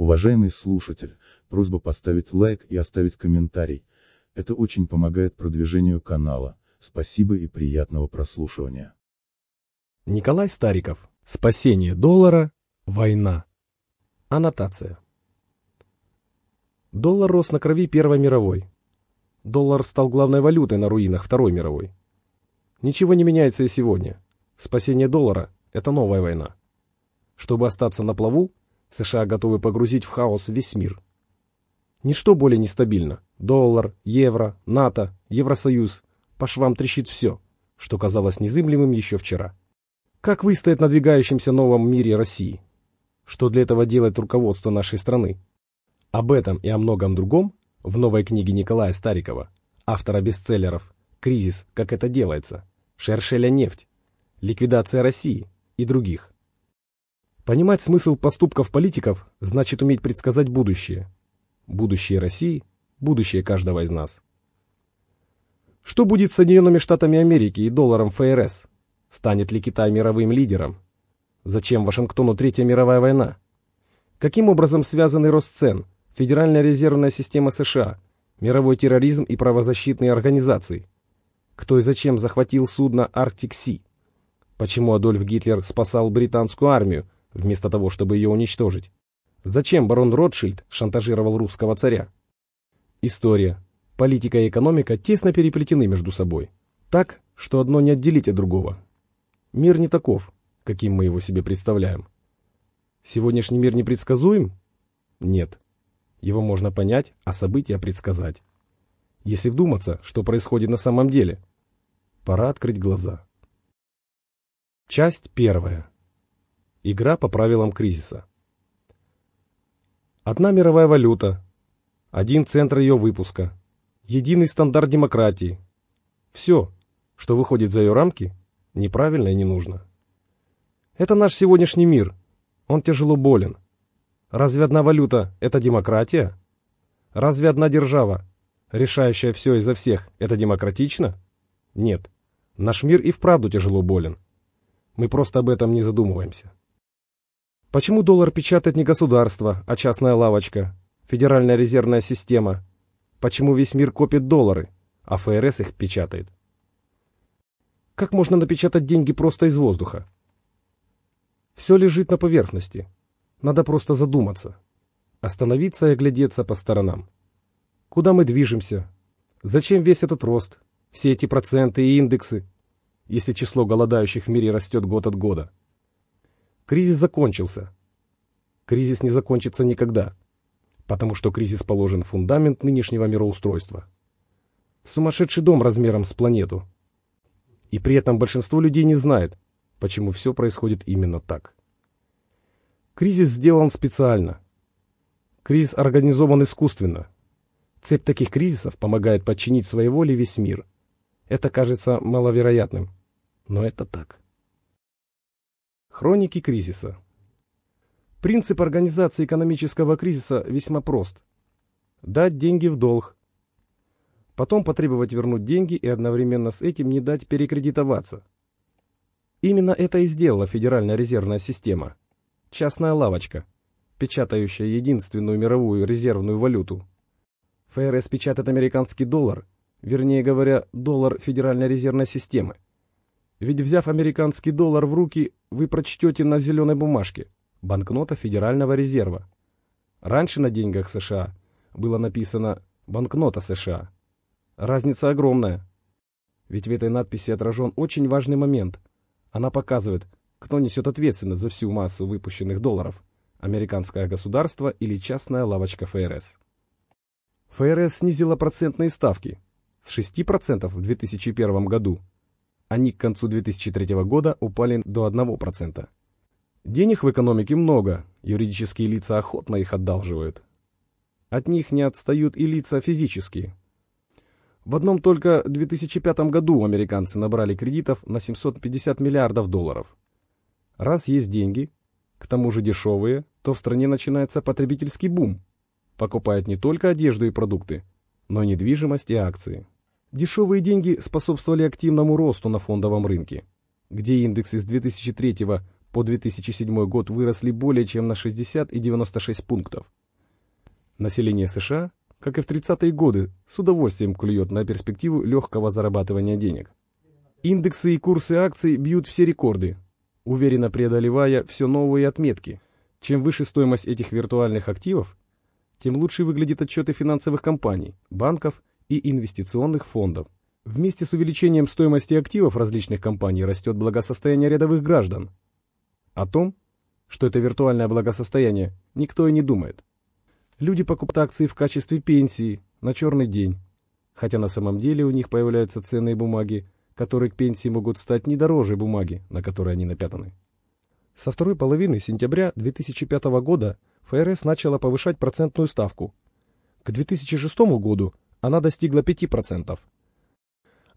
Уважаемый слушатель, просьба поставить лайк и оставить комментарий. Это очень помогает продвижению канала. Спасибо и приятного прослушивания. Николай Стариков. Спасение доллара. Война. Аннотация. Доллар рос на крови Первой мировой. Доллар стал главной валютой на руинах Второй мировой. Ничего не меняется и сегодня. Спасение доллара – это новая война. Чтобы остаться на плаву, США готовы погрузить в хаос весь мир. Ничто более нестабильно. Доллар, евро, НАТО, Евросоюз. По швам трещит все, что казалось незыблемым еще вчера. Как выстоять надвигающемся новом мире России? Что для этого делает руководство нашей страны? Об этом и о многом другом в новой книге Николая Старикова, автора бестселлеров «Кризис. Как это делается?», «Шершеля нефть», «Ликвидация России» и других. Понимать смысл поступков политиков значит уметь предсказать будущее. Будущее России, будущее каждого из нас. Что будет с Соединенными Штатами Америки и долларом ФРС? Станет ли Китай мировым лидером? Зачем Вашингтону Третья мировая война? Каким образом связаны рост цен, Федеральная резервная система США, мировой терроризм и правозащитные организации? Кто и зачем захватил судно «Арктик-Си»? Почему Адольф Гитлер спасал британскую армию, вместо того, чтобы ее уничтожить. Зачем барон Ротшильд шантажировал русского царя? История. Политика и экономика тесно переплетены между собой. Так, что одно не отделить от другого. Мир не таков, каким мы его себе представляем. Сегодняшний мир непредсказуем? Нет. Его можно понять, а события предсказать. Если вдуматься, что происходит на самом деле. Пора открыть глаза. Часть первая. Игра по правилам кризиса. Одна мировая валюта, один центр ее выпуска, единый стандарт демократии. Все, что выходит за ее рамки, неправильно и не нужно. Это наш сегодняшний мир. Он тяжело болен. Разве одна валюта – это демократия? Разве одна держава, решающая все и за всех, это демократично? Нет. Наш мир и вправду тяжело болен. Мы просто об этом не задумываемся. Почему доллар печатает не государство, а частная лавочка, Федеральная резервная система? Почему весь мир копит доллары, а ФРС их печатает? Как можно напечатать деньги просто из воздуха? Все лежит на поверхности. Надо просто задуматься. Остановиться и оглядеться по сторонам. Куда мы движемся? Зачем весь этот рост? Все эти проценты и индексы? Если число голодающих в мире растет год от года – Кризис закончился. Кризис не закончится никогда, потому что кризис положен фундамент нынешнего мироустройства. Сумасшедший дом размером с планету. И при этом большинство людей не знает, почему все происходит именно так. Кризис сделан специально. Кризис организован искусственно. Цепь таких кризисов помогает подчинить своей воле весь мир. Это кажется маловероятным, но это так. Хроники кризиса. Принцип организации экономического кризиса весьма прост. Дать деньги в долг, потом потребовать вернуть деньги и одновременно с этим не дать перекредитоваться. Именно это и сделала Федеральная резервная система. Частная лавочка, печатающая единственную мировую резервную валюту. ФРС печатает американский доллар, вернее говоря, доллар Федеральной резервной системы. Ведь взяв американский доллар в руки, вы прочтете на зеленой бумажке «Банкнота Федерального резерва». Раньше на деньгах США было написано «Банкнота США». Разница огромная. Ведь в этой надписи отражен очень важный момент. Она показывает, кто несет ответственность за всю массу выпущенных долларов – американское государство или частная лавочка ФРС. ФРС снизила процентные ставки с 6% в 2001 году они к концу 2003 года упали до 1%. Денег в экономике много, юридические лица охотно их одалживают. От них не отстают и лица физические. В одном только 2005 году американцы набрали кредитов на 750 миллиардов долларов. Раз есть деньги, к тому же дешевые, то в стране начинается потребительский бум. Покупают не только одежду и продукты, но и недвижимость и акции. Дешевые деньги способствовали активному росту на фондовом рынке, где индексы с 2003 по 2007 год выросли более чем на 60 и 96 пунктов. Население США, как и в 30-е годы, с удовольствием клюет на перспективу легкого зарабатывания денег. Индексы и курсы акций бьют все рекорды, уверенно преодолевая все новые отметки. Чем выше стоимость этих виртуальных активов, тем лучше выглядят отчеты финансовых компаний, банков и инвестиционных фондов. Вместе с увеличением стоимости активов различных компаний растет благосостояние рядовых граждан. О том, что это виртуальное благосостояние, никто и не думает. Люди покупают акции в качестве пенсии на черный день, хотя на самом деле у них появляются ценные бумаги, которые к пенсии могут стать не дороже бумаги, на которой они напятаны. Со второй половины сентября 2005 года ФРС начала повышать процентную ставку. К 2006 году она достигла 5%.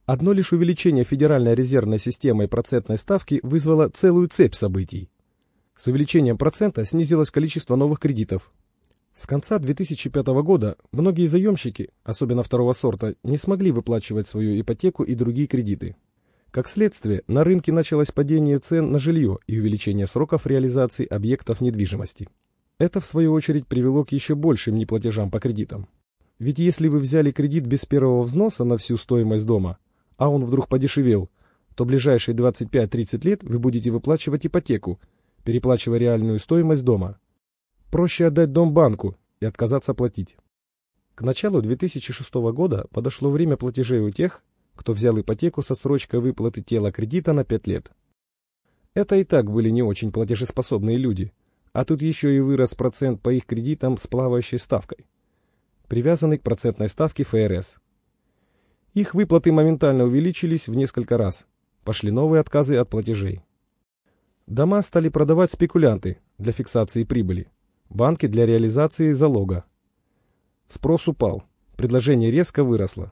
Одно лишь увеличение Федеральной резервной системой процентной ставки вызвало целую цепь событий. С увеличением процента снизилось количество новых кредитов. С конца 2005 года многие заемщики, особенно второго сорта, не смогли выплачивать свою ипотеку и другие кредиты. Как следствие, на рынке началось падение цен на жилье и увеличение сроков реализации объектов недвижимости. Это, в свою очередь, привело к еще большим неплатежам по кредитам. Ведь если вы взяли кредит без первого взноса на всю стоимость дома, а он вдруг подешевел, то ближайшие 25-30 лет вы будете выплачивать ипотеку, переплачивая реальную стоимость дома. Проще отдать дом банку и отказаться платить. К началу 2006 года подошло время платежей у тех, кто взял ипотеку со срочкой выплаты тела кредита на 5 лет. Это и так были не очень платежеспособные люди, а тут еще и вырос процент по их кредитам с плавающей ставкой привязанный к процентной ставке ФРС. Их выплаты моментально увеличились в несколько раз. Пошли новые отказы от платежей. Дома стали продавать спекулянты для фиксации прибыли, банки для реализации залога. Спрос упал, предложение резко выросло.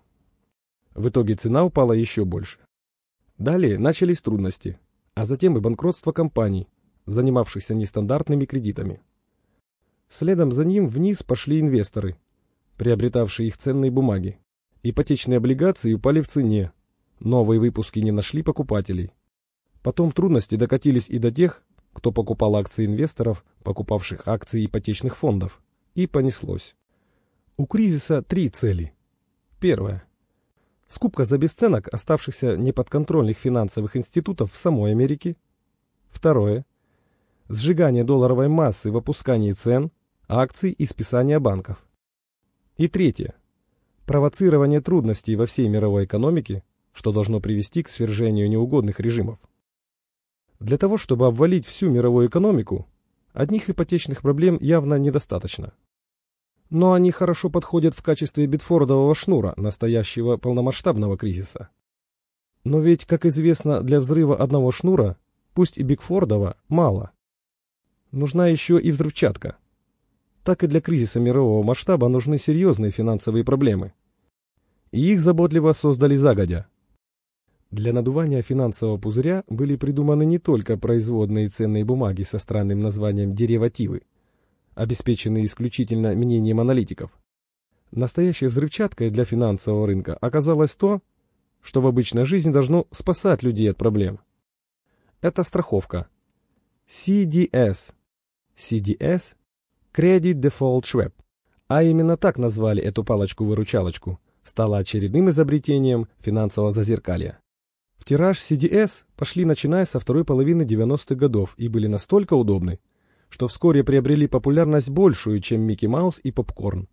В итоге цена упала еще больше. Далее начались трудности, а затем и банкротство компаний, занимавшихся нестандартными кредитами. Следом за ним вниз пошли инвесторы, приобретавшие их ценные бумаги. Ипотечные облигации упали в цене, новые выпуски не нашли покупателей. Потом трудности докатились и до тех, кто покупал акции инвесторов, покупавших акции ипотечных фондов. И понеслось. У кризиса три цели. первое, Скупка за бесценок оставшихся неподконтрольных финансовых институтов в самой Америке. Второе. Сжигание долларовой массы в опускании цен, акций и списания банков. И третье. Провоцирование трудностей во всей мировой экономике, что должно привести к свержению неугодных режимов. Для того, чтобы обвалить всю мировую экономику, одних ипотечных проблем явно недостаточно. Но они хорошо подходят в качестве битфордового шнура настоящего полномасштабного кризиса. Но ведь, как известно, для взрыва одного шнура, пусть и Бигфордова, мало. Нужна еще и взрывчатка, так и для кризиса мирового масштаба нужны серьезные финансовые проблемы. И их заботливо создали загодя. Для надувания финансового пузыря были придуманы не только производные ценные бумаги со странным названием «деривативы», обеспеченные исключительно мнением аналитиков. Настоящей взрывчаткой для финансового рынка оказалось то, что в обычной жизни должно спасать людей от проблем. Это страховка. CDS. CDS Credit Default Swap, а именно так назвали эту палочку-выручалочку, стала очередным изобретением финансового зазеркалья. В тираж CDS пошли начиная со второй половины 90-х годов и были настолько удобны, что вскоре приобрели популярность большую, чем Микки Маус и попкорн.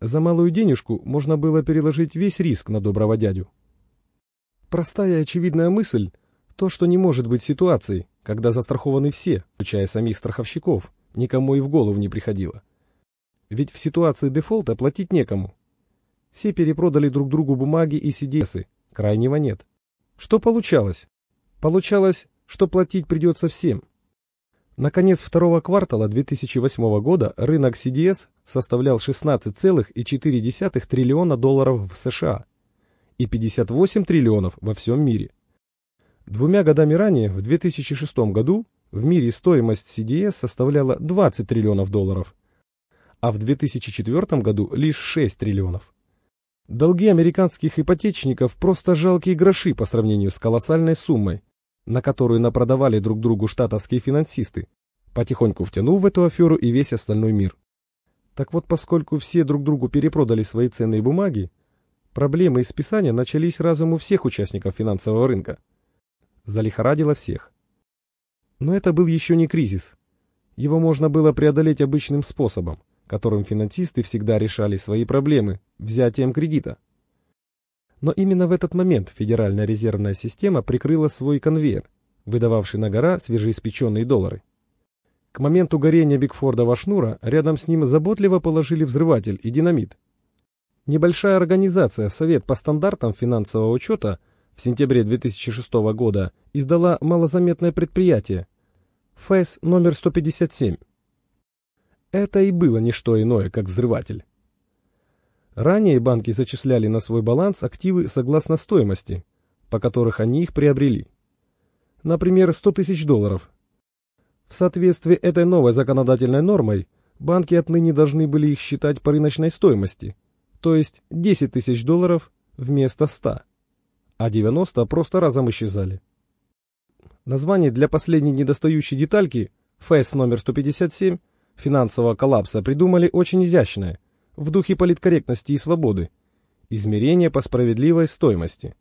За малую денежку можно было переложить весь риск на доброго дядю. Простая очевидная мысль – то, что не может быть ситуации, когда застрахованы все, включая самих страховщиков – никому и в голову не приходило. Ведь в ситуации дефолта платить некому. Все перепродали друг другу бумаги и сидесы, крайнего нет. Что получалось? Получалось, что платить придется всем. На конец второго квартала 2008 года рынок CDS составлял 16,4 триллиона долларов в США и 58 триллионов во всем мире. Двумя годами ранее, в 2006 году, в мире стоимость CDS составляла 20 триллионов долларов, а в 2004 году лишь 6 триллионов. Долги американских ипотечников просто жалкие гроши по сравнению с колоссальной суммой, на которую напродавали друг другу штатовские финансисты, потихоньку втянув в эту аферу и весь остальной мир. Так вот, поскольку все друг другу перепродали свои ценные бумаги, проблемы списания начались разом у всех участников финансового рынка. Залихорадило всех – но это был еще не кризис. Его можно было преодолеть обычным способом, которым финансисты всегда решали свои проблемы – взятием кредита. Но именно в этот момент Федеральная резервная система прикрыла свой конвейер, выдававший на гора свежеиспеченные доллары. К моменту горения Бигфордова шнура рядом с ним заботливо положили взрыватель и динамит. Небольшая организация «Совет по стандартам финансового учета» в сентябре 2006 года издала малозаметное предприятие, Фейс номер 157. Это и было не что иное, как взрыватель. Ранее банки зачисляли на свой баланс активы согласно стоимости, по которых они их приобрели. Например, 100 тысяч долларов. В соответствии этой новой законодательной нормой, банки отныне должны были их считать по рыночной стоимости, то есть 10 тысяч долларов вместо 100, а 90 просто разом исчезали названий для последней недостающей детальки, фейс номер 157, финансового коллапса придумали очень изящное, в духе политкорректности и свободы, измерение по справедливой стоимости.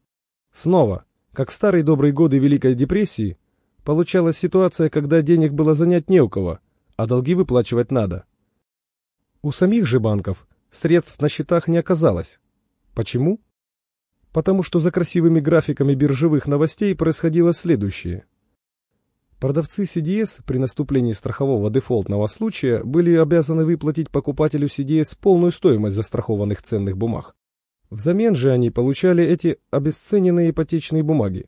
Снова, как в старые добрые годы Великой депрессии, получалась ситуация, когда денег было занять не у кого, а долги выплачивать надо. У самих же банков средств на счетах не оказалось. Почему? потому что за красивыми графиками биржевых новостей происходило следующее. Продавцы CDS при наступлении страхового дефолтного случая были обязаны выплатить покупателю CDS полную стоимость застрахованных ценных бумаг. Взамен же они получали эти обесцененные ипотечные бумаги,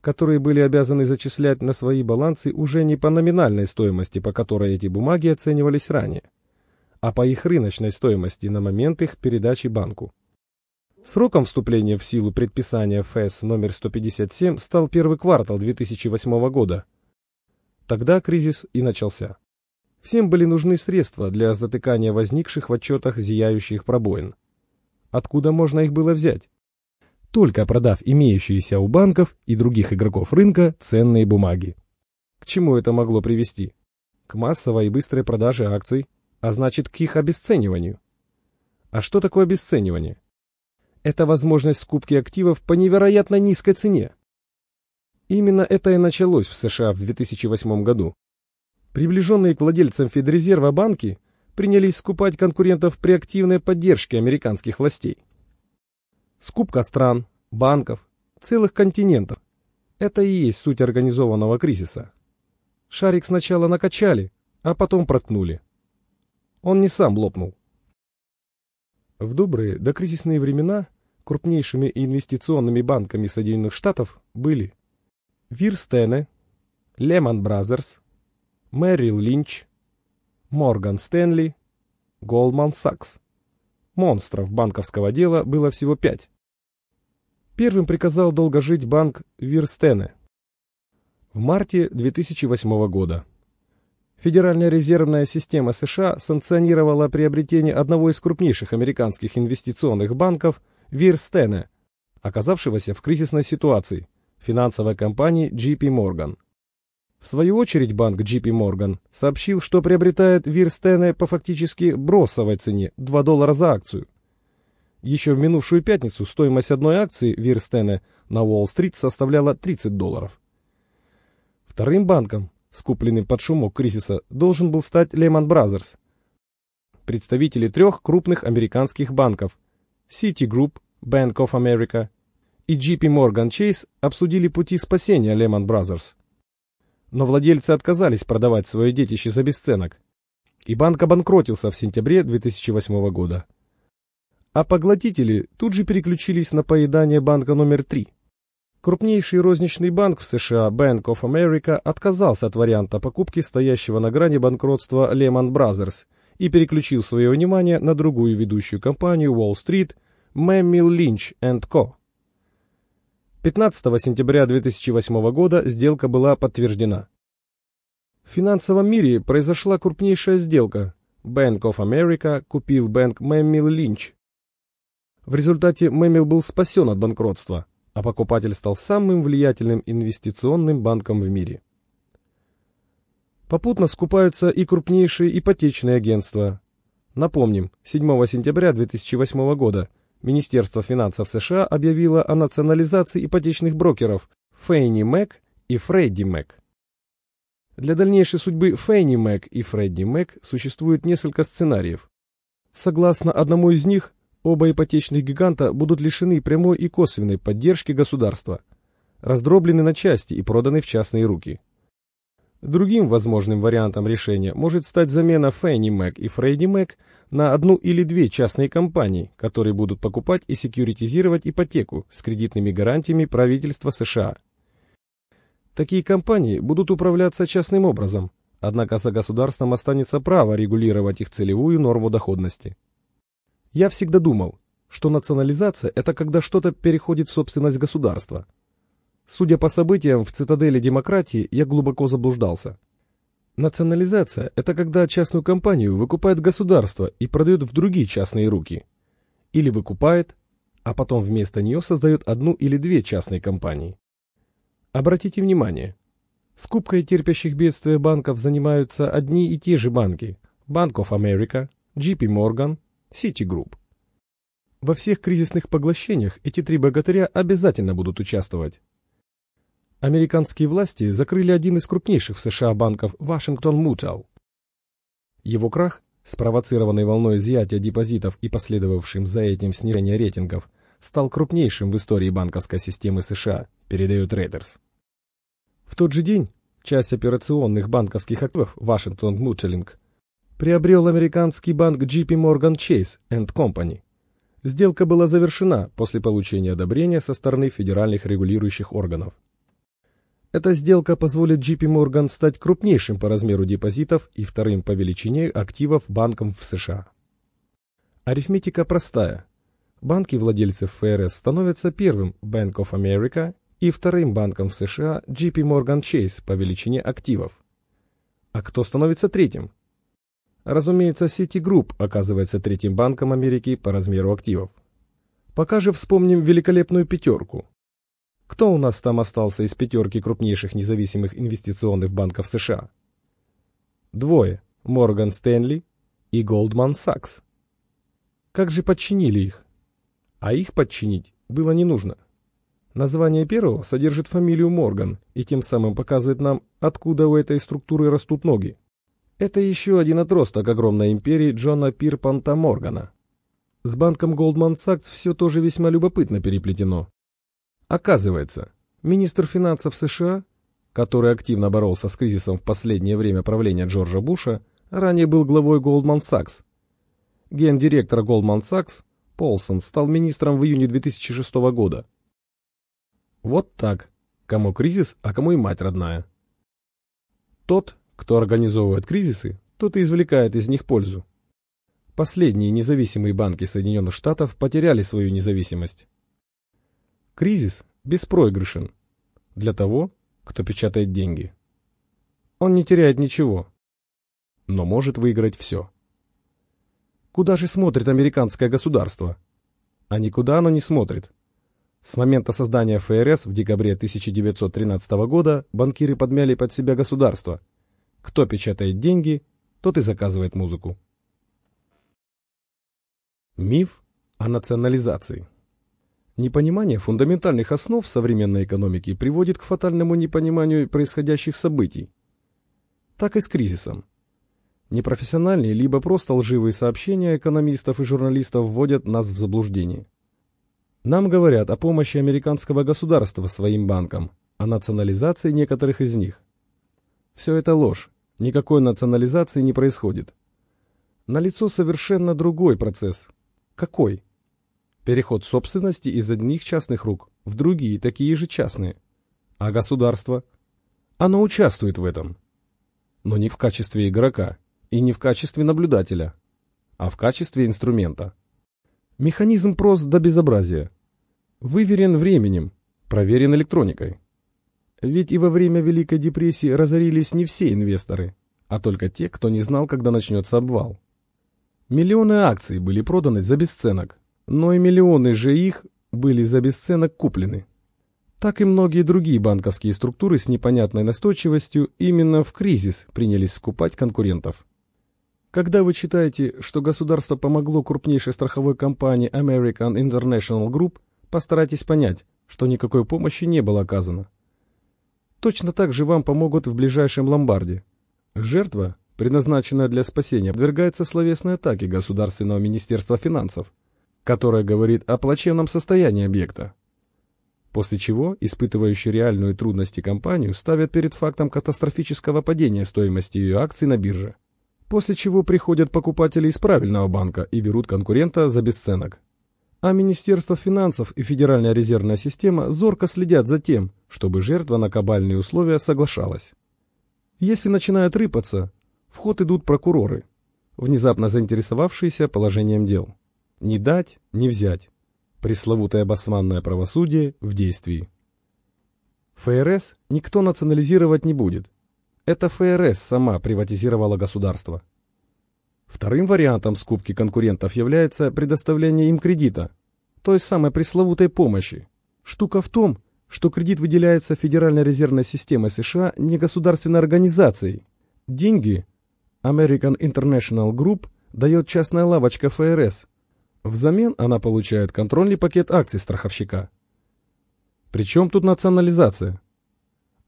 которые были обязаны зачислять на свои балансы уже не по номинальной стоимости, по которой эти бумаги оценивались ранее, а по их рыночной стоимости на момент их передачи банку. Сроком вступления в силу предписания ФС номер 157 стал первый квартал 2008 года. Тогда кризис и начался. Всем были нужны средства для затыкания возникших в отчетах зияющих пробоин. Откуда можно их было взять? Только продав имеющиеся у банков и других игроков рынка ценные бумаги. К чему это могло привести? К массовой и быстрой продаже акций, а значит к их обесцениванию. А что такое обесценивание? это возможность скупки активов по невероятно низкой цене. Именно это и началось в США в 2008 году. Приближенные к владельцам Федрезерва банки принялись скупать конкурентов при активной поддержке американских властей. Скупка стран, банков, целых континентов – это и есть суть организованного кризиса. Шарик сначала накачали, а потом проткнули. Он не сам лопнул. В добрые докризисные времена крупнейшими инвестиционными банками Соединенных Штатов были Вирстене, Лемон Бразерс, Мэрил Линч, Морган Стэнли, Голдман Сакс. Монстров банковского дела было всего пять. Первым приказал долго жить банк Вирстене в марте 2008 года. Федеральная резервная система США санкционировала приобретение одного из крупнейших американских инвестиционных банков – Вирстена, оказавшегося в кризисной ситуации, финансовой компании JP Morgan. В свою очередь банк JP Morgan сообщил, что приобретает Вирстене по фактически бросовой цене 2 доллара за акцию. Еще в минувшую пятницу стоимость одной акции Вирстене на Уолл-стрит составляла 30 долларов. Вторым банком, скупленным под шумок кризиса, должен был стать Lehman Brothers. Представители трех крупных американских банков Citigroup, Bank of America и JP Morgan Chase обсудили пути спасения Lehman Brothers. Но владельцы отказались продавать свое детище за бесценок, и банк обанкротился в сентябре 2008 года. А поглотители тут же переключились на поедание банка номер три – Крупнейший розничный банк в США Bank of America отказался от варианта покупки стоящего на грани банкротства Lehman Brothers – и переключил свое внимание на другую ведущую компанию Wall Street, Мэммил Линч Co. 15 сентября 2008 года сделка была подтверждена. В финансовом мире произошла крупнейшая сделка. Bank of America купил банк Мэммил Линч. В результате Мэммил был спасен от банкротства, а покупатель стал самым влиятельным инвестиционным банком в мире. Попутно скупаются и крупнейшие ипотечные агентства. Напомним, 7 сентября 2008 года Министерство финансов США объявило о национализации ипотечных брокеров Фейни Мэк и Фредди Мэк. Для дальнейшей судьбы Фейни Мэк и Фредди Мэк существует несколько сценариев. Согласно одному из них, оба ипотечных гиганта будут лишены прямой и косвенной поддержки государства, раздроблены на части и проданы в частные руки. Другим возможным вариантом решения может стать замена Fannie Mac и Freddie Mac на одну или две частные компании, которые будут покупать и секьюритизировать ипотеку с кредитными гарантиями правительства США. Такие компании будут управляться частным образом, однако за государством останется право регулировать их целевую норму доходности. Я всегда думал, что национализация – это когда что-то переходит в собственность государства. Судя по событиям в цитадели демократии, я глубоко заблуждался. Национализация – это когда частную компанию выкупает государство и продает в другие частные руки. Или выкупает, а потом вместо нее создает одну или две частные компании. Обратите внимание, скупкой терпящих бедствия банков занимаются одни и те же банки – Bank of America, JP Morgan, Citigroup. Во всех кризисных поглощениях эти три богатыря обязательно будут участвовать американские власти закрыли один из крупнейших в США банков Washington Mutual. Его крах, спровоцированный волной изъятия депозитов и последовавшим за этим снижение рейтингов, стал крупнейшим в истории банковской системы США, передают Рейдерс. В тот же день часть операционных банковских активов Washington Mutual приобрел американский банк JP Morgan Chase Company. Сделка была завершена после получения одобрения со стороны федеральных регулирующих органов. Эта сделка позволит JP Morgan стать крупнейшим по размеру депозитов и вторым по величине активов банком в США. Арифметика простая. Банки владельцев ФРС становятся первым Bank of America и вторым банком в США JP Morgan Chase по величине активов. А кто становится третьим? Разумеется, Citigroup оказывается третьим банком Америки по размеру активов. Пока же вспомним великолепную пятерку – кто у нас там остался из пятерки крупнейших независимых инвестиционных банков США? Двое – Морган Стэнли и Goldman Sachs. Как же подчинили их? А их подчинить было не нужно. Название первого содержит фамилию Морган и тем самым показывает нам, откуда у этой структуры растут ноги. Это еще один отросток огромной империи Джона Пирпанта Моргана. С банком Goldman Sachs все тоже весьма любопытно переплетено. Оказывается, министр финансов США, который активно боролся с кризисом в последнее время правления Джорджа Буша, ранее был главой Goldman Sachs. Гендиректор Goldman Sachs Полсон стал министром в июне 2006 года. Вот так. Кому кризис, а кому и мать родная. Тот, кто организовывает кризисы, тот и извлекает из них пользу. Последние независимые банки Соединенных Штатов потеряли свою независимость. Кризис беспроигрышен для того, кто печатает деньги. Он не теряет ничего, но может выиграть все. Куда же смотрит американское государство? А никуда оно не смотрит. С момента создания ФРС в декабре 1913 года банкиры подмяли под себя государство. Кто печатает деньги, тот и заказывает музыку. Миф о национализации. Непонимание фундаментальных основ современной экономики приводит к фатальному непониманию происходящих событий. Так и с кризисом. Непрофессиональные либо просто лживые сообщения экономистов и журналистов вводят нас в заблуждение. Нам говорят о помощи американского государства своим банкам, о национализации некоторых из них. Все это ложь, никакой национализации не происходит. Налицо совершенно другой процесс. Какой? Переход собственности из одних частных рук в другие, такие же частные. А государство? Оно участвует в этом. Но не в качестве игрока и не в качестве наблюдателя, а в качестве инструмента. Механизм прост до безобразия. Выверен временем, проверен электроникой. Ведь и во время Великой депрессии разорились не все инвесторы, а только те, кто не знал, когда начнется обвал. Миллионы акций были проданы за бесценок, но и миллионы же их были за бесценок куплены. Так и многие другие банковские структуры с непонятной настойчивостью именно в кризис принялись скупать конкурентов. Когда вы читаете, что государство помогло крупнейшей страховой компании American International Group, постарайтесь понять, что никакой помощи не было оказано. Точно так же вам помогут в ближайшем ломбарде. Жертва, предназначенная для спасения, подвергается словесной атаке Государственного министерства финансов, которая говорит о плачевном состоянии объекта. После чего испытывающие реальные трудности компанию ставят перед фактом катастрофического падения стоимости ее акций на бирже. После чего приходят покупатели из правильного банка и берут конкурента за бесценок. А Министерство финансов и Федеральная резервная система зорко следят за тем, чтобы жертва на кабальные условия соглашалась. Если начинают рыпаться, в ход идут прокуроры, внезапно заинтересовавшиеся положением дел. Не дать, не взять. Пресловутое басманное правосудие в действии. ФРС никто национализировать не будет. Это ФРС сама приватизировала государство. Вторым вариантом скупки конкурентов является предоставление им кредита, той самой пресловутой помощи. Штука в том, что кредит выделяется Федеральной резервной системой США не государственной организацией. Деньги American International Group дает частная лавочка ФРС, Взамен она получает контрольный пакет акций страховщика. Причем тут национализация?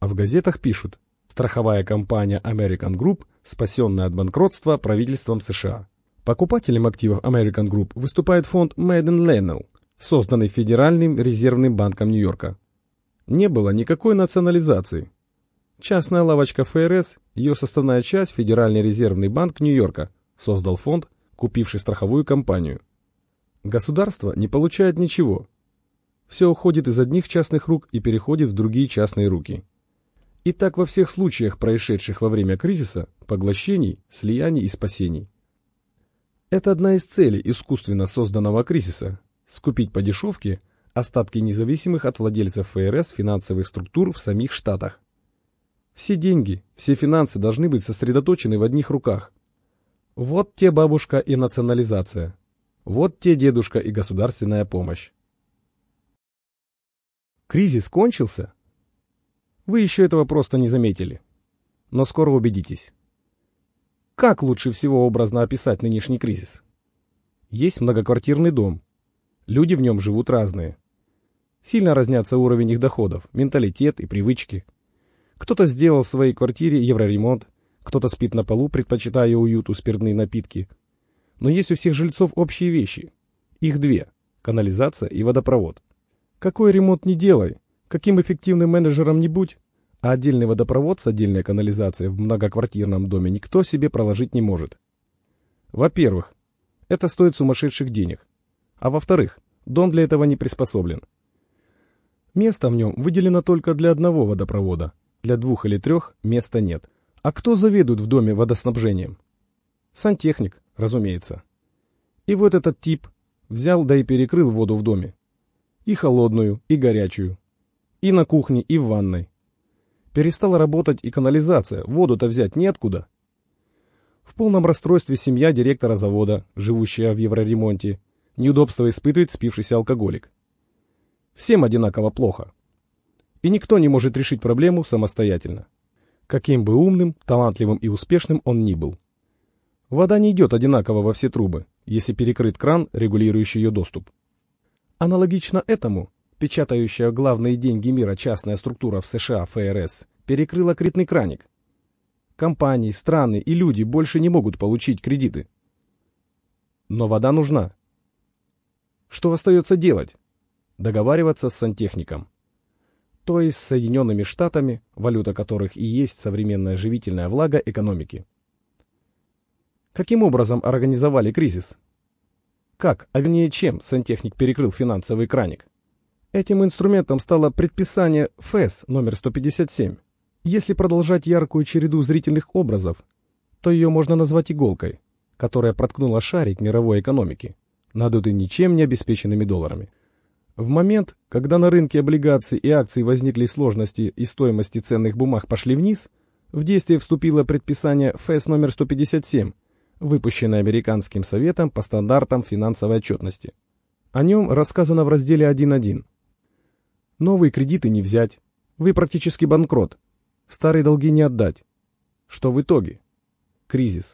А в газетах пишут «Страховая компания American Group, спасенная от банкротства правительством США». Покупателем активов American Group выступает фонд Madden Lennell, созданный Федеральным резервным банком Нью-Йорка. Не было никакой национализации. Частная лавочка ФРС, ее составная часть Федеральный резервный банк Нью-Йорка, создал фонд, купивший страховую компанию. Государство не получает ничего. Все уходит из одних частных рук и переходит в другие частные руки. И так во всех случаях, происшедших во время кризиса, поглощений, слияний и спасений. Это одна из целей искусственно созданного кризиса – скупить по дешевке остатки независимых от владельцев ФРС финансовых структур в самих Штатах. Все деньги, все финансы должны быть сосредоточены в одних руках. Вот те бабушка и национализация – вот те дедушка и государственная помощь. Кризис кончился? Вы еще этого просто не заметили. Но скоро убедитесь. Как лучше всего образно описать нынешний кризис? Есть многоквартирный дом. Люди в нем живут разные. Сильно разнятся уровень их доходов, менталитет и привычки. Кто-то сделал в своей квартире евроремонт, кто-то спит на полу, предпочитая уют у спиртные напитки – но есть у всех жильцов общие вещи. Их две – канализация и водопровод. Какой ремонт не делай, каким эффективным менеджером не будь, а отдельный водопровод с отдельной канализацией в многоквартирном доме никто себе проложить не может. Во-первых, это стоит сумасшедших денег. А во-вторых, дом для этого не приспособлен. Место в нем выделено только для одного водопровода, для двух или трех места нет. А кто заведует в доме водоснабжением? Сантехник, разумеется. И вот этот тип взял да и перекрыл воду в доме. И холодную, и горячую. И на кухне, и в ванной. Перестала работать и канализация, воду-то взять неоткуда. В полном расстройстве семья директора завода, живущая в евроремонте, неудобство испытывает спившийся алкоголик. Всем одинаково плохо. И никто не может решить проблему самостоятельно. Каким бы умным, талантливым и успешным он ни был. Вода не идет одинаково во все трубы, если перекрыт кран, регулирующий ее доступ. Аналогично этому, печатающая главные деньги мира частная структура в США ФРС перекрыла кредитный краник. Компании, страны и люди больше не могут получить кредиты. Но вода нужна. Что остается делать? Договариваться с сантехником. То есть с Соединенными Штатами, валюта которых и есть современная живительная влага экономики. Каким образом организовали кризис? Как, а вернее чем, сантехник перекрыл финансовый краник? Этим инструментом стало предписание ФЭС номер 157. Если продолжать яркую череду зрительных образов, то ее можно назвать иголкой, которая проткнула шарик мировой экономики, надутый ничем не обеспеченными долларами. В момент, когда на рынке облигаций и акций возникли сложности и стоимости ценных бумаг пошли вниз, в действие вступило предписание ФЭС номер 157, выпущенный Американским советом по стандартам финансовой отчетности. О нем рассказано в разделе 1.1. Новые кредиты не взять, вы практически банкрот, старые долги не отдать. Что в итоге? Кризис.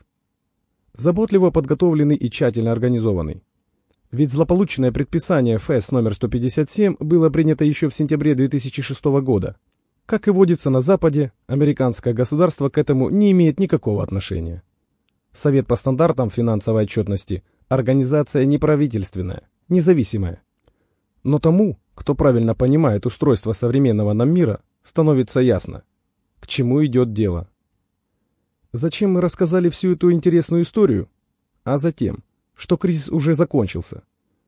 Заботливо подготовленный и тщательно организованный. Ведь злополучное предписание ФС номер 157 было принято еще в сентябре 2006 года. Как и водится на Западе, американское государство к этому не имеет никакого отношения. Совет по стандартам финансовой отчетности – организация неправительственная, независимая. Но тому, кто правильно понимает устройство современного нам мира, становится ясно, к чему идет дело. Зачем мы рассказали всю эту интересную историю? А затем, что кризис уже закончился.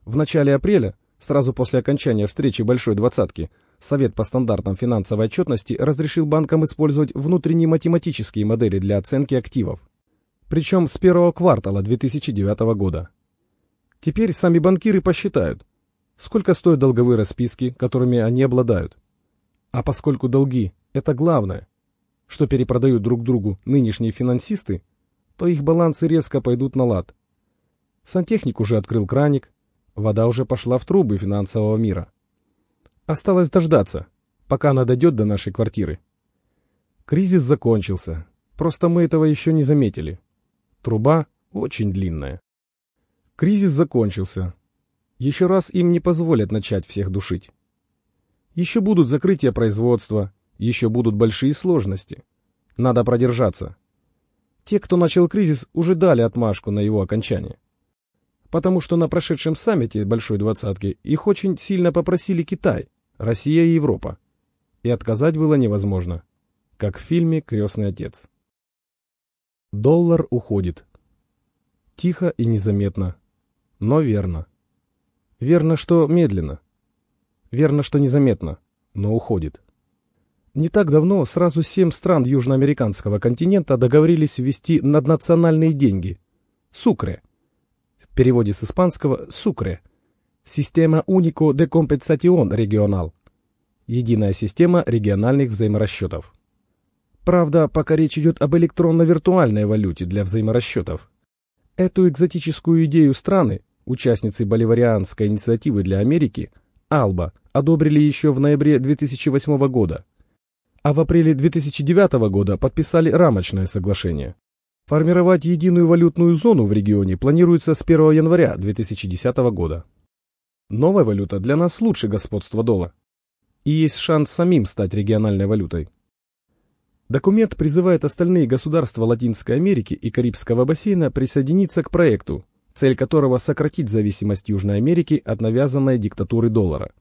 В начале апреля, сразу после окончания встречи Большой Двадцатки, Совет по стандартам финансовой отчетности разрешил банкам использовать внутренние математические модели для оценки активов причем с первого квартала 2009 года. Теперь сами банкиры посчитают, сколько стоят долговые расписки, которыми они обладают. А поскольку долги – это главное, что перепродают друг другу нынешние финансисты, то их балансы резко пойдут на лад. Сантехник уже открыл краник, вода уже пошла в трубы финансового мира. Осталось дождаться, пока она дойдет до нашей квартиры. Кризис закончился, просто мы этого еще не заметили. Труба очень длинная. Кризис закончился. Еще раз им не позволят начать всех душить. Еще будут закрытия производства, еще будут большие сложности. Надо продержаться. Те, кто начал кризис, уже дали отмашку на его окончание. Потому что на прошедшем саммите Большой Двадцатки их очень сильно попросили Китай, Россия и Европа. И отказать было невозможно, как в фильме «Крестный отец». Доллар уходит. Тихо и незаметно, но верно. Верно, что медленно. Верно, что незаметно, но уходит. Не так давно сразу семь стран южноамериканского континента договорились ввести наднациональные деньги – сукре. В переводе с испанского – сукре. Система унико де компенсатион регионал – единая система региональных взаиморасчетов. Правда, пока речь идет об электронно-виртуальной валюте для взаиморасчетов. Эту экзотическую идею страны, участницы боливарианской инициативы для Америки, Алба, одобрили еще в ноябре 2008 года, а в апреле 2009 года подписали рамочное соглашение. Формировать единую валютную зону в регионе планируется с 1 января 2010 года. Новая валюта для нас лучше господства доллара. И есть шанс самим стать региональной валютой. Документ призывает остальные государства Латинской Америки и Карибского бассейна присоединиться к проекту, цель которого сократить зависимость Южной Америки от навязанной диктатуры доллара.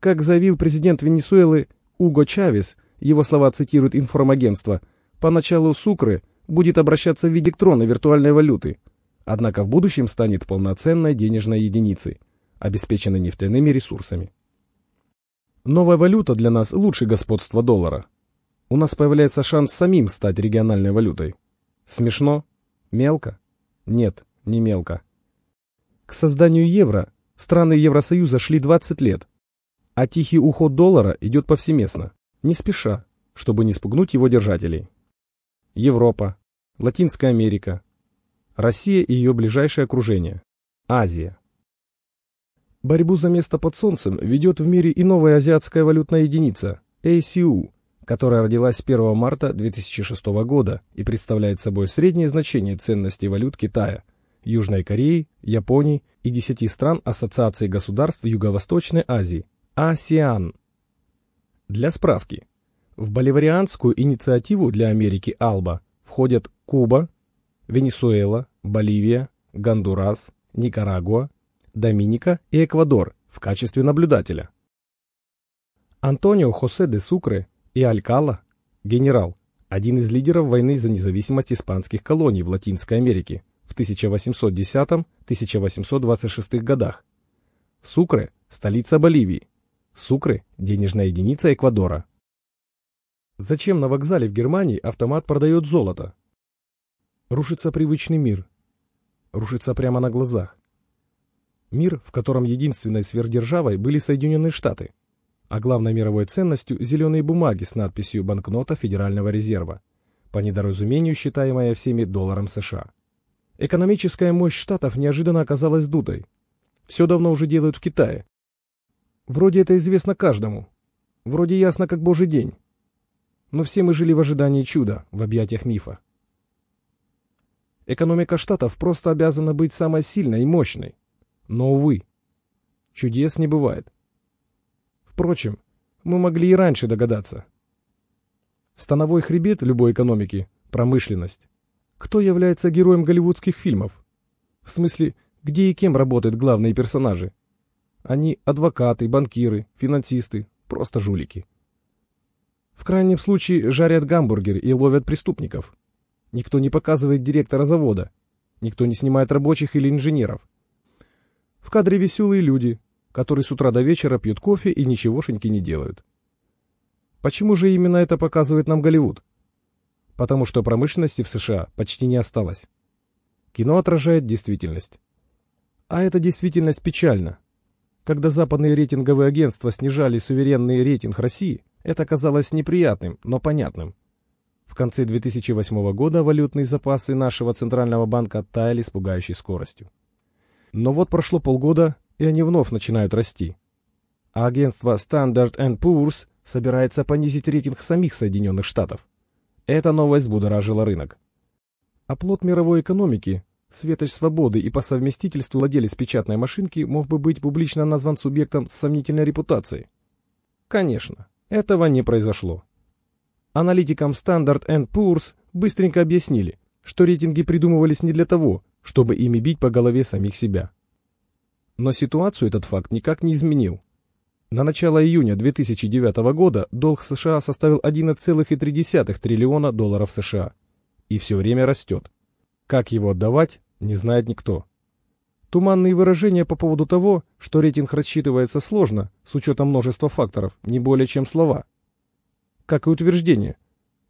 Как заявил президент Венесуэлы Уго Чавес, его слова цитирует информагентство, поначалу Сукры будет обращаться в виде крона виртуальной валюты, однако в будущем станет полноценной денежной единицей, обеспеченной нефтяными ресурсами. Новая валюта для нас лучше господства доллара – у нас появляется шанс самим стать региональной валютой. Смешно? Мелко? Нет, не мелко. К созданию евро страны Евросоюза шли 20 лет, а тихий уход доллара идет повсеместно, не спеша, чтобы не спугнуть его держателей. Европа, Латинская Америка, Россия и ее ближайшее окружение, Азия. Борьбу за место под солнцем ведет в мире и новая азиатская валютная единица – ACU – которая родилась 1 марта 2006 года и представляет собой среднее значение ценности валют Китая, Южной Кореи, Японии и 10 стран Ассоциации государств Юго-Восточной Азии – АСИАН. Для справки. В боливарианскую инициативу для Америки АЛБА входят Куба, Венесуэла, Боливия, Гондурас, Никарагуа, Доминика и Эквадор в качестве наблюдателя. Антонио Хосе де Сукре и Алькала, генерал, один из лидеров войны за независимость испанских колоний в Латинской Америке в 1810-1826 годах. Сукре – столица Боливии. Сукре – денежная единица Эквадора. Зачем на вокзале в Германии автомат продает золото? Рушится привычный мир. Рушится прямо на глазах. Мир, в котором единственной сверхдержавой были Соединенные Штаты – а главной мировой ценностью – зеленые бумаги с надписью «Банкнота Федерального резерва», по недоразумению считаемая всеми долларом США. Экономическая мощь Штатов неожиданно оказалась дудой. Все давно уже делают в Китае. Вроде это известно каждому. Вроде ясно, как божий день. Но все мы жили в ожидании чуда, в объятиях мифа. Экономика Штатов просто обязана быть самой сильной и мощной. Но, увы, чудес не бывает. Впрочем, мы могли и раньше догадаться. Становой хребет любой экономики – промышленность. Кто является героем голливудских фильмов? В смысле, где и кем работают главные персонажи? Они адвокаты, банкиры, финансисты, просто жулики. В крайнем случае жарят гамбургер и ловят преступников. Никто не показывает директора завода. Никто не снимает рабочих или инженеров. В кадре веселые люди, которые с утра до вечера пьют кофе и ничегошеньки не делают. Почему же именно это показывает нам Голливуд? Потому что промышленности в США почти не осталось. Кино отражает действительность. А эта действительность печальна. Когда западные рейтинговые агентства снижали суверенный рейтинг России, это казалось неприятным, но понятным. В конце 2008 года валютные запасы нашего Центрального банка таяли с пугающей скоростью. Но вот прошло полгода, и они вновь начинают расти. А агентство Standard Poor's собирается понизить рейтинг самих Соединенных Штатов. Эта новость будоражила рынок. Оплот а мировой экономики, светоч свободы и по совместительству владелец печатной машинки мог бы быть публично назван субъектом с сомнительной репутацией. Конечно, этого не произошло. Аналитикам Standard Poor's быстренько объяснили, что рейтинги придумывались не для того, чтобы ими бить по голове самих себя. Но ситуацию этот факт никак не изменил. На начало июня 2009 года долг США составил 11,3 триллиона долларов США и все время растет. Как его отдавать, не знает никто. Туманные выражения по поводу того, что рейтинг рассчитывается сложно, с учетом множества факторов, не более чем слова. Как и утверждение,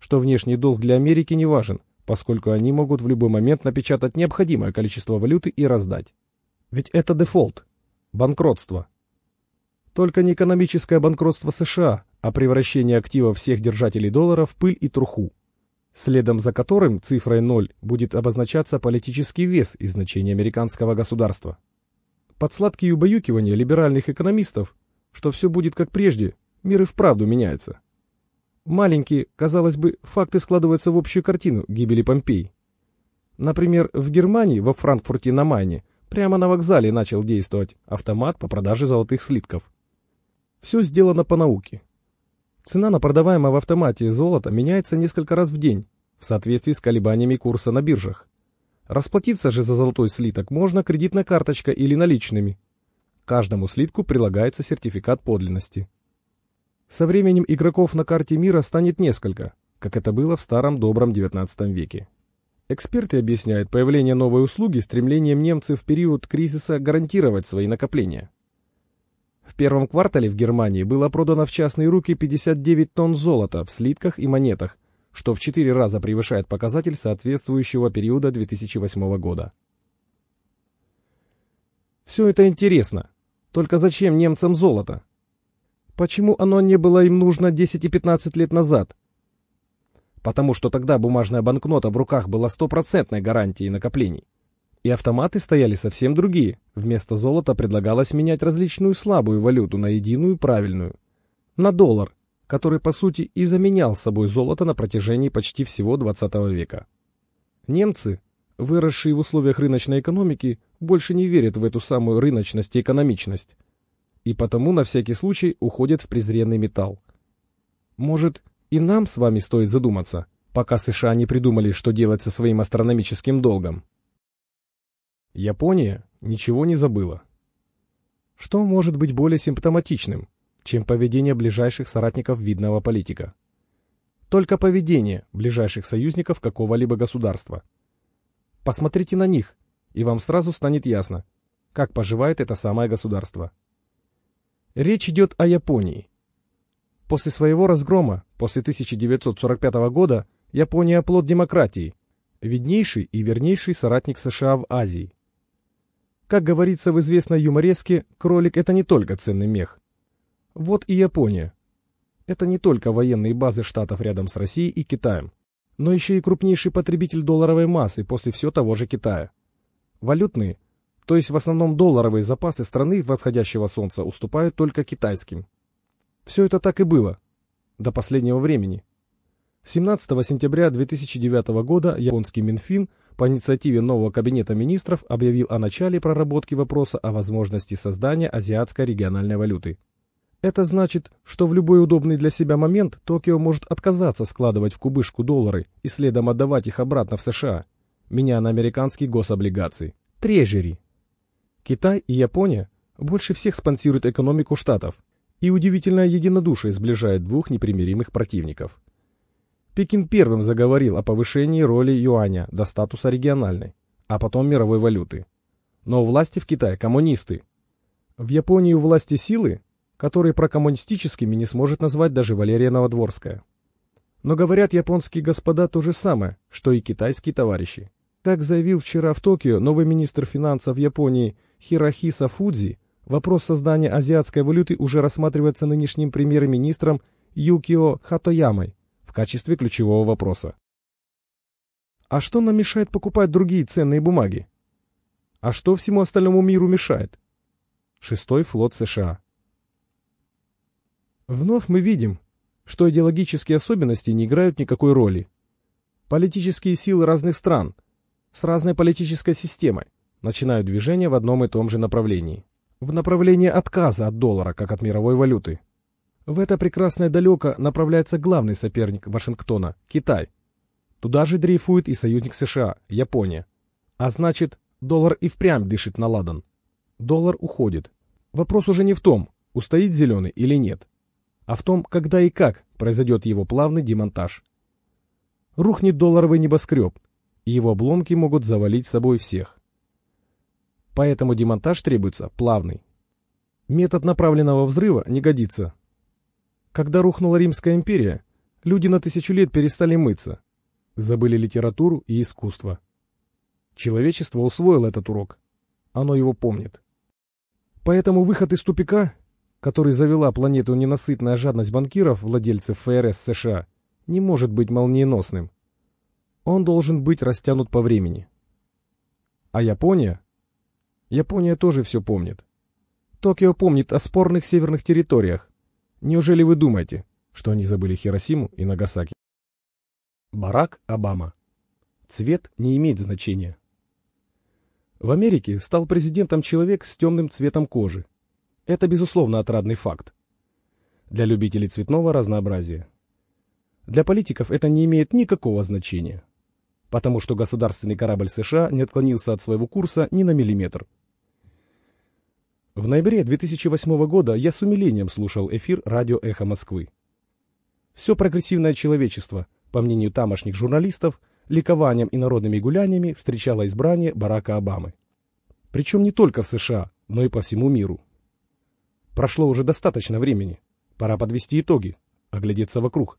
что внешний долг для Америки не важен, поскольку они могут в любой момент напечатать необходимое количество валюты и раздать. Ведь это дефолт, банкротство. Только не экономическое банкротство США, а превращение актива всех держателей доллара в пыль и труху, следом за которым цифрой 0 будет обозначаться политический вес и значение американского государства. Под сладкие убаюкивания либеральных экономистов, что все будет как прежде, мир и вправду меняется. Маленькие, казалось бы, факты складываются в общую картину гибели Помпей. Например, в Германии, во Франкфурте на Майне, Прямо на вокзале начал действовать автомат по продаже золотых слитков. Все сделано по науке. Цена на продаваемое в автомате золото меняется несколько раз в день в соответствии с колебаниями курса на биржах. Расплатиться же за золотой слиток можно кредитной карточкой или наличными. Каждому слитку прилагается сертификат подлинности. Со временем игроков на карте мира станет несколько, как это было в старом добром 19 веке. Эксперты объясняют появление новой услуги стремлением немцев в период кризиса гарантировать свои накопления. В первом квартале в Германии было продано в частные руки 59 тонн золота в слитках и монетах, что в 4 раза превышает показатель соответствующего периода 2008 года. Все это интересно. Только зачем немцам золото? Почему оно не было им нужно 10 и 15 лет назад, потому что тогда бумажная банкнота в руках была стопроцентной гарантией накоплений. И автоматы стояли совсем другие. Вместо золота предлагалось менять различную слабую валюту на единую правильную. На доллар, который по сути и заменял собой золото на протяжении почти всего 20 века. Немцы, выросшие в условиях рыночной экономики, больше не верят в эту самую рыночность и экономичность. И потому на всякий случай уходят в презренный металл. Может, и нам с вами стоит задуматься, пока США не придумали, что делать со своим астрономическим долгом. Япония ничего не забыла. Что может быть более симптоматичным, чем поведение ближайших соратников видного политика? Только поведение ближайших союзников какого-либо государства. Посмотрите на них, и вам сразу станет ясно, как поживает это самое государство. Речь идет о Японии, После своего разгрома, после 1945 года, Япония плод демократии, виднейший и вернейший соратник США в Азии. Как говорится в известной юмореске, кролик это не только ценный мех. Вот и Япония. Это не только военные базы штатов рядом с Россией и Китаем, но еще и крупнейший потребитель долларовой массы после всего того же Китая. Валютные, то есть в основном долларовые запасы страны восходящего солнца уступают только китайским – все это так и было. До последнего времени. 17 сентября 2009 года японский Минфин по инициативе нового кабинета министров объявил о начале проработки вопроса о возможности создания азиатской региональной валюты. Это значит, что в любой удобный для себя момент Токио может отказаться складывать в кубышку доллары и следом отдавать их обратно в США, меня на американские гособлигации. Трежери. Китай и Япония больше всех спонсируют экономику штатов – и удивительное единодушие сближает двух непримиримых противников. Пекин первым заговорил о повышении роли юаня до статуса региональной, а потом мировой валюты. Но у власти в Китае коммунисты. В Японии у власти силы, которые прокоммунистическими не сможет назвать даже Валерия Новодворская. Но говорят японские господа то же самое, что и китайские товарищи. Как заявил вчера в Токио новый министр финансов Японии Хирохиса Фудзи, Вопрос создания азиатской валюты уже рассматривается нынешним премьер-министром Юкио Хатоямой в качестве ключевого вопроса. А что нам мешает покупать другие ценные бумаги? А что всему остальному миру мешает? Шестой флот США. Вновь мы видим, что идеологические особенности не играют никакой роли. Политические силы разных стран с разной политической системой начинают движение в одном и том же направлении в направлении отказа от доллара как от мировой валюты. В это прекрасное далеко направляется главный соперник Вашингтона – Китай. Туда же дрейфует и союзник США – Япония. А значит, доллар и впрямь дышит на ладан. Доллар уходит. Вопрос уже не в том, устоит зеленый или нет, а в том, когда и как произойдет его плавный демонтаж. Рухнет долларовый небоскреб, и его обломки могут завалить собой всех поэтому демонтаж требуется плавный. Метод направленного взрыва не годится. Когда рухнула Римская империя, люди на тысячу лет перестали мыться, забыли литературу и искусство. Человечество усвоило этот урок. Оно его помнит. Поэтому выход из тупика, который завела планету ненасытная жадность банкиров, владельцев ФРС США, не может быть молниеносным. Он должен быть растянут по времени. А Япония, Япония тоже все помнит. Токио помнит о спорных северных территориях. Неужели вы думаете, что они забыли Хиросиму и Нагасаки? Барак Обама. Цвет не имеет значения. В Америке стал президентом человек с темным цветом кожи. Это, безусловно, отрадный факт. Для любителей цветного разнообразия. Для политиков это не имеет никакого значения, потому что государственный корабль США не отклонился от своего курса ни на миллиметр – в ноябре 2008 года я с умилением слушал эфир радио «Эхо Москвы». Все прогрессивное человечество, по мнению тамошних журналистов, ликованием и народными гуляниями встречало избрание Барака Обамы. Причем не только в США, но и по всему миру. Прошло уже достаточно времени, пора подвести итоги, оглядеться вокруг.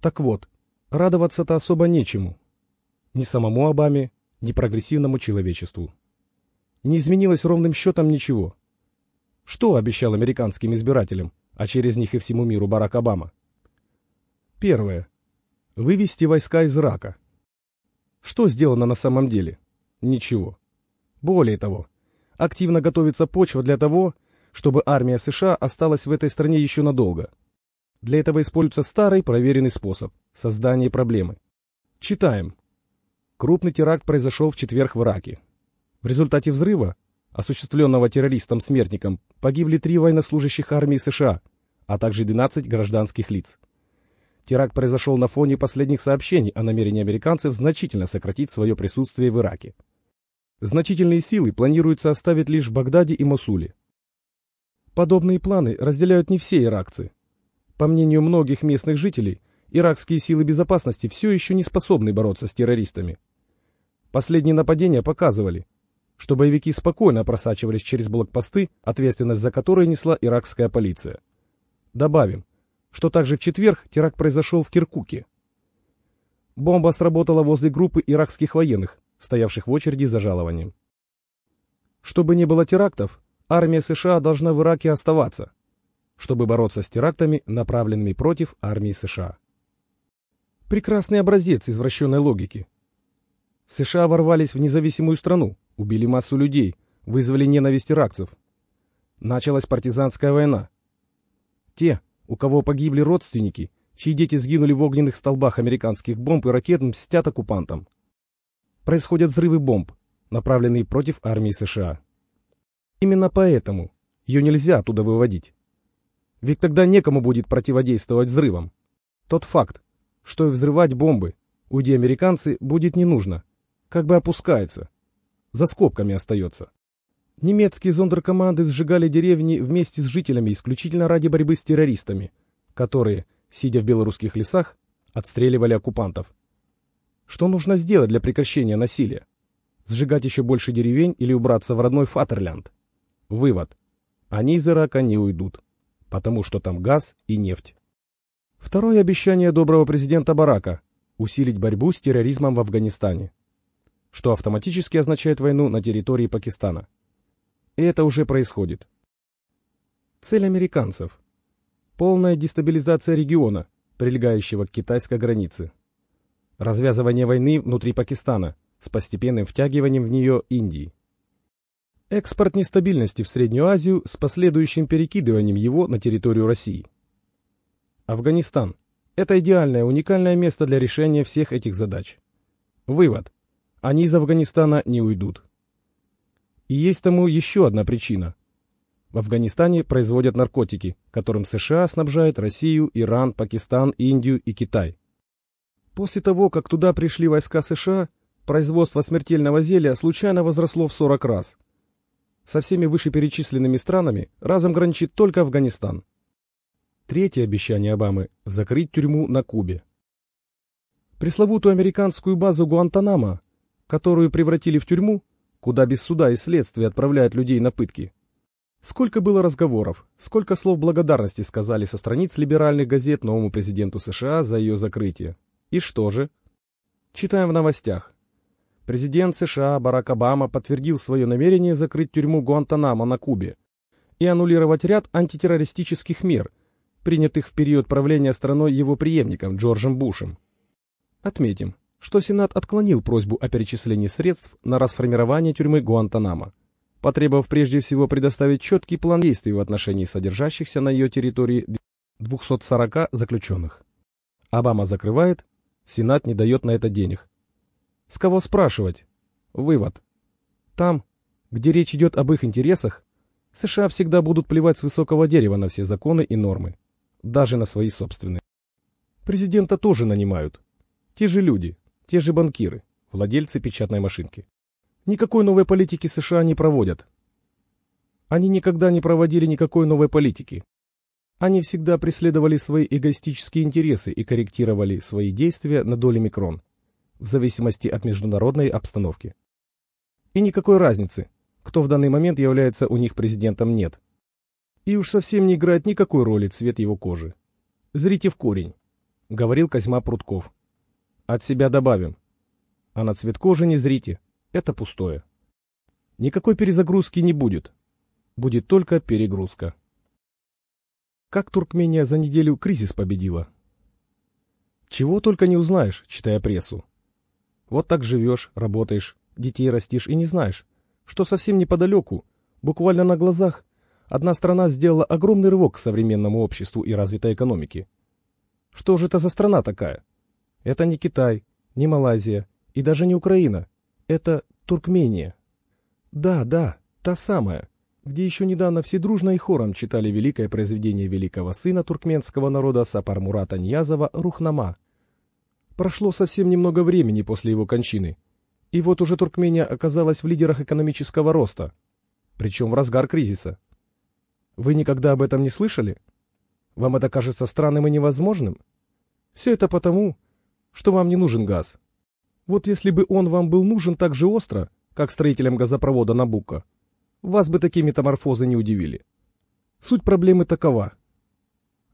Так вот, радоваться-то особо нечему. Ни самому Обаме, ни прогрессивному человечеству. Не изменилось ровным счетом ничего. Что обещал американским избирателям, а через них и всему миру Барак Обама? Первое. Вывести войска из Ирака. Что сделано на самом деле? Ничего. Более того, активно готовится почва для того, чтобы армия США осталась в этой стране еще надолго. Для этого используется старый проверенный способ – создание проблемы. Читаем. Крупный теракт произошел в четверг в Ираке. В результате взрыва, осуществленного террористом-смертником погибли три военнослужащих армии США, а также 12 гражданских лиц. Теракт произошел на фоне последних сообщений о намерении американцев значительно сократить свое присутствие в Ираке. Значительные силы планируется оставить лишь в Багдаде и Мосуле. Подобные планы разделяют не все иракцы. По мнению многих местных жителей, иракские силы безопасности все еще не способны бороться с террористами. Последние нападения показывали, что боевики спокойно просачивались через блокпосты, ответственность за которые несла иракская полиция. Добавим, что также в четверг теракт произошел в Киркуке. Бомба сработала возле группы иракских военных, стоявших в очереди за жалованием. Чтобы не было терактов, армия США должна в Ираке оставаться, чтобы бороться с терактами, направленными против армии США. Прекрасный образец извращенной логики. США ворвались в независимую страну, Убили массу людей, вызвали ненависть иракцев. Началась партизанская война. Те, у кого погибли родственники, чьи дети сгинули в огненных столбах американских бомб и ракет, мстят оккупантам. Происходят взрывы бомб, направленные против армии США. Именно поэтому ее нельзя оттуда выводить. Ведь тогда некому будет противодействовать взрывам. Тот факт, что и взрывать бомбы, уйди американцы, будет не нужно, как бы опускается – за скобками остается. Немецкие зондеркоманды сжигали деревни вместе с жителями исключительно ради борьбы с террористами, которые, сидя в белорусских лесах, отстреливали оккупантов. Что нужно сделать для прекращения насилия? Сжигать еще больше деревень или убраться в родной Фатерлянд? Вывод. Они из Ирака не уйдут, потому что там газ и нефть. Второе обещание доброго президента Барака – усилить борьбу с терроризмом в Афганистане что автоматически означает войну на территории Пакистана. И это уже происходит. Цель американцев – полная дестабилизация региона, прилегающего к китайской границе. Развязывание войны внутри Пакистана с постепенным втягиванием в нее Индии. Экспорт нестабильности в Среднюю Азию с последующим перекидыванием его на территорию России. Афганистан – это идеальное уникальное место для решения всех этих задач. Вывод – они из Афганистана не уйдут. И есть тому еще одна причина. В Афганистане производят наркотики, которым США снабжает Россию, Иран, Пакистан, Индию и Китай. После того, как туда пришли войска США, производство смертельного зелья случайно возросло в 40 раз. Со всеми вышеперечисленными странами разом граничит только Афганистан. Третье обещание Обамы – закрыть тюрьму на Кубе. Пресловутую американскую базу Гуантанамо которую превратили в тюрьму, куда без суда и следствия отправляют людей на пытки. Сколько было разговоров, сколько слов благодарности сказали со страниц либеральных газет новому президенту США за ее закрытие. И что же? Читаем в новостях. Президент США Барак Обама подтвердил свое намерение закрыть тюрьму Гуантанамо на Кубе и аннулировать ряд антитеррористических мер, принятых в период правления страной его преемником Джорджем Бушем. Отметим, что Сенат отклонил просьбу о перечислении средств на расформирование тюрьмы Гуантанамо, потребовав прежде всего предоставить четкий план действий в отношении содержащихся на ее территории 240 заключенных. Обама закрывает, Сенат не дает на это денег. С кого спрашивать? Вывод. Там, где речь идет об их интересах, США всегда будут плевать с высокого дерева на все законы и нормы, даже на свои собственные. Президента тоже нанимают. Те же люди, те же банкиры, владельцы печатной машинки. Никакой новой политики США не проводят. Они никогда не проводили никакой новой политики. Они всегда преследовали свои эгоистические интересы и корректировали свои действия на доли микрон, в зависимости от международной обстановки. И никакой разницы, кто в данный момент является у них президентом, нет. И уж совсем не играет никакой роли цвет его кожи. «Зрите в корень», — говорил Козьма Прутков. От себя добавим. А на цветку цветкоже не зрите, это пустое. Никакой перезагрузки не будет. Будет только перегрузка. Как Туркмения за неделю кризис победила? Чего только не узнаешь, читая прессу. Вот так живешь, работаешь, детей растишь и не знаешь, что совсем неподалеку, буквально на глазах, одна страна сделала огромный рывок к современному обществу и развитой экономике. Что же это за страна такая? Это не Китай, не Малайзия и даже не Украина. Это Туркмения. Да, да, та самая, где еще недавно все дружно и хором читали великое произведение великого сына туркменского народа Сапар Мурата Ниязова «Рухнама». Прошло совсем немного времени после его кончины, и вот уже Туркмения оказалась в лидерах экономического роста, причем в разгар кризиса. Вы никогда об этом не слышали? Вам это кажется странным и невозможным? Все это потому, что вам не нужен газ. Вот если бы он вам был нужен так же остро, как строителям газопровода Набука, вас бы такие метаморфозы не удивили. Суть проблемы такова.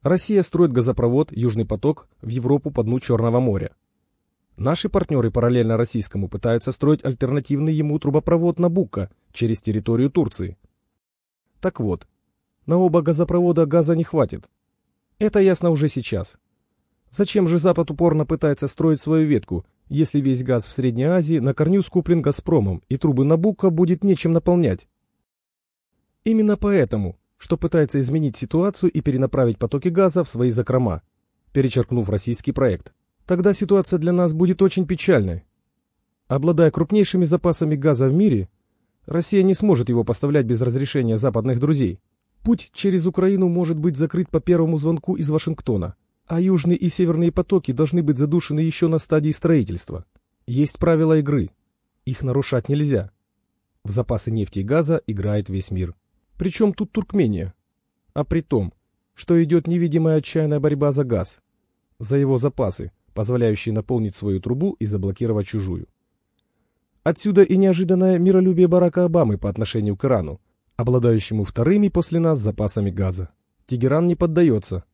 Россия строит газопровод «Южный поток» в Европу по дну Черного моря. Наши партнеры параллельно российскому пытаются строить альтернативный ему трубопровод Набука через территорию Турции. Так вот, на оба газопровода газа не хватит. Это ясно уже сейчас. Зачем же Запад упорно пытается строить свою ветку, если весь газ в Средней Азии на корню скуплен «Газпромом» и трубы Набука будет нечем наполнять? Именно поэтому, что пытается изменить ситуацию и перенаправить потоки газа в свои закрома, перечеркнув российский проект. Тогда ситуация для нас будет очень печальной. Обладая крупнейшими запасами газа в мире, Россия не сможет его поставлять без разрешения западных друзей. Путь через Украину может быть закрыт по первому звонку из Вашингтона. А южные и северные потоки должны быть задушены еще на стадии строительства. Есть правила игры. Их нарушать нельзя. В запасы нефти и газа играет весь мир. Причем тут Туркмения? А при том, что идет невидимая отчаянная борьба за газ, за его запасы, позволяющие наполнить свою трубу и заблокировать чужую. Отсюда и неожиданное миролюбие Барака Обамы по отношению к Ирану, обладающему вторыми после нас запасами газа. Тегеран не поддается,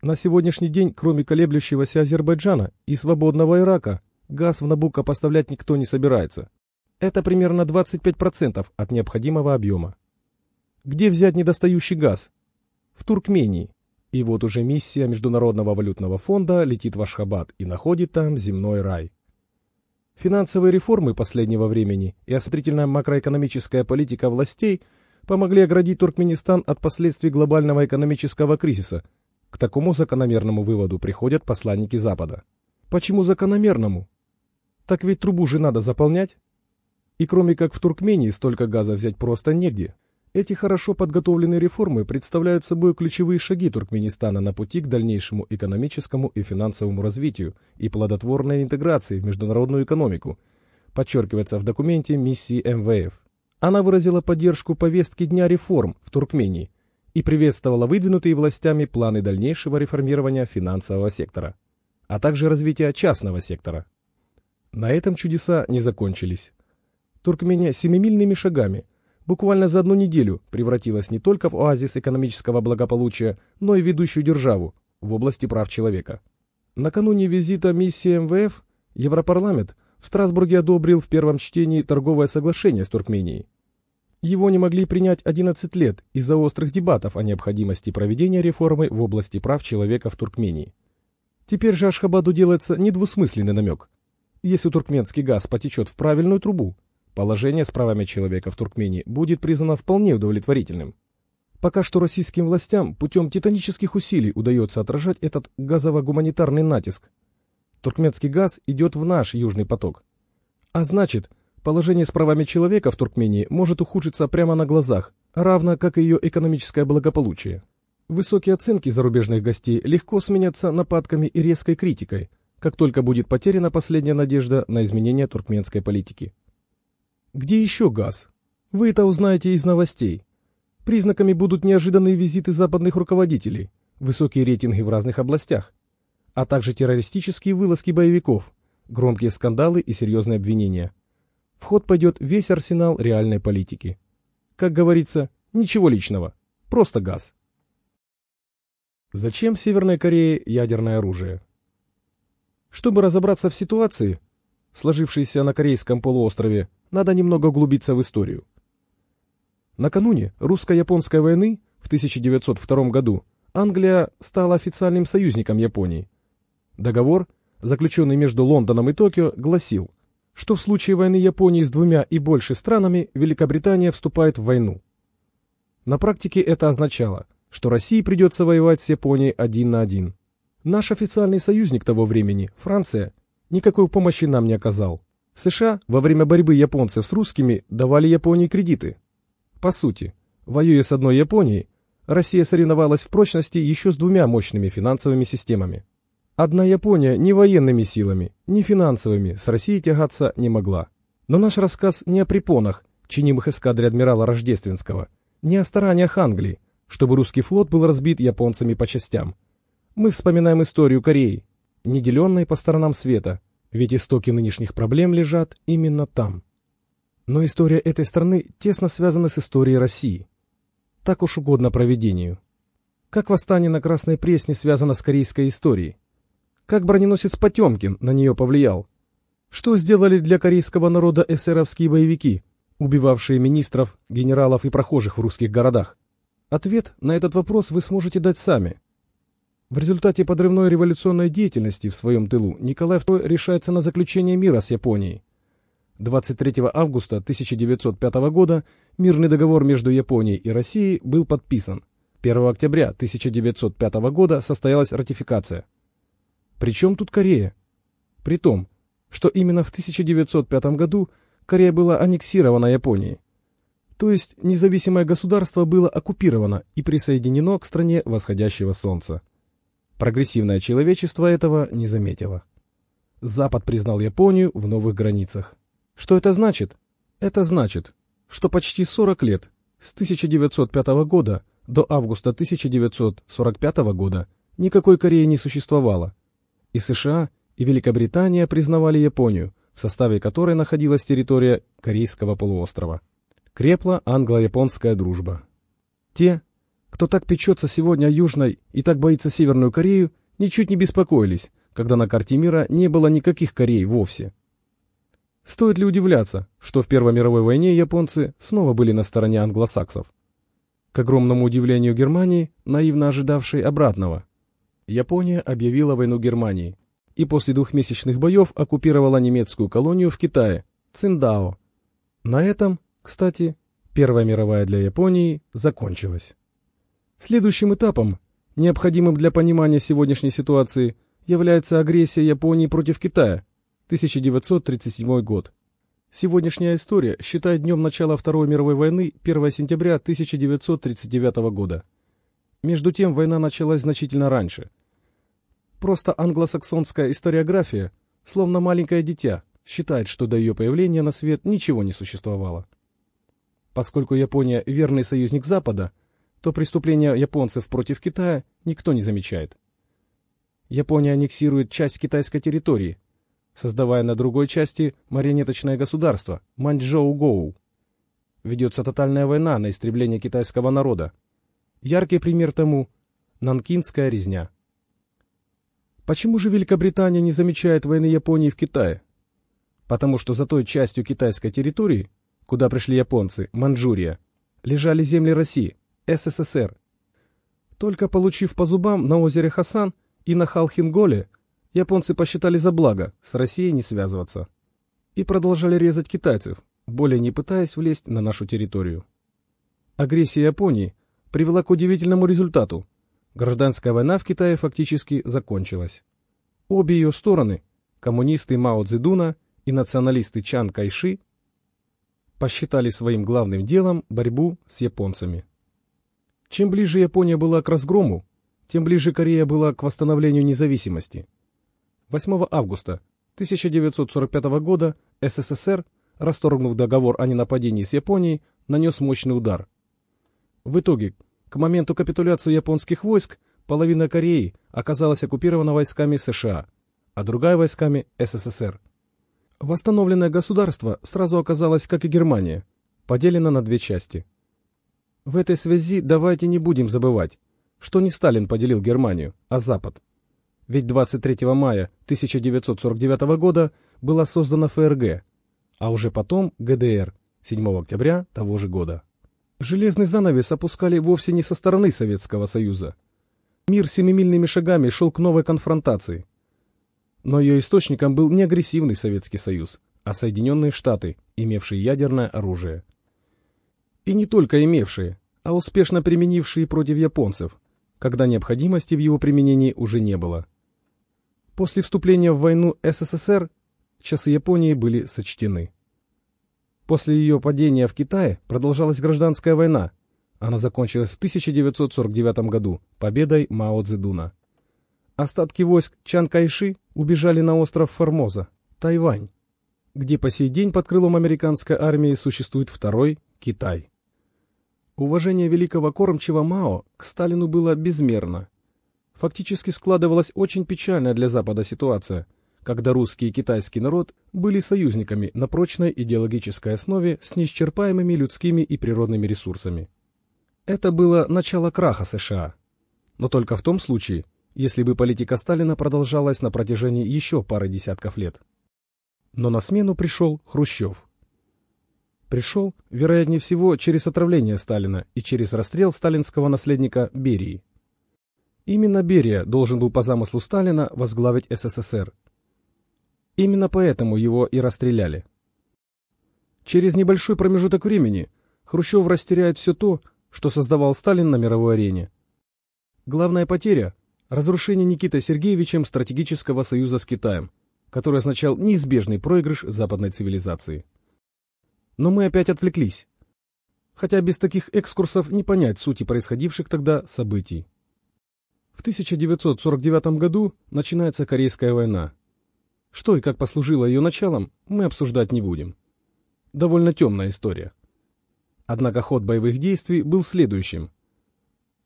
на сегодняшний день, кроме колеблющегося Азербайджана и свободного Ирака, газ в Набука поставлять никто не собирается. Это примерно 25% от необходимого объема. Где взять недостающий газ? В Туркмении. И вот уже миссия Международного валютного фонда летит в Ашхабад и находит там земной рай. Финансовые реформы последнего времени и осмотрительная макроэкономическая политика властей помогли оградить Туркменистан от последствий глобального экономического кризиса – к такому закономерному выводу приходят посланники Запада. Почему закономерному? Так ведь трубу же надо заполнять. И кроме как в Туркмении столько газа взять просто негде. Эти хорошо подготовленные реформы представляют собой ключевые шаги Туркменистана на пути к дальнейшему экономическому и финансовому развитию и плодотворной интеграции в международную экономику, подчеркивается в документе миссии МВФ. Она выразила поддержку повестки дня реформ в Туркмении – и приветствовала выдвинутые властями планы дальнейшего реформирования финансового сектора, а также развития частного сектора. На этом чудеса не закончились. Туркмения семимильными шагами буквально за одну неделю превратилась не только в оазис экономического благополучия, но и ведущую державу в области прав человека. Накануне визита миссии МВФ Европарламент в Страсбурге одобрил в первом чтении торговое соглашение с Туркменией – его не могли принять 11 лет из-за острых дебатов о необходимости проведения реформы в области прав человека в Туркмении. Теперь же Ашхабаду делается недвусмысленный намек. Если туркменский газ потечет в правильную трубу, положение с правами человека в Туркмении будет признано вполне удовлетворительным. Пока что российским властям путем титанических усилий удается отражать этот газово-гуманитарный натиск. Туркменский газ идет в наш южный поток. А значит, Положение с правами человека в Туркмении может ухудшиться прямо на глазах, равно как и ее экономическое благополучие. Высокие оценки зарубежных гостей легко сменятся нападками и резкой критикой, как только будет потеряна последняя надежда на изменение туркменской политики. Где еще газ? Вы это узнаете из новостей. Признаками будут неожиданные визиты западных руководителей, высокие рейтинги в разных областях, а также террористические вылазки боевиков, громкие скандалы и серьезные обвинения – в ход пойдет весь арсенал реальной политики. Как говорится, ничего личного, просто газ. Зачем Северной Корее ядерное оружие? Чтобы разобраться в ситуации, сложившейся на Корейском полуострове, надо немного углубиться в историю. Накануне русско-японской войны в 1902 году Англия стала официальным союзником Японии. Договор, заключенный между Лондоном и Токио, гласил – что в случае войны Японии с двумя и больше странами Великобритания вступает в войну. На практике это означало, что России придется воевать с Японией один на один. Наш официальный союзник того времени, Франция, никакой помощи нам не оказал. США во время борьбы японцев с русскими давали Японии кредиты. По сути, воюя с одной Японией, Россия соревновалась в прочности еще с двумя мощными финансовыми системами. Одна Япония ни военными силами, ни финансовыми с Россией тягаться не могла. Но наш рассказ не о препонах, чинимых эскадре адмирала Рождественского, не о стараниях Англии, чтобы русский флот был разбит японцами по частям. Мы вспоминаем историю Кореи, неделенной по сторонам света, ведь истоки нынешних проблем лежат именно там. Но история этой страны тесно связана с историей России. Так уж угодно проведению. Как восстание на Красной Пресне связано с корейской историей? как броненосец Потемкин на нее повлиял. Что сделали для корейского народа эсеровские боевики, убивавшие министров, генералов и прохожих в русских городах? Ответ на этот вопрос вы сможете дать сами. В результате подрывной революционной деятельности в своем тылу Николай II решается на заключение мира с Японией. 23 августа 1905 года мирный договор между Японией и Россией был подписан. 1 октября 1905 года состоялась ратификация. Причем тут Корея? При том, что именно в 1905 году Корея была аннексирована Японией. То есть независимое государство было оккупировано и присоединено к стране восходящего солнца. Прогрессивное человечество этого не заметило. Запад признал Японию в новых границах. Что это значит? Это значит, что почти 40 лет, с 1905 года до августа 1945 года, никакой Кореи не существовало, и США, и Великобритания признавали Японию, в составе которой находилась территория Корейского полуострова. Крепла англо-японская дружба. Те, кто так печется сегодня о Южной и так боится Северную Корею, ничуть не беспокоились, когда на карте мира не было никаких Корей вовсе. Стоит ли удивляться, что в Первой мировой войне японцы снова были на стороне англосаксов? К огромному удивлению Германии, наивно ожидавшей обратного. Япония объявила войну Германии и после двухмесячных боев оккупировала немецкую колонию в Китае, Циндао. На этом, кстати, Первая мировая для Японии закончилась. Следующим этапом, необходимым для понимания сегодняшней ситуации, является агрессия Японии против Китая, 1937 год. Сегодняшняя история считает днем начала Второй мировой войны 1 сентября 1939 года. Между тем, война началась значительно раньше, Просто англосаксонская историография, словно маленькое дитя, считает, что до ее появления на свет ничего не существовало. Поскольку Япония верный союзник Запада, то преступления японцев против Китая никто не замечает. Япония аннексирует часть китайской территории, создавая на другой части марионеточное государство – Маньчжоу-Гоу. Ведется тотальная война на истребление китайского народа. Яркий пример тому – Нанкинская резня – Почему же Великобритания не замечает войны Японии в Китае? Потому что за той частью китайской территории, куда пришли японцы, Манчжурия, лежали земли России, СССР. Только получив по зубам на озере Хасан и на Халхинголе, японцы посчитали за благо с Россией не связываться. И продолжали резать китайцев, более не пытаясь влезть на нашу территорию. Агрессия Японии привела к удивительному результату – Гражданская война в Китае фактически закончилась. Обе ее стороны, коммунисты Мао Цзэдуна и националисты Чан Кайши, посчитали своим главным делом борьбу с японцами. Чем ближе Япония была к разгрому, тем ближе Корея была к восстановлению независимости. 8 августа 1945 года СССР, расторгнув договор о ненападении с Японией, нанес мощный удар. В итоге к моменту капитуляции японских войск половина Кореи оказалась оккупирована войсками США, а другая войсками СССР. Восстановленное государство сразу оказалось, как и Германия, поделено на две части. В этой связи давайте не будем забывать, что не Сталин поделил Германию, а Запад. Ведь 23 мая 1949 года была создана ФРГ, а уже потом ГДР 7 октября того же года. Железный занавес опускали вовсе не со стороны Советского Союза. Мир семимильными шагами шел к новой конфронтации. Но ее источником был не агрессивный Советский Союз, а Соединенные Штаты, имевшие ядерное оружие. И не только имевшие, а успешно применившие против японцев, когда необходимости в его применении уже не было. После вступления в войну СССР часы Японии были сочтены. После ее падения в Китае продолжалась гражданская война. Она закончилась в 1949 году победой Мао Цзэдуна. Остатки войск Чан Кайши убежали на остров Формоза, Тайвань, где по сей день под крылом американской армии существует второй Китай. Уважение великого кормчего Мао к Сталину было безмерно. Фактически складывалась очень печальная для Запада ситуация – когда русский и китайский народ были союзниками на прочной идеологической основе с неисчерпаемыми людскими и природными ресурсами. Это было начало краха США, но только в том случае, если бы политика Сталина продолжалась на протяжении еще пары десятков лет. Но на смену пришел Хрущев. Пришел, вероятнее всего, через отравление Сталина и через расстрел сталинского наследника Берии. Именно Берия должен был по замыслу Сталина возглавить СССР, Именно поэтому его и расстреляли. Через небольшой промежуток времени Хрущев растеряет все то, что создавал Сталин на мировой арене. Главная потеря – разрушение Никитой Сергеевичем стратегического союза с Китаем, который означал неизбежный проигрыш западной цивилизации. Но мы опять отвлеклись. Хотя без таких экскурсов не понять сути происходивших тогда событий. В 1949 году начинается Корейская война – что и как послужило ее началом, мы обсуждать не будем. Довольно темная история. Однако ход боевых действий был следующим.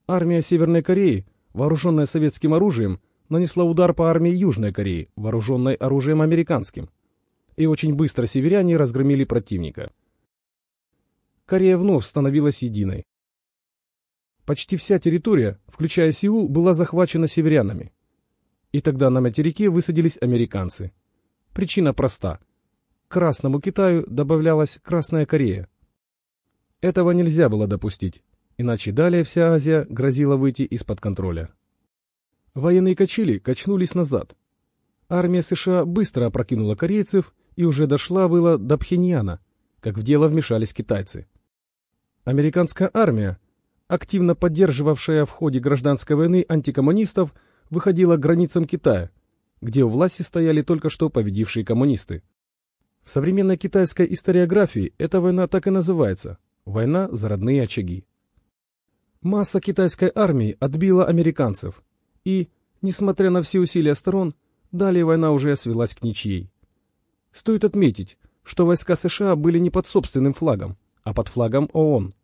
Армия Северной Кореи, вооруженная советским оружием, нанесла удар по армии Южной Кореи, вооруженной оружием американским. И очень быстро северяне разгромили противника. Корея вновь становилась единой. Почти вся территория, включая Сеул, была захвачена северянами. И тогда на материке высадились американцы. Причина проста. К Красному Китаю добавлялась Красная Корея. Этого нельзя было допустить, иначе далее вся Азия грозила выйти из-под контроля. Военные качели качнулись назад. Армия США быстро опрокинула корейцев и уже дошла было до Пхеньяна, как в дело вмешались китайцы. Американская армия, активно поддерживавшая в ходе гражданской войны антикоммунистов, выходила к границам Китая – где у власти стояли только что победившие коммунисты. В современной китайской историографии эта война так и называется – война за родные очаги. Масса китайской армии отбила американцев, и, несмотря на все усилия сторон, далее война уже свелась к ничьей. Стоит отметить, что войска США были не под собственным флагом, а под флагом ООН.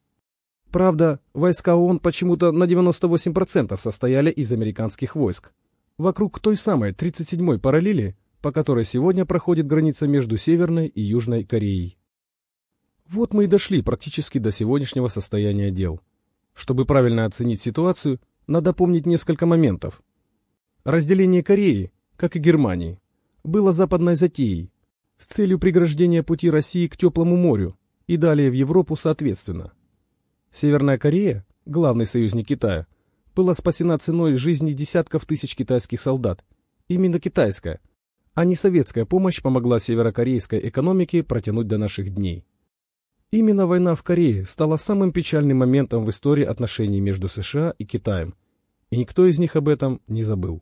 Правда, войска ООН почему-то на 98% состояли из американских войск – вокруг той самой 37-й параллели, по которой сегодня проходит граница между Северной и Южной Кореей. Вот мы и дошли практически до сегодняшнего состояния дел. Чтобы правильно оценить ситуацию, надо помнить несколько моментов. Разделение Кореи, как и Германии, было западной затеей с целью преграждения пути России к Теплому морю и далее в Европу соответственно. Северная Корея, главный союзник Китая, была спасена ценой жизни десятков тысяч китайских солдат. Именно китайская, а не советская помощь помогла северокорейской экономике протянуть до наших дней. Именно война в Корее стала самым печальным моментом в истории отношений между США и Китаем, и никто из них об этом не забыл.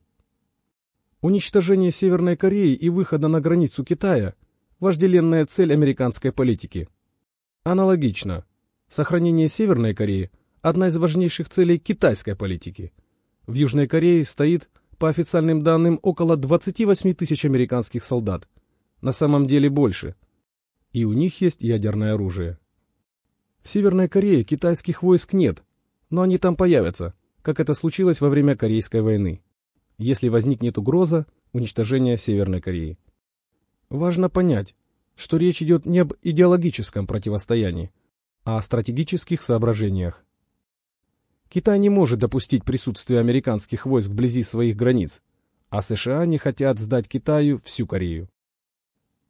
Уничтожение Северной Кореи и выхода на границу Китая – вожделенная цель американской политики. Аналогично, сохранение Северной Кореи – одна из важнейших целей китайской политики. В Южной Корее стоит, по официальным данным, около 28 тысяч американских солдат. На самом деле больше. И у них есть ядерное оружие. В Северной Корее китайских войск нет, но они там появятся, как это случилось во время Корейской войны, если возникнет угроза уничтожения Северной Кореи. Важно понять, что речь идет не об идеологическом противостоянии, а о стратегических соображениях. Китай не может допустить присутствие американских войск вблизи своих границ, а США не хотят сдать Китаю всю Корею.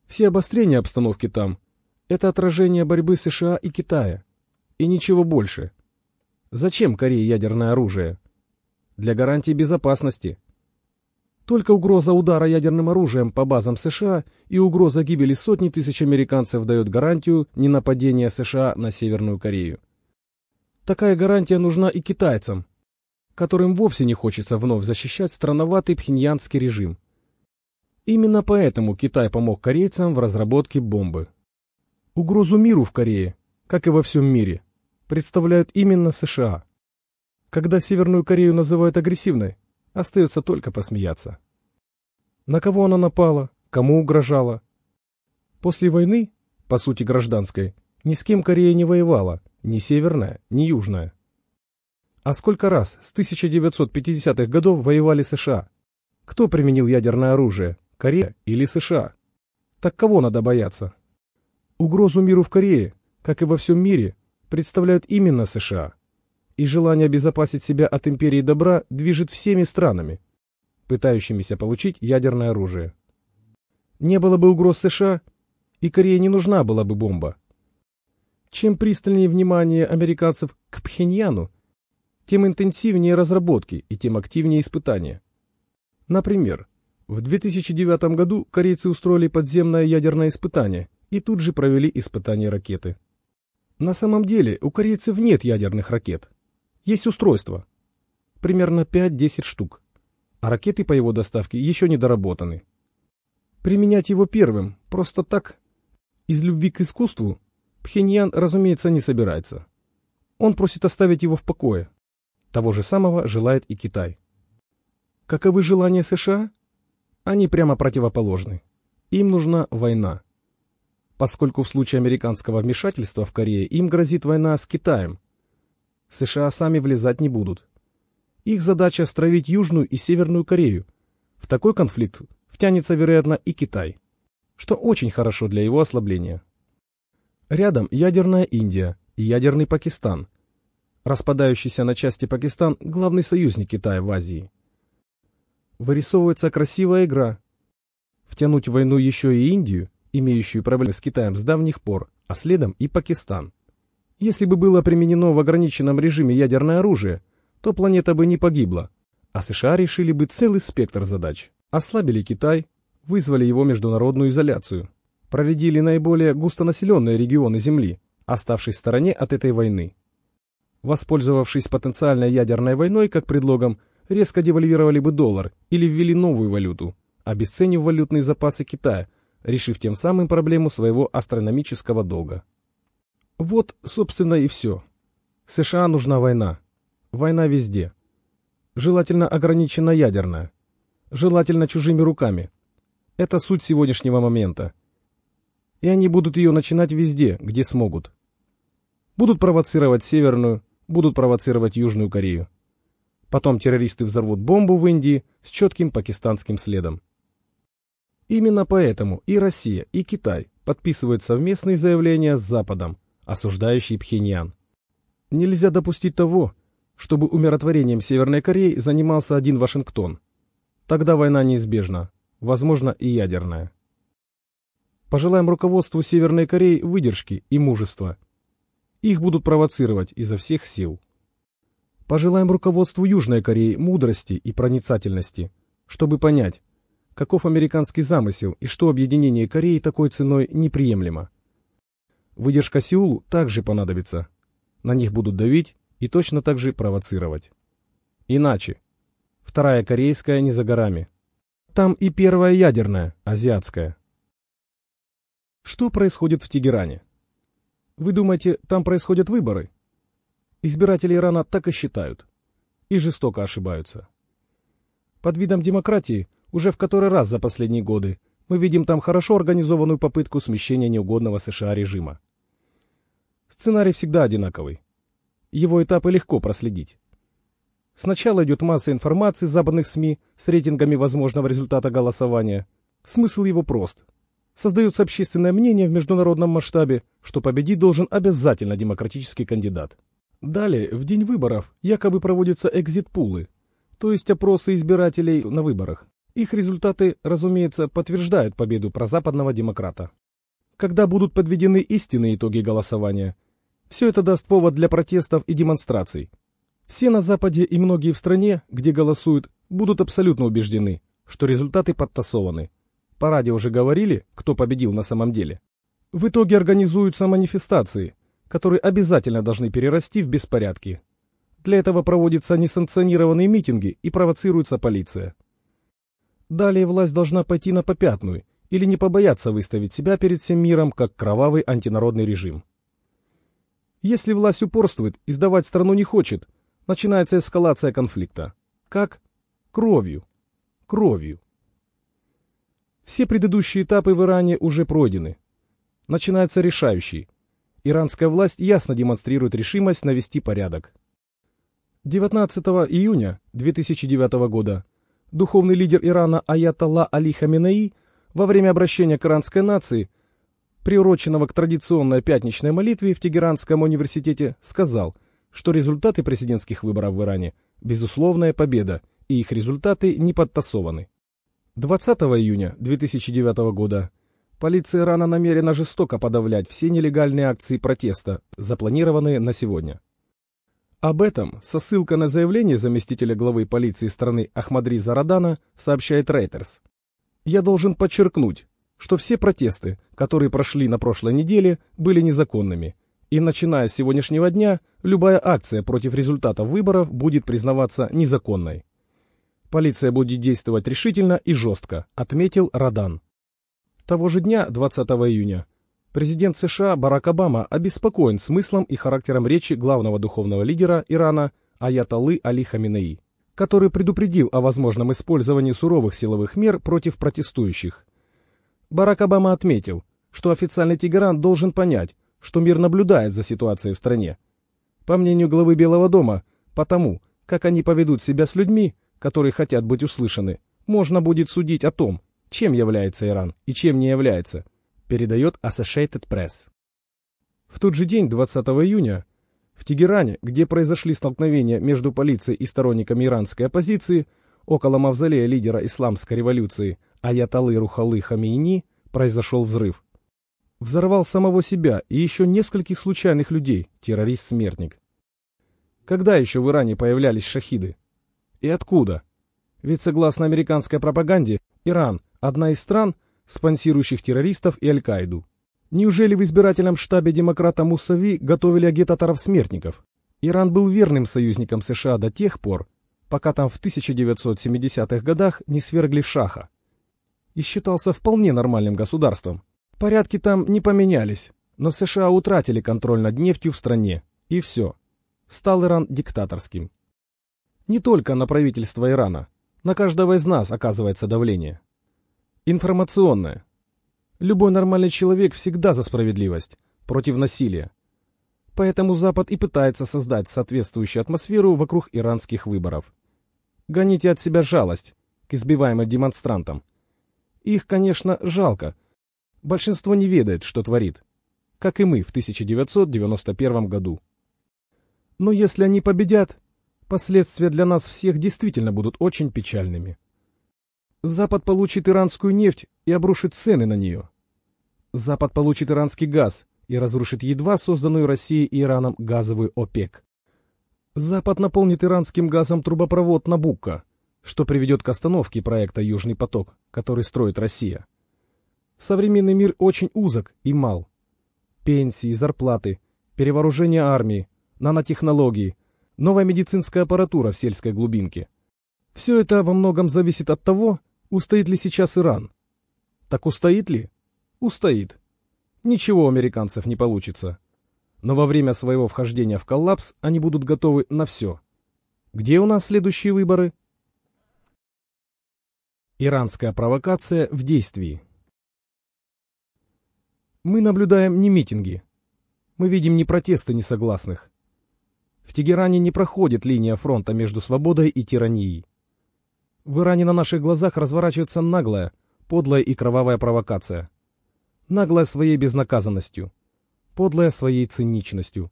Все обострения обстановки там – это отражение борьбы США и Китая, и ничего больше. Зачем Корее ядерное оружие? Для гарантии безопасности. Только угроза удара ядерным оружием по базам США и угроза гибели сотни тысяч американцев дает гарантию ненападения США на Северную Корею. Такая гарантия нужна и китайцам, которым вовсе не хочется вновь защищать странноватый пхеньянский режим. Именно поэтому Китай помог корейцам в разработке бомбы. Угрозу миру в Корее, как и во всем мире, представляют именно США. Когда Северную Корею называют агрессивной, остается только посмеяться. На кого она напала, кому угрожала? После войны, по сути гражданской, ни с кем Корея не воевала, ни северная, ни южная. А сколько раз с 1950-х годов воевали США? Кто применил ядерное оружие? Корея или США? Так кого надо бояться? Угрозу миру в Корее, как и во всем мире, представляют именно США. И желание обезопасить себя от империи добра движет всеми странами, пытающимися получить ядерное оружие. Не было бы угроз США, и Корее не нужна была бы бомба – чем пристальнее внимание американцев к Пхеньяну, тем интенсивнее разработки и тем активнее испытания. Например, в 2009 году корейцы устроили подземное ядерное испытание и тут же провели испытание ракеты. На самом деле у корейцев нет ядерных ракет. Есть устройства. Примерно 5-10 штук. А ракеты по его доставке еще не доработаны. Применять его первым, просто так, из любви к искусству, Пхеньян, разумеется, не собирается. Он просит оставить его в покое. Того же самого желает и Китай. Каковы желания США? Они прямо противоположны. Им нужна война. Поскольку в случае американского вмешательства в Корее им грозит война с Китаем, США сами влезать не будут. Их задача стравить Южную и Северную Корею. В такой конфликт втянется, вероятно, и Китай, что очень хорошо для его ослабления. Рядом ядерная Индия и ядерный Пакистан. Распадающийся на части Пакистан – главный союзник Китая в Азии. Вырисовывается красивая игра. Втянуть в войну еще и Индию, имеющую проблемы с Китаем с давних пор, а следом и Пакистан. Если бы было применено в ограниченном режиме ядерное оружие, то планета бы не погибла, а США решили бы целый спектр задач. Ослабили Китай, вызвали его международную изоляцию – проредили наиболее густонаселенные регионы Земли, оставшись в стороне от этой войны. Воспользовавшись потенциальной ядерной войной как предлогом, резко девальвировали бы доллар или ввели новую валюту, обесценив валютные запасы Китая, решив тем самым проблему своего астрономического долга. Вот, собственно, и все. США нужна война. Война везде. Желательно ограничена ядерная. Желательно чужими руками. Это суть сегодняшнего момента и они будут ее начинать везде, где смогут. Будут провоцировать Северную, будут провоцировать Южную Корею. Потом террористы взорвут бомбу в Индии с четким пакистанским следом. Именно поэтому и Россия, и Китай подписывают совместные заявления с Западом, осуждающие Пхеньян. Нельзя допустить того, чтобы умиротворением Северной Кореи занимался один Вашингтон. Тогда война неизбежна, возможно и ядерная. Пожелаем руководству Северной Кореи выдержки и мужества. Их будут провоцировать изо всех сил. Пожелаем руководству Южной Кореи мудрости и проницательности, чтобы понять, каков американский замысел и что объединение Кореи такой ценой неприемлемо. Выдержка Сеулу также понадобится. На них будут давить и точно так же провоцировать. Иначе. Вторая корейская не за горами. Там и первая ядерная, азиатская. Что происходит в Тегеране? Вы думаете, там происходят выборы? Избиратели Ирана так и считают. И жестоко ошибаются. Под видом демократии уже в который раз за последние годы мы видим там хорошо организованную попытку смещения неугодного США режима. Сценарий всегда одинаковый. Его этапы легко проследить. Сначала идет масса информации западных СМИ с рейтингами возможного результата голосования. Смысл его прост – создается общественное мнение в международном масштабе, что победить должен обязательно демократический кандидат. Далее, в день выборов якобы проводятся экзит-пулы, то есть опросы избирателей на выборах. Их результаты, разумеется, подтверждают победу прозападного демократа. Когда будут подведены истинные итоги голосования, все это даст повод для протестов и демонстраций. Все на Западе и многие в стране, где голосуют, будут абсолютно убеждены, что результаты подтасованы – по радио уже говорили, кто победил на самом деле. В итоге организуются манифестации, которые обязательно должны перерасти в беспорядки. Для этого проводятся несанкционированные митинги и провоцируется полиция. Далее власть должна пойти на попятную или не побояться выставить себя перед всем миром как кровавый антинародный режим. Если власть упорствует и сдавать страну не хочет, начинается эскалация конфликта. Как? Кровью. Кровью. Все предыдущие этапы в Иране уже пройдены. Начинается решающий. Иранская власть ясно демонстрирует решимость навести порядок. 19 июня 2009 года духовный лидер Ирана Аятолла Али Хаменеи во время обращения к иранской нации, приуроченного к традиционной пятничной молитве в Тегеранском университете, сказал, что результаты президентских выборов в Иране – безусловная победа, и их результаты не подтасованы. 20 июня 2009 года полиция Ирана намерена жестоко подавлять все нелегальные акции протеста, запланированные на сегодня. Об этом со ссылкой на заявление заместителя главы полиции страны Ахмадри Зарадана сообщает Reuters. Я должен подчеркнуть, что все протесты, которые прошли на прошлой неделе, были незаконными, и начиная с сегодняшнего дня любая акция против результатов выборов будет признаваться незаконной. Полиция будет действовать решительно и жестко, отметил Радан. Того же дня, 20 июня, президент США Барак Обама обеспокоен смыслом и характером речи главного духовного лидера Ирана Аятоллы Али Хаминеи, который предупредил о возможном использовании суровых силовых мер против протестующих. Барак Обама отметил, что официальный Тегеран должен понять, что мир наблюдает за ситуацией в стране. По мнению главы Белого дома, потому, как они поведут себя с людьми, которые хотят быть услышаны, можно будет судить о том, чем является Иран и чем не является, передает Associated Press. В тот же день, 20 июня, в Тегеране, где произошли столкновения между полицией и сторонниками иранской оппозиции, около мавзолея лидера исламской революции Аяталы Рухалы Хамейни произошел взрыв. Взорвал самого себя и еще нескольких случайных людей террорист-смертник. Когда еще в Иране появлялись шахиды? И откуда? Ведь согласно американской пропаганде, Иран – одна из стран, спонсирующих террористов и Аль-Каиду. Неужели в избирательном штабе демократа Мусави готовили агитаторов-смертников? Иран был верным союзником США до тех пор, пока там в 1970-х годах не свергли Шаха. И считался вполне нормальным государством. Порядки там не поменялись, но США утратили контроль над нефтью в стране, и все. Стал Иран диктаторским. Не только на правительство Ирана. На каждого из нас оказывается давление. Информационное. Любой нормальный человек всегда за справедливость, против насилия. Поэтому Запад и пытается создать соответствующую атмосферу вокруг иранских выборов. Гоните от себя жалость к избиваемым демонстрантам. Их, конечно, жалко. Большинство не ведает, что творит. Как и мы в 1991 году. Но если они победят, последствия для нас всех действительно будут очень печальными. Запад получит иранскую нефть и обрушит цены на нее. Запад получит иранский газ и разрушит едва созданную Россией и Ираном газовую ОПЕК. Запад наполнит иранским газом трубопровод Набука, что приведет к остановке проекта «Южный поток», который строит Россия. Современный мир очень узок и мал. Пенсии, зарплаты, перевооружение армии, нанотехнологии – новая медицинская аппаратура в сельской глубинке. Все это во многом зависит от того, устоит ли сейчас Иран. Так устоит ли? Устоит. Ничего у американцев не получится. Но во время своего вхождения в коллапс они будут готовы на все. Где у нас следующие выборы? Иранская провокация в действии. Мы наблюдаем не митинги. Мы видим не протесты несогласных, в Тегеране не проходит линия фронта между свободой и тиранией. В Иране на наших глазах разворачивается наглая, подлая и кровавая провокация. Наглая своей безнаказанностью, подлая своей циничностью,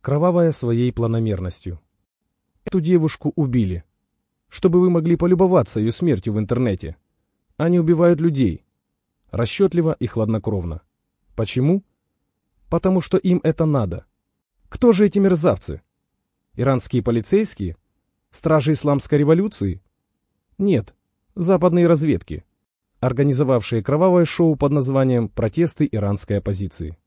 кровавая своей планомерностью. Эту девушку убили, чтобы вы могли полюбоваться ее смертью в интернете. Они убивают людей, расчетливо и хладнокровно. Почему? Потому что им это надо. Кто же эти мерзавцы? Иранские полицейские? Стражи исламской революции? Нет, западные разведки, организовавшие кровавое шоу под названием «Протесты иранской оппозиции».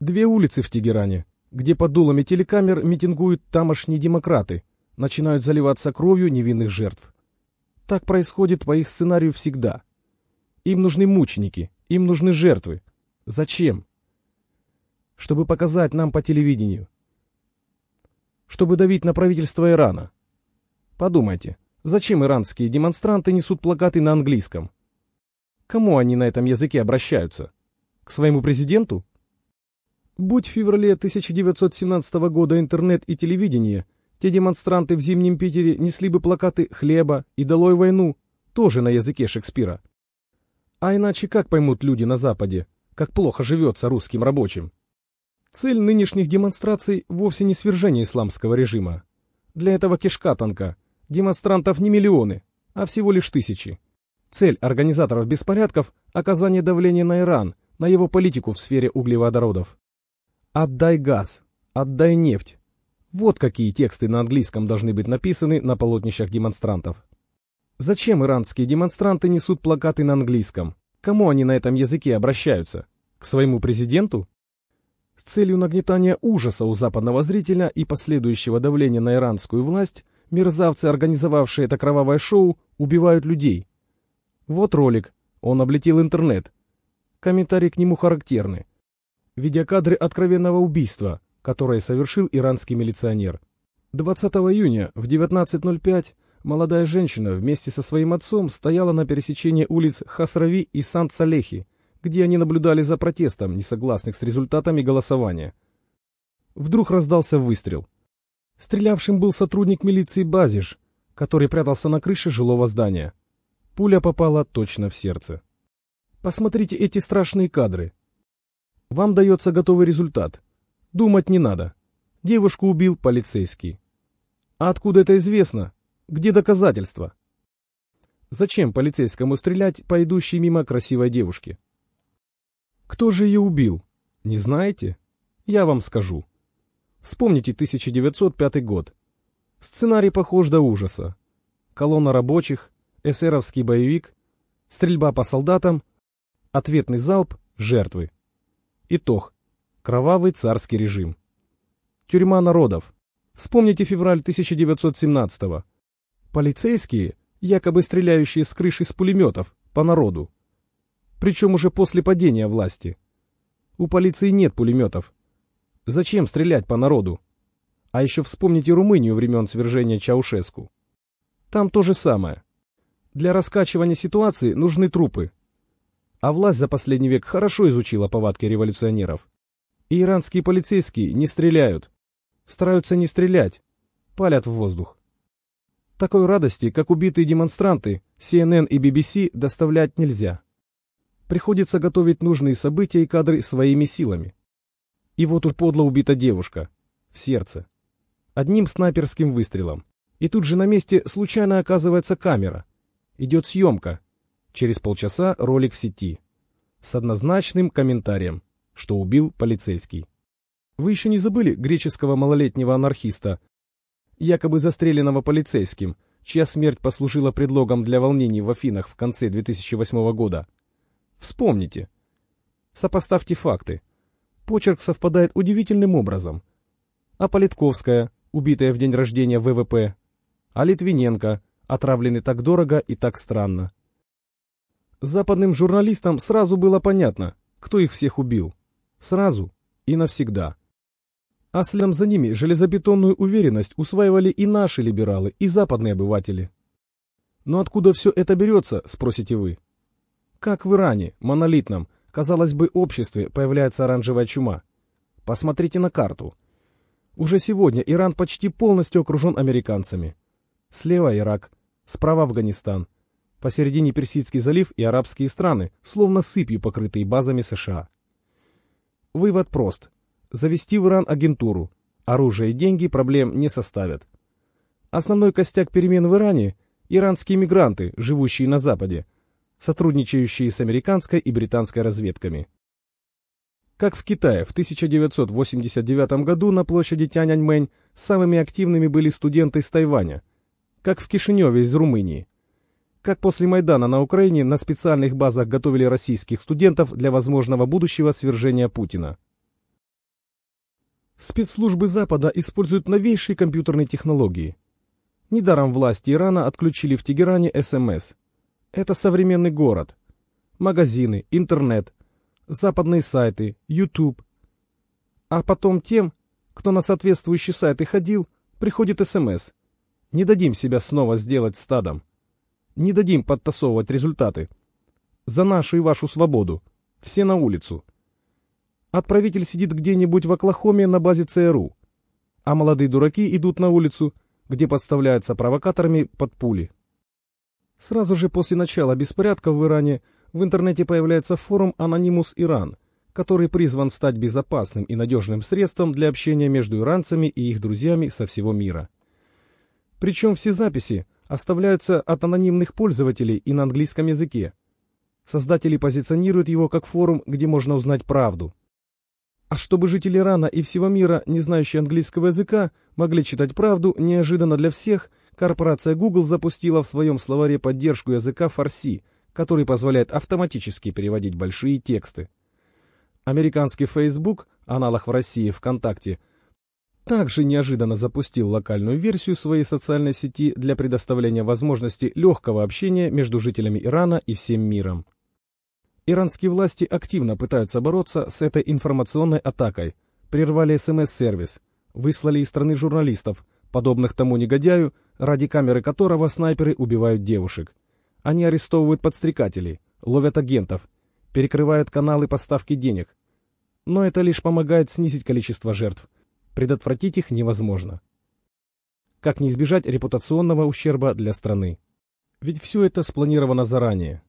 Две улицы в Тегеране, где под дулами телекамер митингуют тамошние демократы, начинают заливаться кровью невинных жертв. Так происходит по их сценарию всегда. Им нужны мученики, им нужны жертвы. Зачем? Чтобы показать нам по телевидению – чтобы давить на правительство Ирана. Подумайте, зачем иранские демонстранты несут плакаты на английском? Кому они на этом языке обращаются? К своему президенту? Будь в феврале 1917 года интернет и телевидение, те демонстранты в Зимнем Питере несли бы плакаты «Хлеба» и «Долой войну» тоже на языке Шекспира. А иначе как поймут люди на Западе, как плохо живется русским рабочим? Цель нынешних демонстраций вовсе не свержение исламского режима. Для этого кишка танка. Демонстрантов не миллионы, а всего лишь тысячи. Цель организаторов беспорядков – оказание давления на Иран, на его политику в сфере углеводородов. «Отдай газ», «Отдай нефть», вот какие тексты на английском должны быть написаны на полотнищах демонстрантов. Зачем иранские демонстранты несут плакаты на английском? Кому они на этом языке обращаются? К своему президенту? целью нагнетания ужаса у западного зрителя и последующего давления на иранскую власть, мерзавцы, организовавшие это кровавое шоу, убивают людей. Вот ролик, он облетел интернет. Комментарии к нему характерны. Видеокадры откровенного убийства, которое совершил иранский милиционер. 20 июня в 19.05 молодая женщина вместе со своим отцом стояла на пересечении улиц Хасрави и Сан-Салехи, где они наблюдали за протестом, несогласных с результатами голосования. Вдруг раздался выстрел. Стрелявшим был сотрудник милиции Базиш, который прятался на крыше жилого здания. Пуля попала точно в сердце. Посмотрите эти страшные кадры. Вам дается готовый результат. Думать не надо. Девушку убил полицейский. А откуда это известно? Где доказательства? Зачем полицейскому стрелять по идущей мимо красивой девушке? Кто же ее убил? Не знаете? Я вам скажу. Вспомните 1905 год. Сценарий похож до ужаса. Колонна рабочих, эсеровский боевик, стрельба по солдатам, ответный залп, жертвы. Итог. Кровавый царский режим. Тюрьма народов. Вспомните февраль 1917 -го. Полицейские, якобы стреляющие с крыши с пулеметов, по народу причем уже после падения власти. У полиции нет пулеметов. Зачем стрелять по народу? А еще вспомните Румынию времен свержения Чаушеску. Там то же самое. Для раскачивания ситуации нужны трупы. А власть за последний век хорошо изучила повадки революционеров. И иранские полицейские не стреляют. Стараются не стрелять. Палят в воздух. Такой радости, как убитые демонстранты, CNN и BBC доставлять нельзя приходится готовить нужные события и кадры своими силами. И вот уж подло убита девушка. В сердце. Одним снайперским выстрелом. И тут же на месте случайно оказывается камера. Идет съемка. Через полчаса ролик в сети. С однозначным комментарием, что убил полицейский. Вы еще не забыли греческого малолетнего анархиста, якобы застреленного полицейским, чья смерть послужила предлогом для волнений в Афинах в конце 2008 года? Вспомните. Сопоставьте факты. Почерк совпадает удивительным образом. А Политковская, убитая в день рождения ВВП, а Литвиненко, отравленный так дорого и так странно. Западным журналистам сразу было понятно, кто их всех убил. Сразу и навсегда. А следом за ними железобетонную уверенность усваивали и наши либералы, и западные обыватели. Но откуда все это берется, спросите вы? Как в Иране, монолитном, казалось бы, обществе появляется оранжевая чума. Посмотрите на карту. Уже сегодня Иран почти полностью окружен американцами. Слева Ирак, справа Афганистан, посередине Персидский залив и арабские страны, словно сыпью покрытые базами США. Вывод прост. Завести в Иран агентуру. Оружие и деньги проблем не составят. Основной костяк перемен в Иране – иранские мигранты, живущие на Западе – сотрудничающие с американской и британской разведками. Как в Китае в 1989 году на площади Тяньаньмэнь самыми активными были студенты из Тайваня, как в Кишиневе из Румынии, как после Майдана на Украине на специальных базах готовили российских студентов для возможного будущего свержения Путина. Спецслужбы Запада используют новейшие компьютерные технологии. Недаром власти Ирана отключили в Тегеране СМС, это современный город. Магазины, интернет, западные сайты, YouTube. А потом тем, кто на соответствующие сайты ходил, приходит СМС. Эм Не дадим себя снова сделать стадом. Не дадим подтасовывать результаты. За нашу и вашу свободу. Все на улицу. Отправитель сидит где-нибудь в Оклахоме на базе ЦРУ. А молодые дураки идут на улицу, где подставляются провокаторами под пули. Сразу же после начала беспорядков в Иране в интернете появляется форум Anonymous Iran, который призван стать безопасным и надежным средством для общения между иранцами и их друзьями со всего мира. Причем все записи оставляются от анонимных пользователей и на английском языке. Создатели позиционируют его как форум, где можно узнать правду. А чтобы жители Ирана и всего мира, не знающие английского языка, могли читать правду, неожиданно для всех – Корпорация Google запустила в своем словаре поддержку языка фарси, который позволяет автоматически переводить большие тексты. Американский Facebook, аналог в России ВКонтакте, также неожиданно запустил локальную версию своей социальной сети для предоставления возможности легкого общения между жителями Ирана и всем миром. Иранские власти активно пытаются бороться с этой информационной атакой, прервали СМС-сервис, выслали из страны журналистов, подобных тому негодяю, ради камеры которого снайперы убивают девушек. Они арестовывают подстрекателей, ловят агентов, перекрывают каналы поставки денег. Но это лишь помогает снизить количество жертв. Предотвратить их невозможно. Как не избежать репутационного ущерба для страны? Ведь все это спланировано заранее.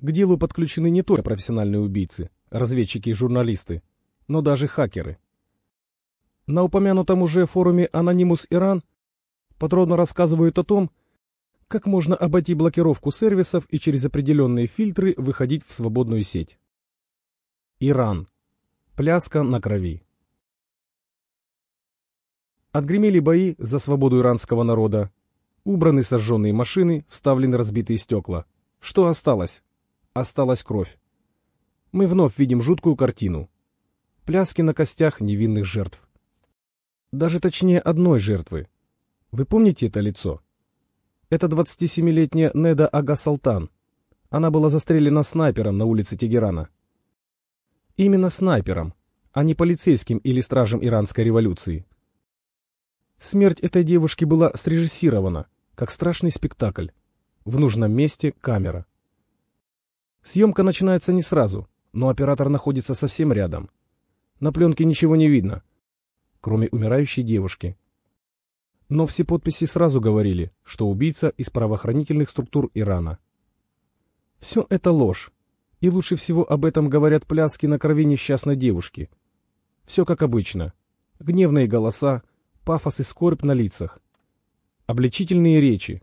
К делу подключены не только профессиональные убийцы, разведчики и журналисты, но даже хакеры. На упомянутом уже форуме Anonymous Iran подробно рассказывают о том, как можно обойти блокировку сервисов и через определенные фильтры выходить в свободную сеть. Иран. Пляска на крови. Отгремели бои за свободу иранского народа. Убраны сожженные машины, вставлены разбитые стекла. Что осталось? Осталась кровь. Мы вновь видим жуткую картину. Пляски на костях невинных жертв. Даже точнее одной жертвы, вы помните это лицо? Это 27-летняя Неда Ага-Салтан. Она была застрелена снайпером на улице Тегерана. Именно снайпером, а не полицейским или стражем иранской революции. Смерть этой девушки была срежиссирована, как страшный спектакль. В нужном месте камера. Съемка начинается не сразу, но оператор находится совсем рядом. На пленке ничего не видно, кроме умирающей девушки, но все подписи сразу говорили, что убийца из правоохранительных структур Ирана. Все это ложь, и лучше всего об этом говорят пляски на крови несчастной девушки. Все как обычно. Гневные голоса, пафос и скорбь на лицах. Обличительные речи.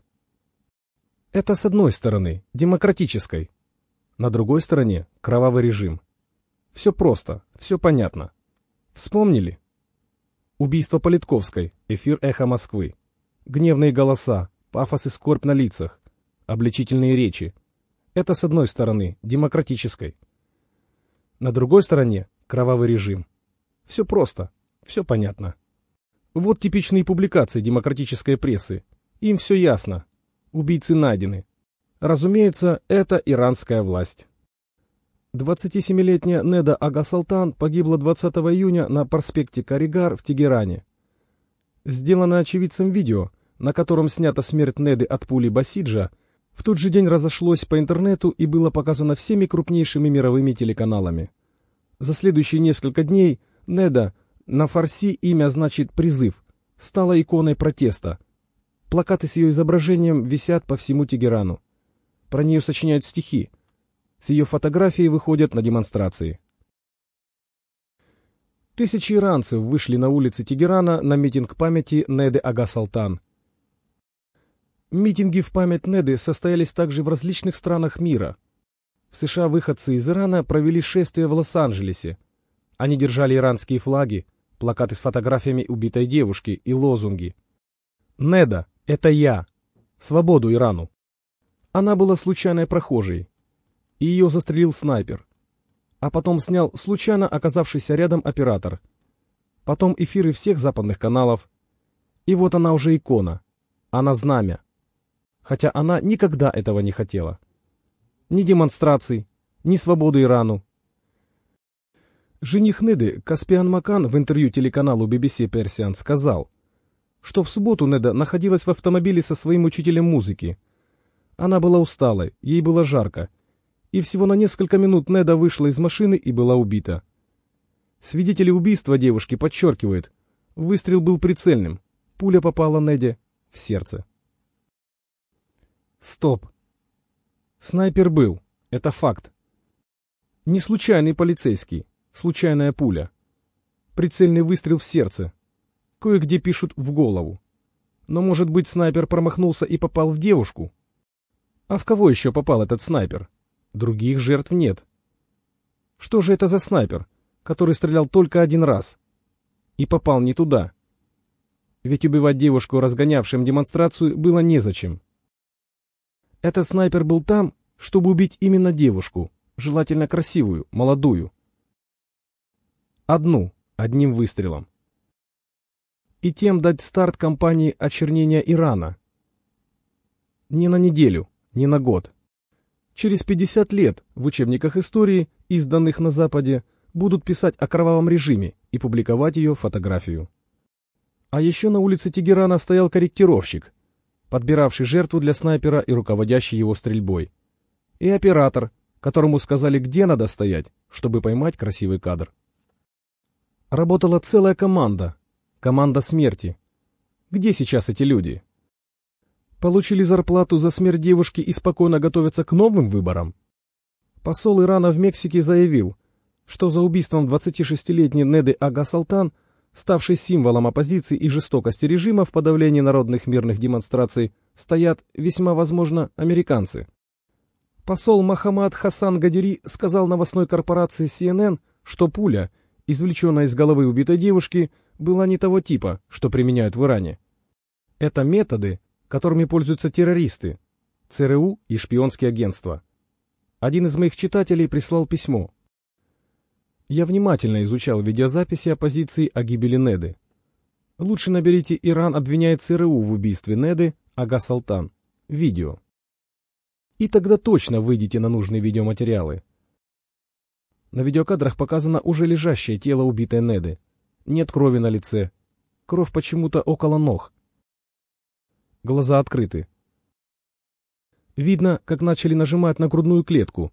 Это с одной стороны, демократической. На другой стороне — кровавый режим. Все просто, все понятно. Вспомнили? Убийство Политковской. Эфир «Эхо Москвы». Гневные голоса, пафос и скорбь на лицах, обличительные речи. Это с одной стороны, демократической. На другой стороне – кровавый режим. Все просто, все понятно. Вот типичные публикации демократической прессы. Им все ясно. Убийцы найдены. Разумеется, это иранская власть. 27-летняя Неда Агасалтан погибла 20 июня на проспекте Каригар в Тегеране. Сделано очевидцем видео, на котором снята смерть Неды от пули Басиджа, в тот же день разошлось по интернету и было показано всеми крупнейшими мировыми телеканалами. За следующие несколько дней Неда, на фарси имя значит «призыв», стала иконой протеста. Плакаты с ее изображением висят по всему Тегерану. Про нее сочиняют стихи — с ее фотографией выходят на демонстрации. Тысячи иранцев вышли на улицы Тегерана на митинг памяти Неды Ага Салтан. Митинги в память Неды состоялись также в различных странах мира. В США выходцы из Ирана провели шествие в Лос-Анджелесе. Они держали иранские флаги, плакаты с фотографиями убитой девушки и лозунги. «Неда, это я! Свободу Ирану!» Она была случайной прохожей и ее застрелил снайпер. А потом снял случайно оказавшийся рядом оператор. Потом эфиры всех западных каналов. И вот она уже икона. Она знамя. Хотя она никогда этого не хотела. Ни демонстраций, ни свободы Ирану. Жених Неды Каспиан Макан в интервью телеканалу BBC Persian сказал, что в субботу Неда находилась в автомобиле со своим учителем музыки. Она была усталой, ей было жарко, и всего на несколько минут Неда вышла из машины и была убита. Свидетели убийства девушки подчеркивают, выстрел был прицельным, пуля попала Неде в сердце. Стоп. Снайпер был, это факт. Не случайный полицейский, случайная пуля. Прицельный выстрел в сердце. Кое-где пишут в голову. Но, может быть, снайпер промахнулся и попал в девушку? А в кого еще попал этот снайпер? Других жертв нет. Что же это за снайпер, который стрелял только один раз и попал не туда? Ведь убивать девушку, разгонявшим демонстрацию, было незачем. Этот снайпер был там, чтобы убить именно девушку, желательно красивую, молодую. Одну, одним выстрелом. И тем дать старт кампании очернения Ирана. Не на неделю, не на год, Через 50 лет в учебниках истории, изданных на Западе, будут писать о кровавом режиме и публиковать ее фотографию. А еще на улице Тегерана стоял корректировщик, подбиравший жертву для снайпера и руководящий его стрельбой. И оператор, которому сказали, где надо стоять, чтобы поймать красивый кадр. Работала целая команда, команда смерти. Где сейчас эти люди? получили зарплату за смерть девушки и спокойно готовятся к новым выборам? Посол Ирана в Мексике заявил, что за убийством 26-летней Неды Ага-Салтан, ставшей символом оппозиции и жестокости режима в подавлении народных мирных демонстраций, стоят, весьма возможно, американцы. Посол Махамад Хасан Гадери сказал новостной корпорации CNN, что пуля, извлеченная из головы убитой девушки, была не того типа, что применяют в Иране. Это методы, которыми пользуются террористы, ЦРУ и шпионские агентства. Один из моих читателей прислал письмо. Я внимательно изучал видеозаписи оппозиции о гибели Неды. Лучше наберите «Иран обвиняет ЦРУ в убийстве Неды» Ага Салтан. Видео. И тогда точно выйдите на нужные видеоматериалы. На видеокадрах показано уже лежащее тело убитой Неды. Нет крови на лице. Кровь почему-то около ног глаза открыты. Видно, как начали нажимать на грудную клетку.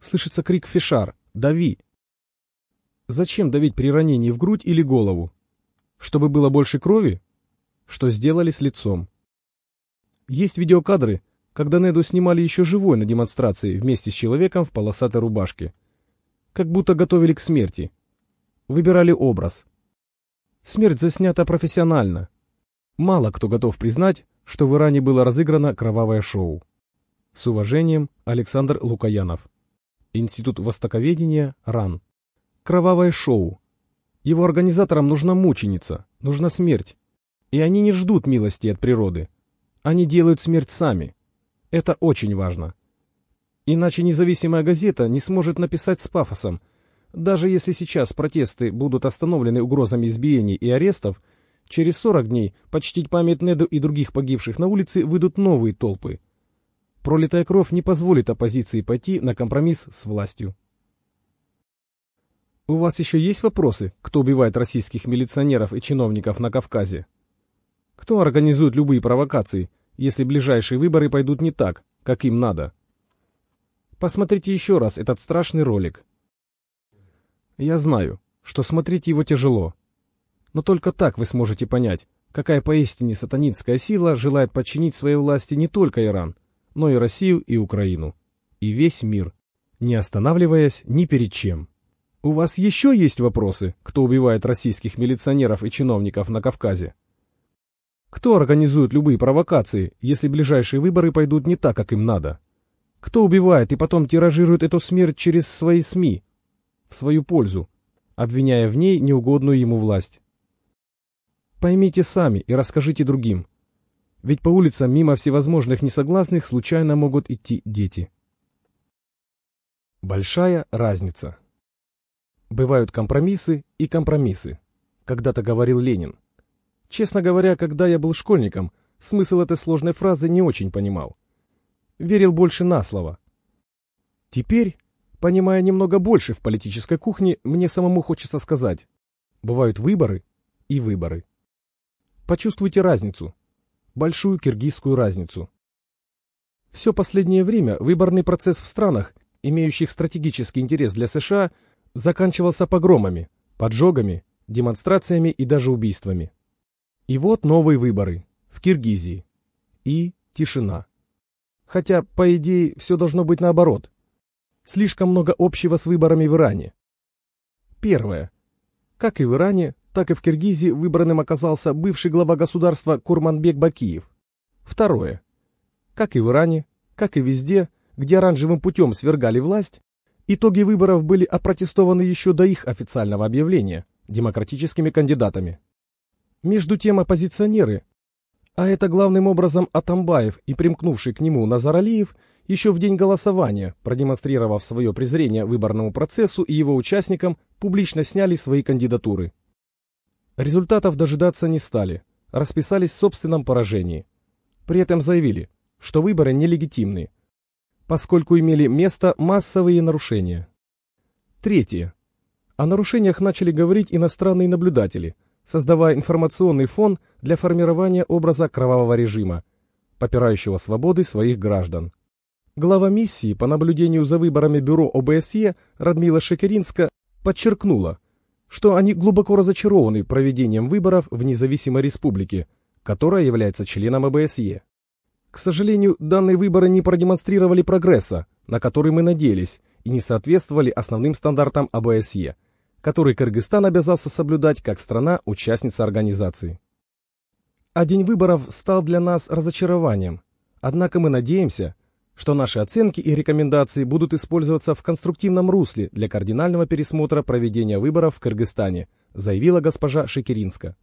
Слышится крик «Фишар! Дави!» Зачем давить при ранении в грудь или голову? Чтобы было больше крови? Что сделали с лицом? Есть видеокадры, когда Неду снимали еще живой на демонстрации вместе с человеком в полосатой рубашке. Как будто готовили к смерти. Выбирали образ. Смерть заснята профессионально. Мало кто готов признать, что в Иране было разыграно кровавое шоу. С уважением, Александр Лукаянов. Институт востоковедения РАН. Кровавое шоу. Его организаторам нужна мученица, нужна смерть. И они не ждут милости от природы. Они делают смерть сами. Это очень важно. Иначе независимая газета не сможет написать с пафосом. Даже если сейчас протесты будут остановлены угрозами избиений и арестов – Через сорок дней почтить память Неду и других погибших на улице выйдут новые толпы. Пролитая кровь не позволит оппозиции пойти на компромисс с властью. У вас еще есть вопросы, кто убивает российских милиционеров и чиновников на Кавказе? Кто организует любые провокации, если ближайшие выборы пойдут не так, как им надо? Посмотрите еще раз этот страшный ролик. Я знаю, что смотреть его тяжело, но только так вы сможете понять, какая поистине сатанинская сила желает подчинить своей власти не только Иран, но и Россию и Украину, и весь мир, не останавливаясь ни перед чем. У вас еще есть вопросы, кто убивает российских милиционеров и чиновников на Кавказе? Кто организует любые провокации, если ближайшие выборы пойдут не так, как им надо? Кто убивает и потом тиражирует эту смерть через свои СМИ? В свою пользу, обвиняя в ней неугодную ему власть. Поймите сами и расскажите другим. Ведь по улицам мимо всевозможных несогласных случайно могут идти дети. Большая разница. Бывают компромиссы и компромиссы, когда-то говорил Ленин. Честно говоря, когда я был школьником, смысл этой сложной фразы не очень понимал. Верил больше на слово. Теперь, понимая немного больше в политической кухне, мне самому хочется сказать, бывают выборы и выборы. Почувствуйте разницу. Большую киргизскую разницу. Все последнее время выборный процесс в странах, имеющих стратегический интерес для США, заканчивался погромами, поджогами, демонстрациями и даже убийствами. И вот новые выборы в Киргизии. И тишина. Хотя, по идее, все должно быть наоборот. Слишком много общего с выборами в Иране. Первое. Как и в Иране, так и в Киргизии выбранным оказался бывший глава государства Курманбек Бакиев. Второе. Как и в Иране, как и везде, где оранжевым путем свергали власть, итоги выборов были опротестованы еще до их официального объявления демократическими кандидатами. Между тем оппозиционеры, а это главным образом Атамбаев и примкнувший к нему Назаралиев, еще в день голосования, продемонстрировав свое презрение выборному процессу и его участникам, публично сняли свои кандидатуры. Результатов дожидаться не стали, расписались в собственном поражении. При этом заявили, что выборы нелегитимны, поскольку имели место массовые нарушения. Третье. О нарушениях начали говорить иностранные наблюдатели, создавая информационный фон для формирования образа кровавого режима, попирающего свободы своих граждан. Глава миссии по наблюдению за выборами бюро ОБСЕ Радмила Шекеринска подчеркнула – что они глубоко разочарованы проведением выборов в независимой республике, которая является членом ОБСЕ. К сожалению, данные выборы не продемонстрировали прогресса, на который мы надеялись, и не соответствовали основным стандартам ОБСЕ, который Кыргызстан обязался соблюдать как страна-участница организации. А день выборов стал для нас разочарованием, однако мы надеемся, что наши оценки и рекомендации будут использоваться в конструктивном русле для кардинального пересмотра проведения выборов в Кыргызстане, заявила госпожа Шекеринска.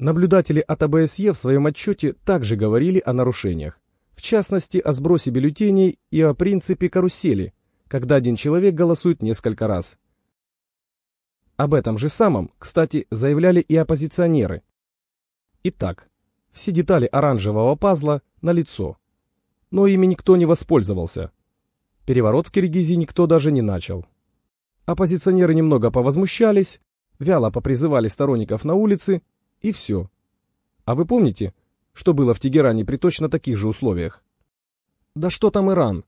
Наблюдатели от АБСЕ в своем отчете также говорили о нарушениях, в частности о сбросе бюллетеней и о принципе карусели, когда один человек голосует несколько раз. Об этом же самом, кстати, заявляли и оппозиционеры. Итак, все детали оранжевого пазла на лицо но ими никто не воспользовался. Переворот в Киргизии никто даже не начал. Оппозиционеры немного повозмущались, вяло попризывали сторонников на улицы, и все. А вы помните, что было в Тегеране при точно таких же условиях? Да что там Иран?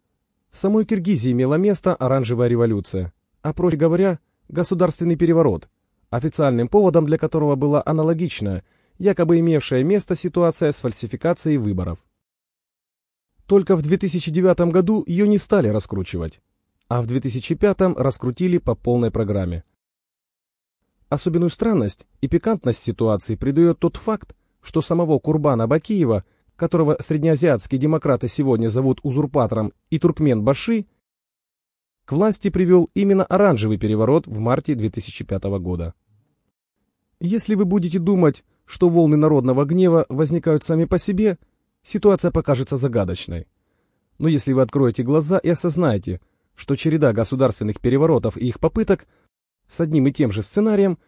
В самой Киргизии имела место оранжевая революция, а проще говоря, государственный переворот, официальным поводом для которого была аналогичная, якобы имевшая место ситуация с фальсификацией выборов. Только в 2009 году ее не стали раскручивать, а в 2005 раскрутили по полной программе. Особенную странность и пикантность ситуации придает тот факт, что самого Курбана Бакиева, которого среднеазиатские демократы сегодня зовут узурпатором, и туркмен Баши, к власти привел именно оранжевый переворот в марте 2005 года. Если вы будете думать, что волны народного гнева возникают сами по себе – ситуация покажется загадочной. Но если вы откроете глаза и осознаете, что череда государственных переворотов и их попыток с одним и тем же сценарием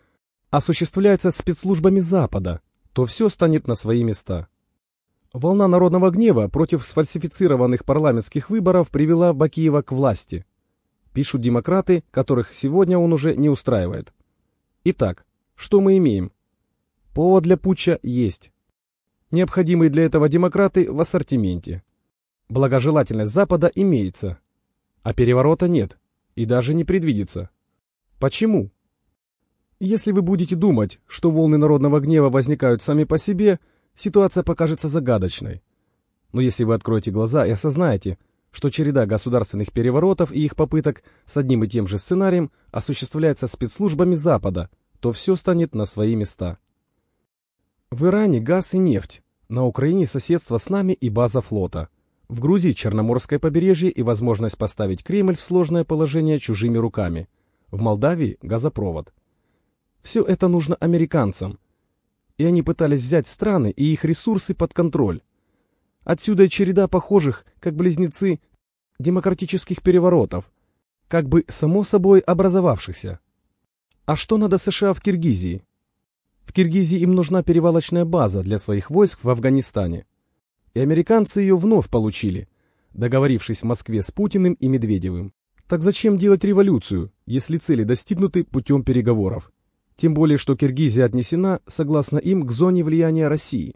осуществляется спецслужбами Запада, то все станет на свои места. Волна народного гнева против сфальсифицированных парламентских выборов привела Бакиева к власти. Пишут демократы, которых сегодня он уже не устраивает. Итак, что мы имеем? Повод для путча есть необходимые для этого демократы в ассортименте. Благожелательность Запада имеется, а переворота нет и даже не предвидится. Почему? Если вы будете думать, что волны народного гнева возникают сами по себе, ситуация покажется загадочной. Но если вы откроете глаза и осознаете, что череда государственных переворотов и их попыток с одним и тем же сценарием осуществляется спецслужбами Запада, то все станет на свои места. В Иране газ и нефть, на Украине соседство с нами и база флота. В Грузии Черноморское побережье и возможность поставить Кремль в сложное положение чужими руками. В Молдавии газопровод. Все это нужно американцам. И они пытались взять страны и их ресурсы под контроль. Отсюда череда похожих, как близнецы, демократических переворотов, как бы само собой образовавшихся. А что надо США в Киргизии? В Киргизии им нужна перевалочная база для своих войск в Афганистане. И американцы ее вновь получили, договорившись в Москве с Путиным и Медведевым. Так зачем делать революцию, если цели достигнуты путем переговоров? Тем более, что Киргизия отнесена, согласно им, к зоне влияния России.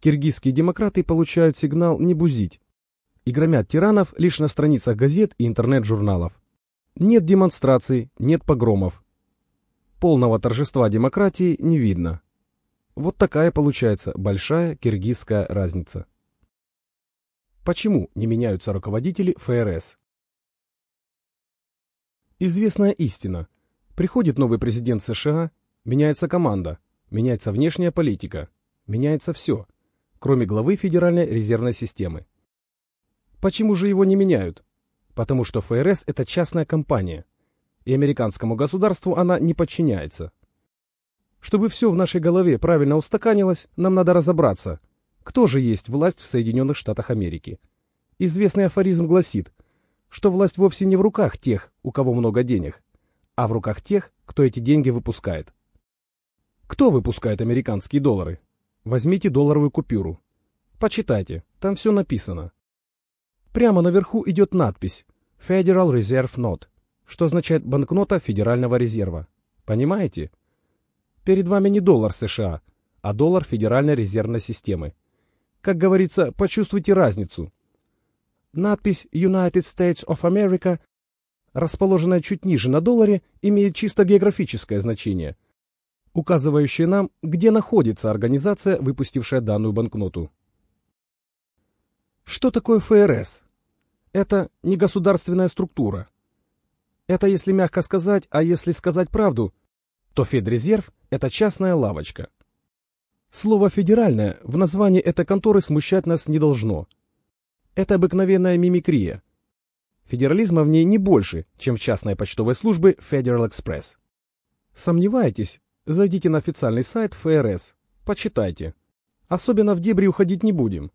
Киргизские демократы получают сигнал не бузить и громят тиранов лишь на страницах газет и интернет-журналов. Нет демонстраций, нет погромов полного торжества демократии не видно. Вот такая получается большая киргизская разница. Почему не меняются руководители ФРС? Известная истина. Приходит новый президент США, меняется команда, меняется внешняя политика, меняется все, кроме главы Федеральной резервной системы. Почему же его не меняют? Потому что ФРС – это частная компания – и американскому государству она не подчиняется. Чтобы все в нашей голове правильно устаканилось, нам надо разобраться, кто же есть власть в Соединенных Штатах Америки. Известный афоризм гласит, что власть вовсе не в руках тех, у кого много денег, а в руках тех, кто эти деньги выпускает. Кто выпускает американские доллары? Возьмите долларовую купюру. Почитайте, там все написано. Прямо наверху идет надпись «Federal Reserve Note» что означает банкнота Федерального резерва. Понимаете? Перед вами не доллар США, а доллар Федеральной резервной системы. Как говорится, почувствуйте разницу. Надпись United States of America, расположенная чуть ниже на долларе, имеет чисто географическое значение, указывающее нам, где находится организация, выпустившая данную банкноту. Что такое ФРС? Это негосударственная структура, это если мягко сказать, а если сказать правду, то Федрезерв – это частная лавочка. Слово «федеральное» в названии этой конторы смущать нас не должно. Это обыкновенная мимикрия. Федерализма в ней не больше, чем в частной почтовой службе Federal Express. Сомневаетесь? Зайдите на официальный сайт ФРС, почитайте. Особенно в дебри уходить не будем.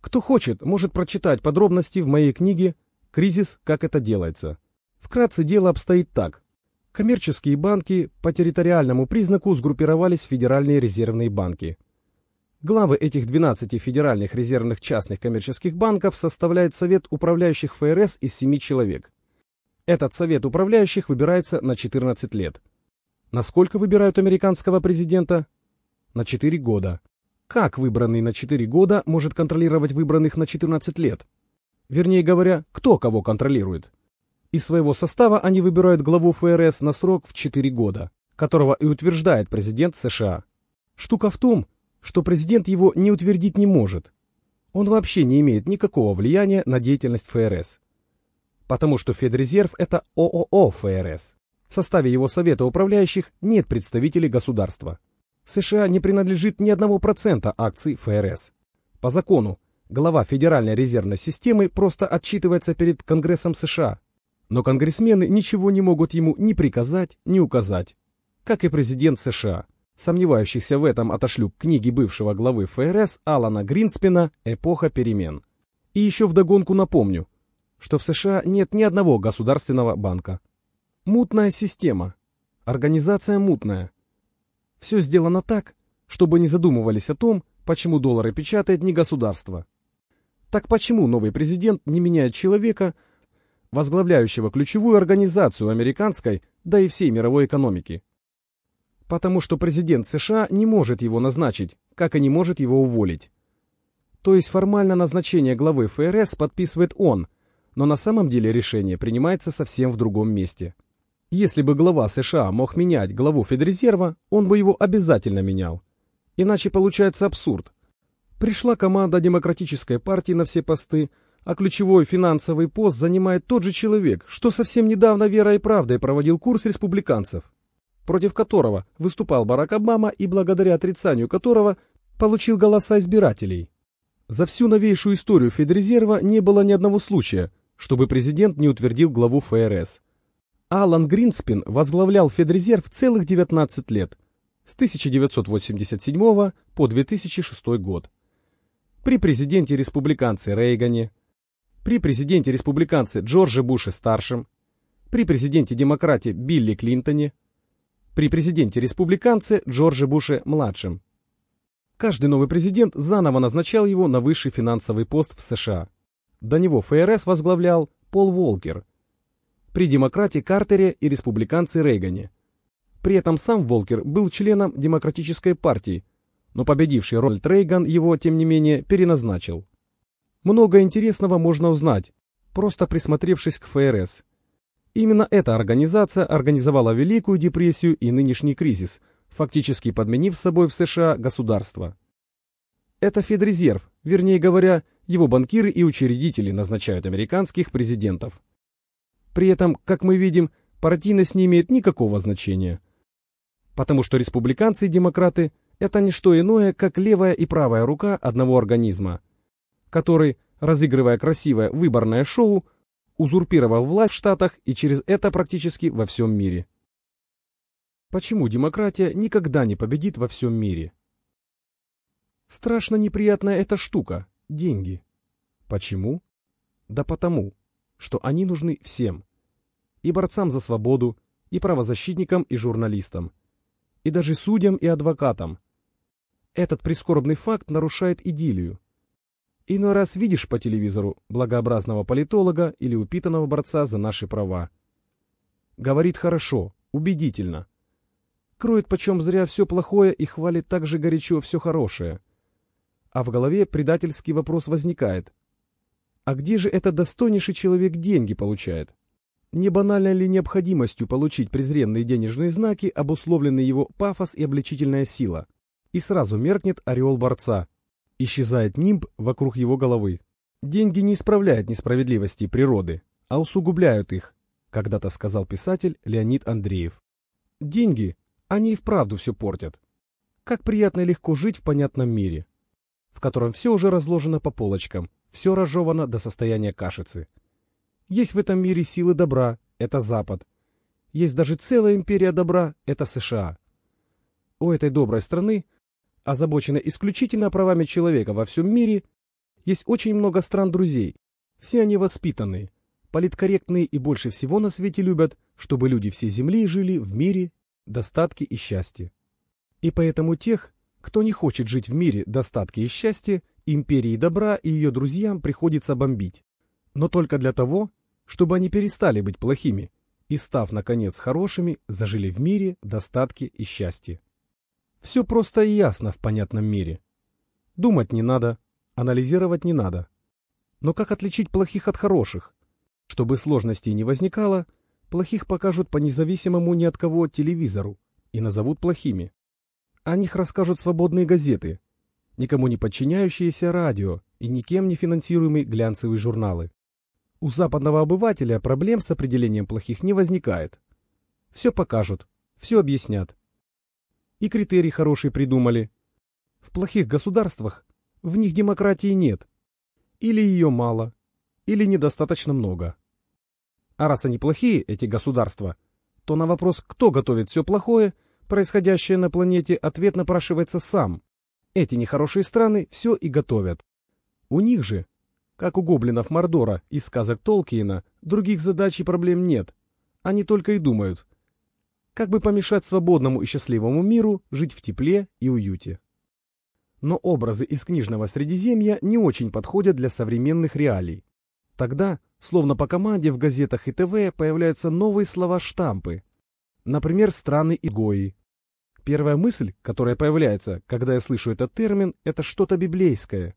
Кто хочет, может прочитать подробности в моей книге «Кризис. Как это делается» Вкратце дело обстоит так. Коммерческие банки по территориальному признаку сгруппировались в федеральные резервные банки. Главы этих 12 федеральных резервных частных коммерческих банков составляет Совет управляющих ФРС из 7 человек. Этот Совет управляющих выбирается на 14 лет. Насколько выбирают американского президента? На 4 года. Как выбранный на 4 года может контролировать выбранных на 14 лет? Вернее говоря, кто кого контролирует? Из своего состава они выбирают главу ФРС на срок в 4 года, которого и утверждает президент США. Штука в том, что президент его не утвердить не может. Он вообще не имеет никакого влияния на деятельность ФРС. Потому что Федрезерв – это ООО ФРС. В составе его совета управляющих нет представителей государства. США не принадлежит ни одного процента акций ФРС. По закону, глава Федеральной резервной системы просто отчитывается перед Конгрессом США но конгрессмены ничего не могут ему ни приказать, ни указать. Как и президент США. Сомневающихся в этом отошлю к книге бывшего главы ФРС Алана Гринспена «Эпоха перемен». И еще вдогонку напомню, что в США нет ни одного государственного банка. Мутная система. Организация мутная. Все сделано так, чтобы не задумывались о том, почему доллары печатает не государство. Так почему новый президент не меняет человека, возглавляющего ключевую организацию американской, да и всей мировой экономики. Потому что президент США не может его назначить, как и не может его уволить. То есть формально назначение главы ФРС подписывает он, но на самом деле решение принимается совсем в другом месте. Если бы глава США мог менять главу Федрезерва, он бы его обязательно менял. Иначе получается абсурд. Пришла команда Демократической партии на все посты – а ключевой финансовый пост занимает тот же человек, что совсем недавно верой и правдой проводил курс республиканцев, против которого выступал Барак Обама и благодаря отрицанию которого получил голоса избирателей. За всю новейшую историю Федрезерва не было ни одного случая, чтобы президент не утвердил главу ФРС. Алан Гринспин возглавлял Федрезерв целых 19 лет, с 1987 по 2006 год. При президенте республиканце Рейгане, при президенте республиканце Джорджа Буша старшем при президенте демократе Билли Клинтоне, при президенте республиканце Джорджа Буша младшем Каждый новый президент заново назначал его на высший финансовый пост в США. До него ФРС возглавлял Пол Волкер, при демократе Картере и республиканце Рейгане. При этом сам Волкер был членом Демократической партии, но победивший Рональд Рейган его, тем не менее, переназначил. Много интересного можно узнать, просто присмотревшись к ФРС. Именно эта организация организовала Великую депрессию и нынешний кризис, фактически подменив собой в США государство. Это Федрезерв, вернее говоря, его банкиры и учредители назначают американских президентов. При этом, как мы видим, партийность не имеет никакого значения. Потому что республиканцы и демократы – это не что иное, как левая и правая рука одного организма – который, разыгрывая красивое выборное шоу, узурпировал власть в Штатах и через это практически во всем мире. Почему демократия никогда не победит во всем мире? Страшно неприятная эта штука – деньги. Почему? Да потому, что они нужны всем. И борцам за свободу, и правозащитникам, и журналистам. И даже судьям и адвокатам. Этот прискорбный факт нарушает идиллию, Иной раз видишь по телевизору благообразного политолога или упитанного борца за наши права. Говорит хорошо, убедительно. Кроет почем зря все плохое и хвалит так же горячо все хорошее. А в голове предательский вопрос возникает. А где же этот достойнейший человек деньги получает? Не банально ли необходимостью получить презренные денежные знаки обусловлены его пафос и обличительная сила? И сразу меркнет орел борца. Исчезает нимб вокруг его головы. Деньги не исправляют несправедливости природы, а усугубляют их, когда-то сказал писатель Леонид Андреев. Деньги, они и вправду все портят. Как приятно и легко жить в понятном мире, в котором все уже разложено по полочкам, все разжевано до состояния кашицы. Есть в этом мире силы добра, это Запад. Есть даже целая империя добра, это США. У этой доброй страны – озабочена исключительно правами человека во всем мире, есть очень много стран-друзей. Все они воспитанные, политкорректные и больше всего на свете любят, чтобы люди всей земли жили в мире, достатке и счастье. И поэтому тех, кто не хочет жить в мире, достатке и счастье, империи добра и ее друзьям приходится бомбить. Но только для того, чтобы они перестали быть плохими и, став, наконец, хорошими, зажили в мире, достатке и счастье. Все просто и ясно в понятном мире. Думать не надо, анализировать не надо. Но как отличить плохих от хороших? Чтобы сложностей не возникало, плохих покажут по независимому ни от кого телевизору и назовут плохими. О них расскажут свободные газеты, никому не подчиняющиеся радио и никем не финансируемые глянцевые журналы. У западного обывателя проблем с определением плохих не возникает. Все покажут, все объяснят, и критерий хороший придумали. В плохих государствах в них демократии нет. Или ее мало, или недостаточно много. А раз они плохие, эти государства, то на вопрос, кто готовит все плохое, происходящее на планете, ответ напрашивается сам. Эти нехорошие страны все и готовят. У них же, как у гоблинов Мордора из сказок Толкиена, других задач и проблем нет. Они только и думают, как бы помешать свободному и счастливому миру жить в тепле и уюте. Но образы из книжного Средиземья не очень подходят для современных реалий. Тогда, словно по команде в газетах и ТВ, появляются новые слова-штампы. Например, страны Игои. Первая мысль, которая появляется, когда я слышу этот термин, это что-то библейское.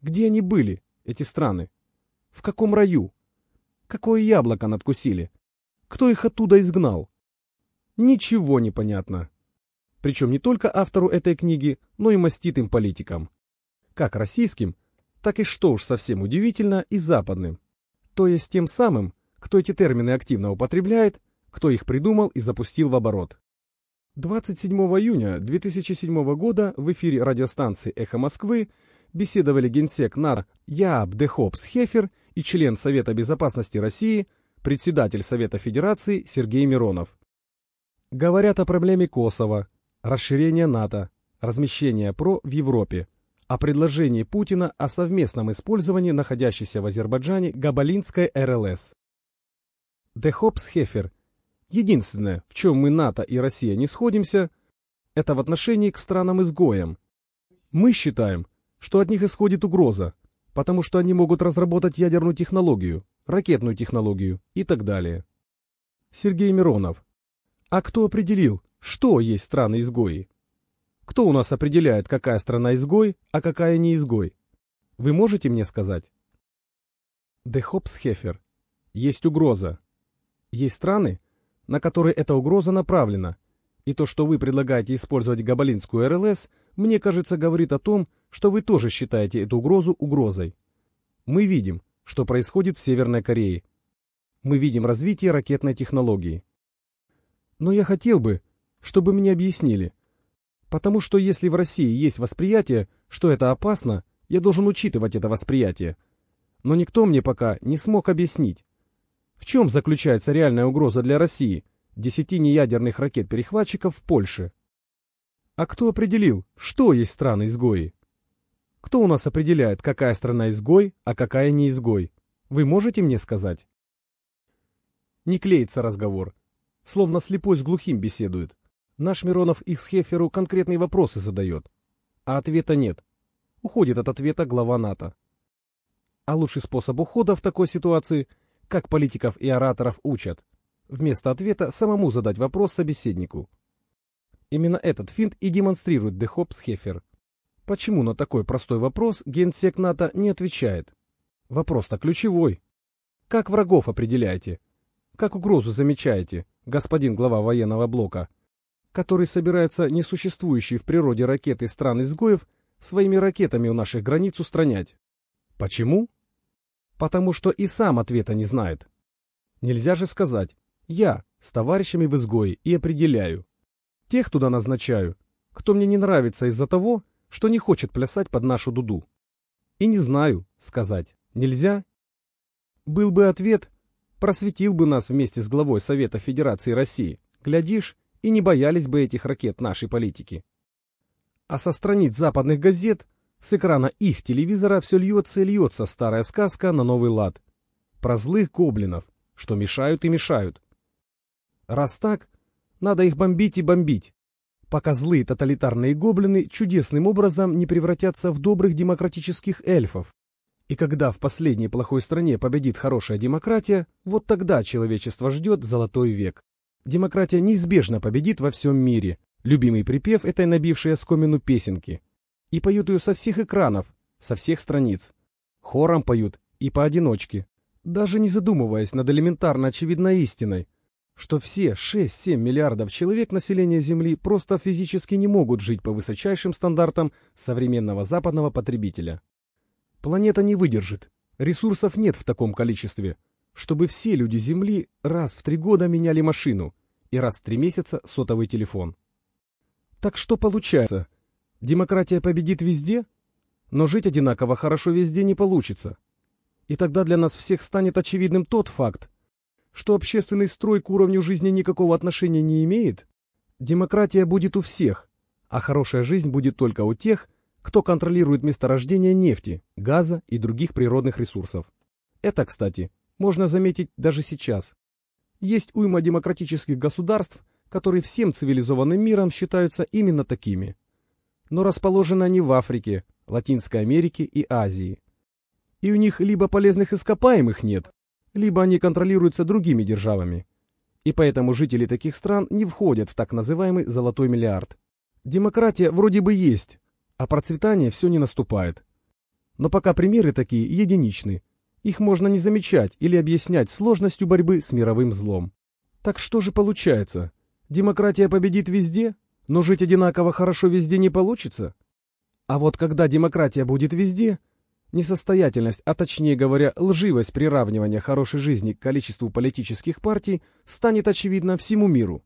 Где они были, эти страны? В каком раю? Какое яблоко надкусили? Кто их оттуда изгнал? ничего не понятно. Причем не только автору этой книги, но и маститым политикам. Как российским, так и, что уж совсем удивительно, и западным. То есть тем самым, кто эти термины активно употребляет, кто их придумал и запустил в оборот. 27 июня 2007 года в эфире радиостанции «Эхо Москвы» беседовали генсек НАР Яаб Дехопс Хефер и член Совета Безопасности России, председатель Совета Федерации Сергей Миронов. Говорят о проблеме Косово, расширение НАТО, размещение ПРО в Европе, о предложении Путина о совместном использовании находящейся в Азербайджане Габалинской РЛС. Де Хопс Хефер. Единственное, в чем мы НАТО и Россия не сходимся, это в отношении к странам-изгоям. Мы считаем, что от них исходит угроза, потому что они могут разработать ядерную технологию, ракетную технологию и так далее. Сергей Миронов. А кто определил, что есть страны-изгои? Кто у нас определяет, какая страна изгой, а какая не изгой? Вы можете мне сказать? Дехопсхефер. Есть угроза. Есть страны, на которые эта угроза направлена, и то, что вы предлагаете использовать габалинскую РЛС, мне кажется, говорит о том, что вы тоже считаете эту угрозу угрозой. Мы видим, что происходит в Северной Корее. Мы видим развитие ракетной технологии. Но я хотел бы, чтобы мне объяснили. Потому что если в России есть восприятие, что это опасно, я должен учитывать это восприятие. Но никто мне пока не смог объяснить, в чем заключается реальная угроза для России десяти неядерных ракет-перехватчиков в Польше. А кто определил, что есть страны-изгои? Кто у нас определяет, какая страна изгой, а какая не изгой? Вы можете мне сказать? Не клеится разговор. Словно слепой с глухим беседует. Наш Миронов их с Хеферу конкретные вопросы задает. А ответа нет. Уходит от ответа глава НАТО. А лучший способ ухода в такой ситуации, как политиков и ораторов учат, вместо ответа самому задать вопрос собеседнику. Именно этот финт и демонстрирует Дехопс Хефер. Почему на такой простой вопрос генсек НАТО не отвечает? Вопрос-то ключевой. Как врагов определяете? Как угрозу замечаете? господин глава военного блока, который собирается несуществующие в природе ракеты стран-изгоев своими ракетами у наших границ устранять. Почему? Потому что и сам ответа не знает. Нельзя же сказать «я» с товарищами в изгое и определяю. Тех туда назначаю, кто мне не нравится из-за того, что не хочет плясать под нашу дуду. И не знаю, сказать, нельзя. Был бы ответ, просветил бы нас вместе с главой Совета Федерации России. Глядишь, и не боялись бы этих ракет нашей политики. А со страниц западных газет, с экрана их телевизора все льется и льется старая сказка на новый лад. Про злых гоблинов, что мешают и мешают. Раз так, надо их бомбить и бомбить, пока злые тоталитарные гоблины чудесным образом не превратятся в добрых демократических эльфов, и когда в последней плохой стране победит хорошая демократия, вот тогда человечество ждет золотой век. Демократия неизбежно победит во всем мире. Любимый припев этой набившей оскомину песенки. И поют ее со всех экранов, со всех страниц. Хором поют и поодиночке, даже не задумываясь над элементарно очевидной истиной, что все 6-7 миллиардов человек населения Земли просто физически не могут жить по высочайшим стандартам современного западного потребителя. Планета не выдержит. Ресурсов нет в таком количестве, чтобы все люди Земли раз в три года меняли машину и раз в три месяца сотовый телефон. Так что получается? Демократия победит везде? Но жить одинаково хорошо везде не получится. И тогда для нас всех станет очевидным тот факт, что общественный строй к уровню жизни никакого отношения не имеет, демократия будет у всех, а хорошая жизнь будет только у тех, кто контролирует месторождение нефти, газа и других природных ресурсов. Это, кстати, можно заметить даже сейчас. Есть уйма демократических государств, которые всем цивилизованным миром считаются именно такими. Но расположены они в Африке, Латинской Америке и Азии. И у них либо полезных ископаемых нет, либо они контролируются другими державами. И поэтому жители таких стран не входят в так называемый «золотой миллиард». Демократия вроде бы есть, а процветание все не наступает. Но пока примеры такие единичны. Их можно не замечать или объяснять сложностью борьбы с мировым злом. Так что же получается? Демократия победит везде, но жить одинаково хорошо везде не получится? А вот когда демократия будет везде, несостоятельность, а точнее говоря, лживость приравнивания хорошей жизни к количеству политических партий станет очевидна всему миру.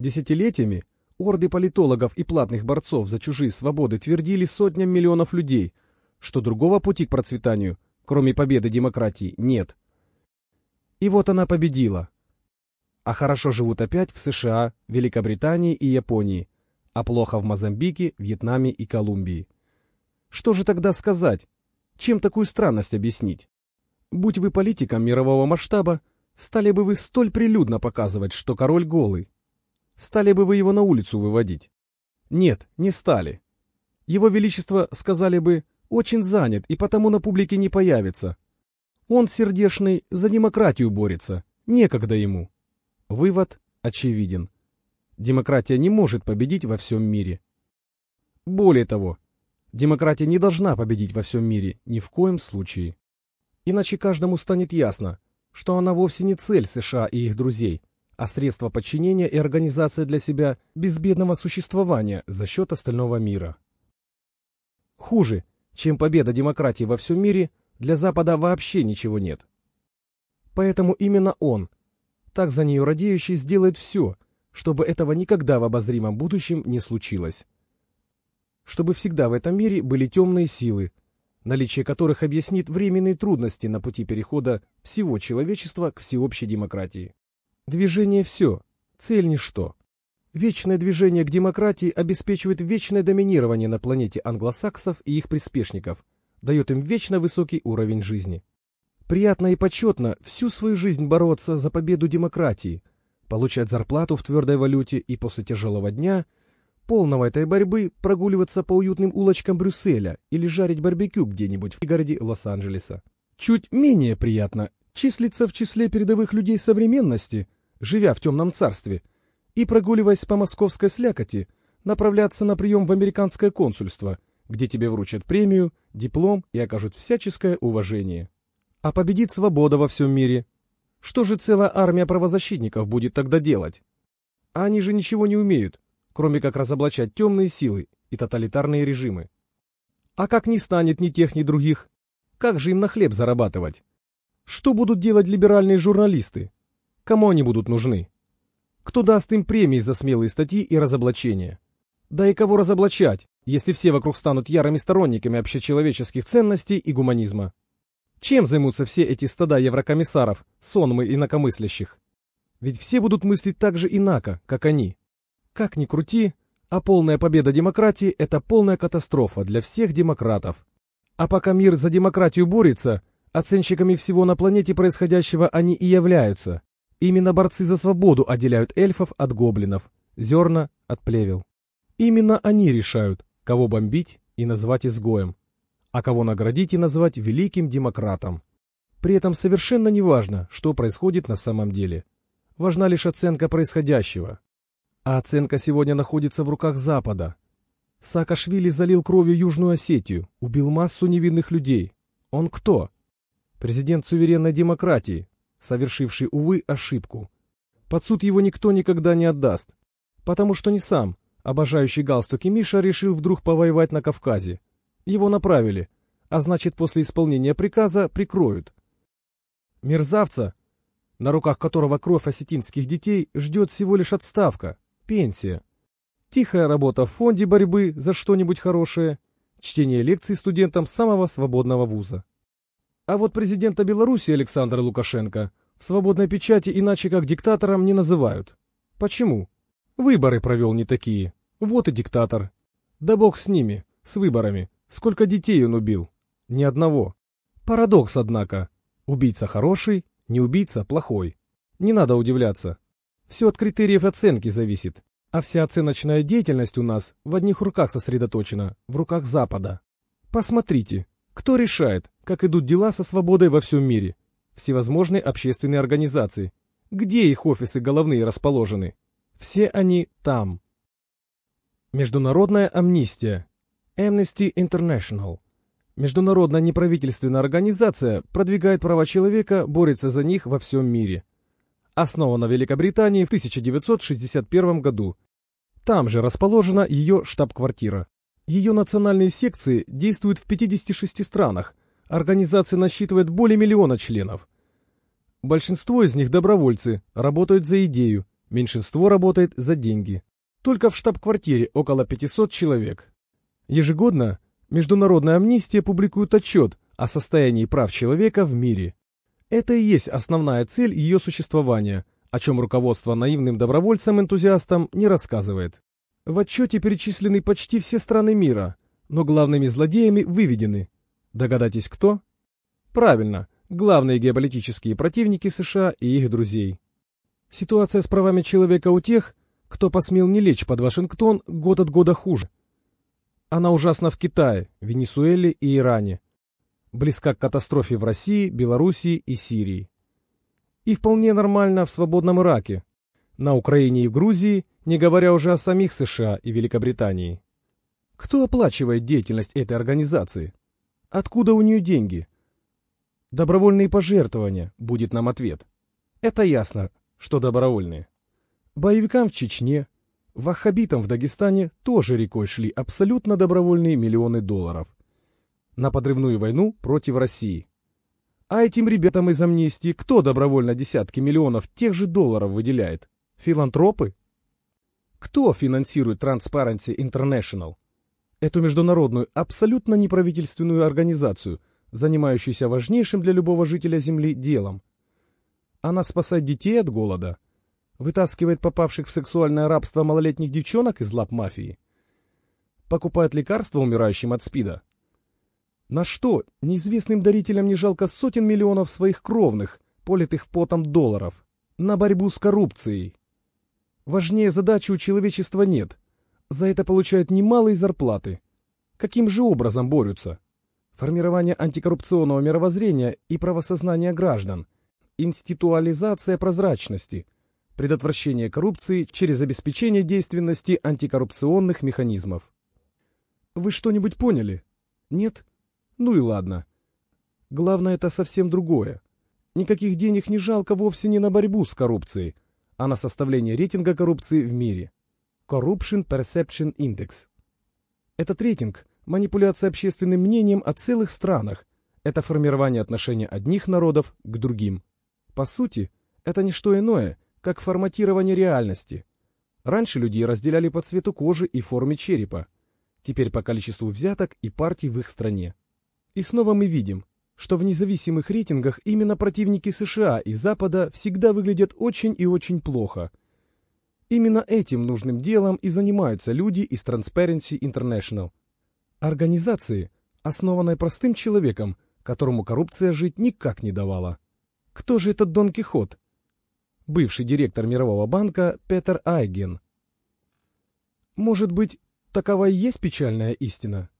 Десятилетиями Орды политологов и платных борцов за чужие свободы твердили сотням миллионов людей, что другого пути к процветанию, кроме победы демократии, нет. И вот она победила. А хорошо живут опять в США, Великобритании и Японии, а плохо в Мозамбике, Вьетнаме и Колумбии. Что же тогда сказать? Чем такую странность объяснить? Будь вы политиком мирового масштаба, стали бы вы столь прилюдно показывать, что король голый, Стали бы вы его на улицу выводить? Нет, не стали. Его Величество, сказали бы, очень занят и потому на публике не появится. Он, сердешный, за демократию борется, некогда ему. Вывод очевиден. Демократия не может победить во всем мире. Более того, демократия не должна победить во всем мире ни в коем случае. Иначе каждому станет ясно, что она вовсе не цель США и их друзей – а средства подчинения и организация для себя безбедного существования за счет остального мира. Хуже, чем победа демократии во всем мире, для Запада вообще ничего нет. Поэтому именно он, так за нее радеющий, сделает все, чтобы этого никогда в обозримом будущем не случилось. Чтобы всегда в этом мире были темные силы, наличие которых объяснит временные трудности на пути перехода всего человечества к всеобщей демократии. Движение все, цель ничто. Вечное движение к демократии обеспечивает вечное доминирование на планете англосаксов и их приспешников, дает им вечно высокий уровень жизни. Приятно и почетно всю свою жизнь бороться за победу демократии, получать зарплату в твердой валюте и после тяжелого дня, полного этой борьбы, прогуливаться по уютным улочкам Брюсселя или жарить барбекю где-нибудь в городе Лос-Анджелеса. Чуть менее приятно числится в числе передовых людей современности, живя в темном царстве, и, прогуливаясь по московской слякоти, направляться на прием в американское консульство, где тебе вручат премию, диплом и окажут всяческое уважение. А победит свобода во всем мире. Что же целая армия правозащитников будет тогда делать? они же ничего не умеют, кроме как разоблачать темные силы и тоталитарные режимы. А как не станет ни тех, ни других, как же им на хлеб зарабатывать? Что будут делать либеральные журналисты? Кому они будут нужны? Кто даст им премии за смелые статьи и разоблачения? Да и кого разоблачать, если все вокруг станут ярыми сторонниками общечеловеческих ценностей и гуманизма? Чем займутся все эти стада еврокомиссаров, сонмы инакомыслящих? Ведь все будут мыслить так же инако, как они. Как ни крути, а полная победа демократии – это полная катастрофа для всех демократов. А пока мир за демократию борется – Оценщиками всего на планете происходящего они и являются. Именно борцы за свободу отделяют эльфов от гоблинов, зерна от плевел. Именно они решают, кого бомбить и назвать изгоем, а кого наградить и назвать великим демократом. При этом совершенно не важно, что происходит на самом деле. Важна лишь оценка происходящего. А оценка сегодня находится в руках Запада. Саакашвили залил кровью Южную Осетию, убил массу невинных людей. Он кто? Президент суверенной демократии, совершивший, увы, ошибку. Под суд его никто никогда не отдаст, потому что не сам, обожающий галстуки Миша, решил вдруг повоевать на Кавказе. Его направили, а значит, после исполнения приказа прикроют. Мерзавца, на руках которого кровь осетинских детей, ждет всего лишь отставка, пенсия. Тихая работа в фонде борьбы за что-нибудь хорошее, чтение лекций студентам самого свободного вуза. А вот президента Беларуси Александра Лукашенко в свободной печати иначе как диктатором не называют. Почему? Выборы провел не такие. Вот и диктатор. Да бог с ними, с выборами. Сколько детей он убил? Ни одного. Парадокс, однако. Убийца хороший, не убийца плохой. Не надо удивляться. Все от критериев оценки зависит. А вся оценочная деятельность у нас в одних руках сосредоточена, в руках Запада. Посмотрите, кто решает, как идут дела со свободой во всем мире? Всевозможные общественные организации. Где их офисы головные расположены? Все они там. Международная амнистия. Amnesty International. Международная неправительственная организация продвигает права человека, борется за них во всем мире. Основана в Великобритании в 1961 году. Там же расположена ее штаб-квартира. Ее национальные секции действуют в 56 странах. Организация насчитывает более миллиона членов. Большинство из них добровольцы, работают за идею, меньшинство работает за деньги. Только в штаб-квартире около 500 человек. Ежегодно Международная амнистия публикует отчет о состоянии прав человека в мире. Это и есть основная цель ее существования, о чем руководство наивным добровольцам-энтузиастам не рассказывает. В отчете перечислены почти все страны мира, но главными злодеями выведены. Догадайтесь, кто? Правильно, главные геополитические противники США и их друзей. Ситуация с правами человека у тех, кто посмел не лечь под Вашингтон, год от года хуже. Она ужасна в Китае, Венесуэле и Иране. Близка к катастрофе в России, Белоруссии и Сирии. И вполне нормально в свободном Ираке, на Украине и в Грузии не говоря уже о самих США и Великобритании. Кто оплачивает деятельность этой организации? Откуда у нее деньги? Добровольные пожертвования, будет нам ответ. Это ясно, что добровольные. Боевикам в Чечне, ваххабитам в Дагестане тоже рекой шли абсолютно добровольные миллионы долларов на подрывную войну против России. А этим ребятам из амнистии кто добровольно десятки миллионов тех же долларов выделяет? Филантропы? Кто финансирует Transparency International? Эту международную, абсолютно неправительственную организацию, занимающуюся важнейшим для любого жителя Земли делом. Она спасает детей от голода, вытаскивает попавших в сексуальное рабство малолетних девчонок из лап мафии, покупает лекарства умирающим от СПИДа. На что неизвестным дарителям не жалко сотен миллионов своих кровных, политых потом долларов, на борьбу с коррупцией, Важнее задачи у человечества нет. За это получают немалые зарплаты. Каким же образом борются? Формирование антикоррупционного мировоззрения и правосознания граждан, институализация прозрачности, предотвращение коррупции через обеспечение действенности антикоррупционных механизмов. Вы что-нибудь поняли? Нет? Ну и ладно. Главное это совсем другое. Никаких денег не жалко вовсе не на борьбу с коррупцией, а на составление рейтинга коррупции в мире Corruption Perception Index. Этот рейтинг – манипуляция общественным мнением о целых странах, это формирование отношения одних народов к другим. По сути, это не что иное, как форматирование реальности. Раньше людей разделяли по цвету кожи и форме черепа, теперь по количеству взяток и партий в их стране. И снова мы видим, что в независимых рейтингах именно противники США и Запада всегда выглядят очень и очень плохо. Именно этим нужным делом и занимаются люди из Transparency International. Организации, основанной простым человеком, которому коррупция жить никак не давала. Кто же этот Дон Кихот? Бывший директор Мирового банка Петер Айген. Может быть, такова и есть печальная истина?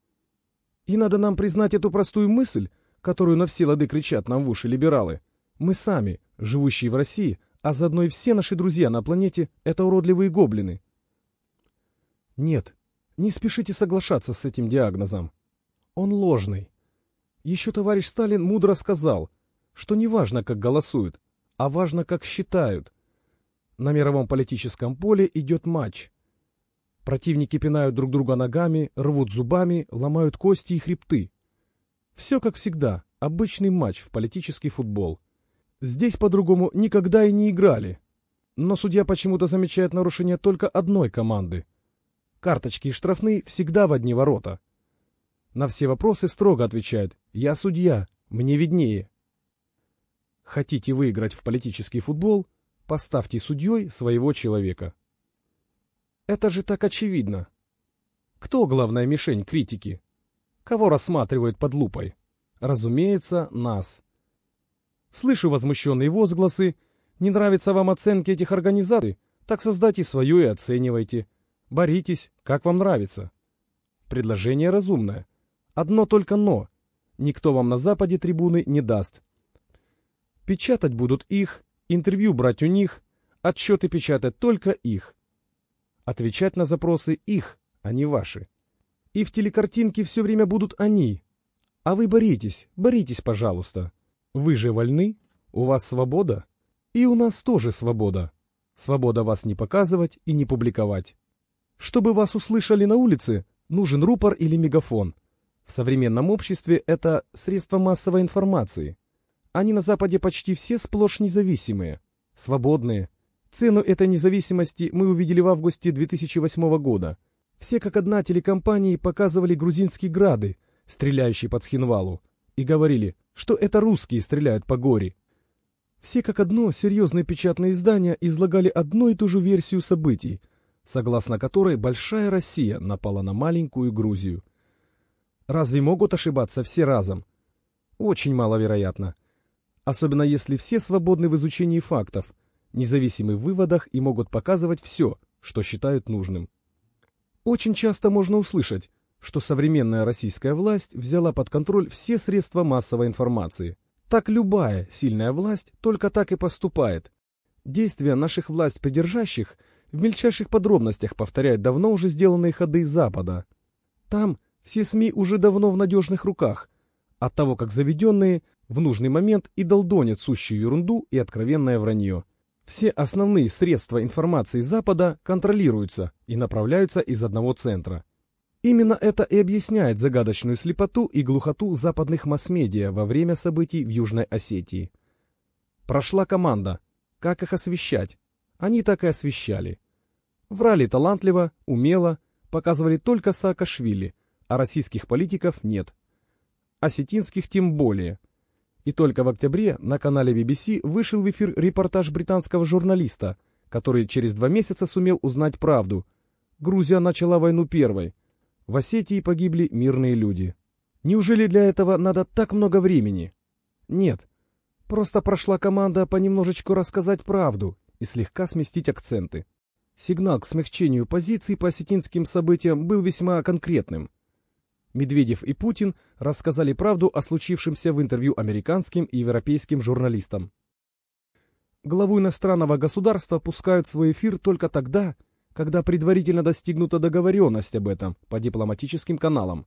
И надо нам признать эту простую мысль, которую на все лады кричат нам в уши либералы. Мы сами, живущие в России, а заодно и все наши друзья на планете — это уродливые гоблины. Нет, не спешите соглашаться с этим диагнозом. Он ложный. Еще товарищ Сталин мудро сказал, что не важно, как голосуют, а важно, как считают. На мировом политическом поле идет матч. Противники пинают друг друга ногами, рвут зубами, ломают кости и хребты. Все как всегда, обычный матч в политический футбол. Здесь по-другому никогда и не играли. Но судья почему-то замечает нарушение только одной команды. Карточки и штрафные всегда в одни ворота. На все вопросы строго отвечает «Я судья, мне виднее». Хотите выиграть в политический футбол? Поставьте судьей своего человека. Это же так очевидно. Кто главная мишень критики? Кого рассматривают под лупой? Разумеется, нас. Слышу возмущенные возгласы. Не нравятся вам оценки этих организаций? Так создайте свою и оценивайте. Боритесь, как вам нравится. Предложение разумное. Одно только «но». Никто вам на Западе трибуны не даст. Печатать будут их, интервью брать у них, отчеты печатать только их. Отвечать на запросы их, а не ваши и в телекартинке все время будут они. А вы боритесь, боритесь, пожалуйста. Вы же вольны, у вас свобода, и у нас тоже свобода. Свобода вас не показывать и не публиковать. Чтобы вас услышали на улице, нужен рупор или мегафон. В современном обществе это средство массовой информации. Они на Западе почти все сплошь независимые, свободные. Цену этой независимости мы увидели в августе 2008 года – все как одна телекомпании показывали грузинские грады, стреляющие под Схинвалу, и говорили, что это русские стреляют по горе. Все как одно серьезные печатные издания излагали одну и ту же версию событий, согласно которой большая Россия напала на маленькую Грузию. Разве могут ошибаться все разом? Очень маловероятно. Особенно если все свободны в изучении фактов, независимы в выводах и могут показывать все, что считают нужным. Очень часто можно услышать, что современная российская власть взяла под контроль все средства массовой информации. Так любая сильная власть только так и поступает. Действия наших власть придержащих в мельчайших подробностях повторяют давно уже сделанные ходы Запада. Там все СМИ уже давно в надежных руках, от того как заведенные в нужный момент и долдонят сущую ерунду и откровенное вранье. Все основные средства информации Запада контролируются и направляются из одного центра. Именно это и объясняет загадочную слепоту и глухоту западных масс-медиа во время событий в Южной Осетии. Прошла команда. Как их освещать? Они так и освещали. Врали талантливо, умело, показывали только Саакашвили, а российских политиков нет. Осетинских тем более – и только в октябре на канале BBC вышел в эфир репортаж британского журналиста, который через два месяца сумел узнать правду. Грузия начала войну первой. В Осетии погибли мирные люди. Неужели для этого надо так много времени? Нет. Просто прошла команда понемножечку рассказать правду и слегка сместить акценты. Сигнал к смягчению позиций по осетинским событиям был весьма конкретным — Медведев и Путин рассказали правду о случившемся в интервью американским и европейским журналистам. Главу иностранного государства пускают в свой эфир только тогда, когда предварительно достигнута договоренность об этом по дипломатическим каналам.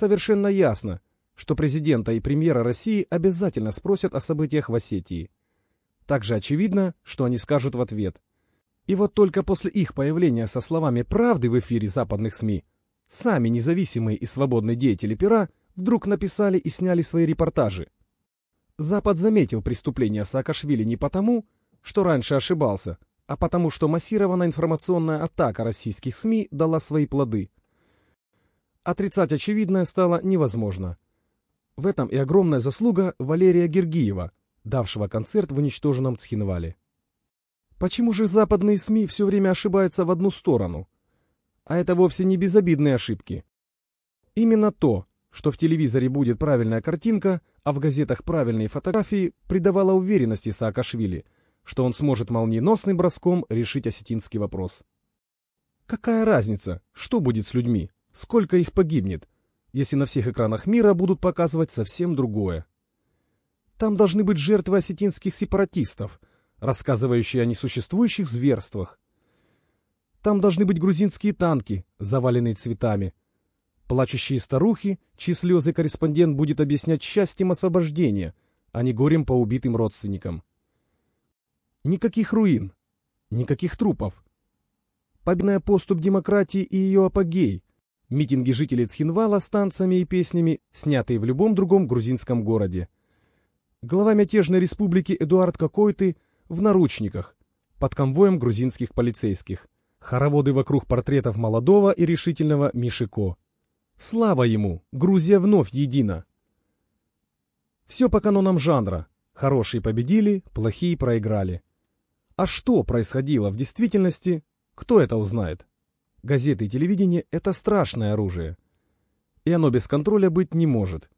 Совершенно ясно, что президента и премьера России обязательно спросят о событиях в Осетии. Также очевидно, что они скажут в ответ. И вот только после их появления со словами правды в эфире западных СМИ – сами независимые и свободные деятели пера вдруг написали и сняли свои репортажи. Запад заметил преступление Саакашвили не потому, что раньше ошибался, а потому что массированная информационная атака российских СМИ дала свои плоды. Отрицать очевидное стало невозможно. В этом и огромная заслуга Валерия Гергиева, давшего концерт в уничтоженном Цхинвале. Почему же западные СМИ все время ошибаются в одну сторону? а это вовсе не безобидные ошибки. Именно то, что в телевизоре будет правильная картинка, а в газетах правильные фотографии, придавало уверенности Саакашвили, что он сможет молниеносным броском решить осетинский вопрос. Какая разница, что будет с людьми, сколько их погибнет, если на всех экранах мира будут показывать совсем другое? Там должны быть жертвы осетинских сепаратистов, рассказывающие о несуществующих зверствах, там должны быть грузинские танки, заваленные цветами. Плачущие старухи, чьи слезы корреспондент будет объяснять счастьем освобождения, а не горем по убитым родственникам. Никаких руин, никаких трупов. Победная поступ демократии и ее апогей. Митинги жителей Цхинвала с танцами и песнями, снятые в любом другом грузинском городе. Глава мятежной республики Эдуард Кокойты в наручниках, под конвоем грузинских полицейских хороводы вокруг портретов молодого и решительного Мишико. Слава ему, Грузия вновь едина. Все по канонам жанра. Хорошие победили, плохие проиграли. А что происходило в действительности, кто это узнает? Газеты и телевидение — это страшное оружие. И оно без контроля быть не может.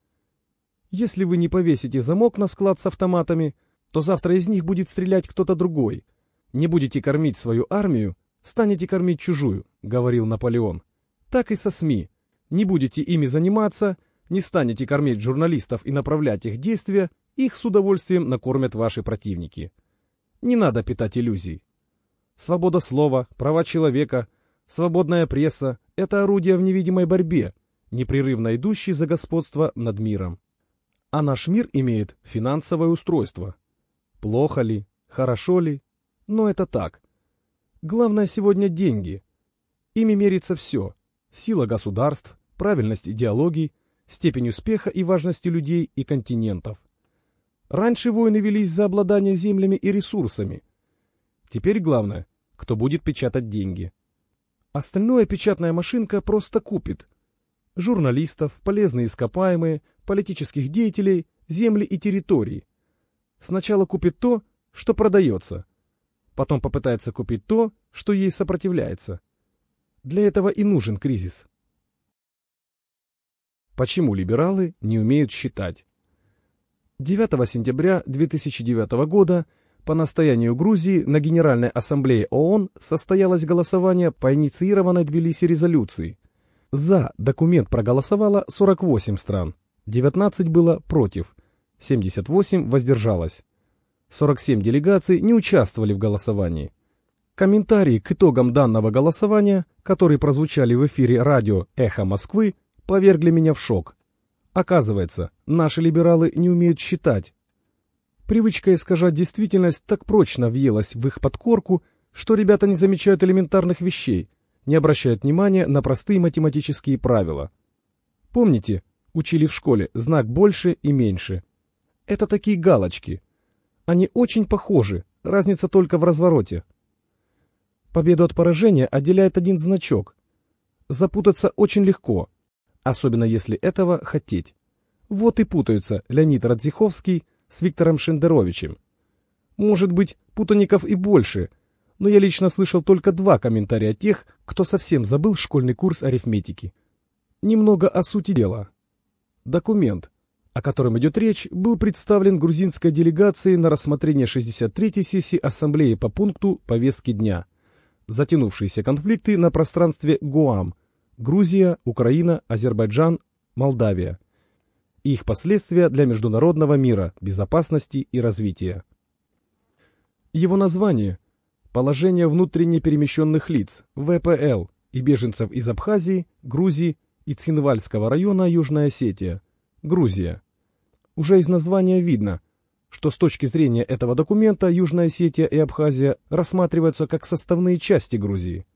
Если вы не повесите замок на склад с автоматами, то завтра из них будет стрелять кто-то другой. Не будете кормить свою армию, станете кормить чужую, говорил Наполеон. Так и со СМИ. Не будете ими заниматься, не станете кормить журналистов и направлять их действия, их с удовольствием накормят ваши противники. Не надо питать иллюзий. Свобода слова, права человека, свободная пресса — это орудие в невидимой борьбе, непрерывно идущей за господство над миром. А наш мир имеет финансовое устройство. Плохо ли, хорошо ли, но это так. Главное сегодня деньги. Ими мерится все – сила государств, правильность идеологий, степень успеха и важности людей и континентов. Раньше войны велись за обладание землями и ресурсами. Теперь главное, кто будет печатать деньги. Остальное печатная машинка просто купит. Журналистов, полезные ископаемые, политических деятелей, земли и территории. Сначала купит то, что продается – потом попытается купить то, что ей сопротивляется. Для этого и нужен кризис. Почему либералы не умеют считать? 9 сентября 2009 года по настоянию Грузии на Генеральной Ассамблее ООН состоялось голосование по инициированной Тбилиси резолюции. За документ проголосовало 48 стран, 19 было против, 78 воздержалось. 47 делегаций не участвовали в голосовании. Комментарии к итогам данного голосования, которые прозвучали в эфире радио «Эхо Москвы», повергли меня в шок. Оказывается, наши либералы не умеют считать. Привычка искажать действительность так прочно въелась в их подкорку, что ребята не замечают элементарных вещей, не обращают внимания на простые математические правила. Помните, учили в школе знак «больше» и «меньше»? Это такие галочки – они очень похожи, разница только в развороте. Победу от поражения отделяет один значок. Запутаться очень легко, особенно если этого хотеть. Вот и путаются Леонид Радзиховский с Виктором Шендеровичем. Может быть, путаников и больше, но я лично слышал только два комментария тех, кто совсем забыл школьный курс арифметики. Немного о сути дела. Документ – о котором идет речь, был представлен грузинской делегацией на рассмотрение 63-й сессии Ассамблеи по пункту повестки дня «Затянувшиеся конфликты на пространстве Гуам, Грузия, Украина, Азербайджан, Молдавия» и их последствия для международного мира, безопасности и развития. Его название – «Положение внутренне перемещенных лиц, ВПЛ, и беженцев из Абхазии, Грузии и Цинвальского района Южной Осетия, Грузия – уже из названия видно, что с точки зрения этого документа Южная Осетия и Абхазия рассматриваются как составные части Грузии.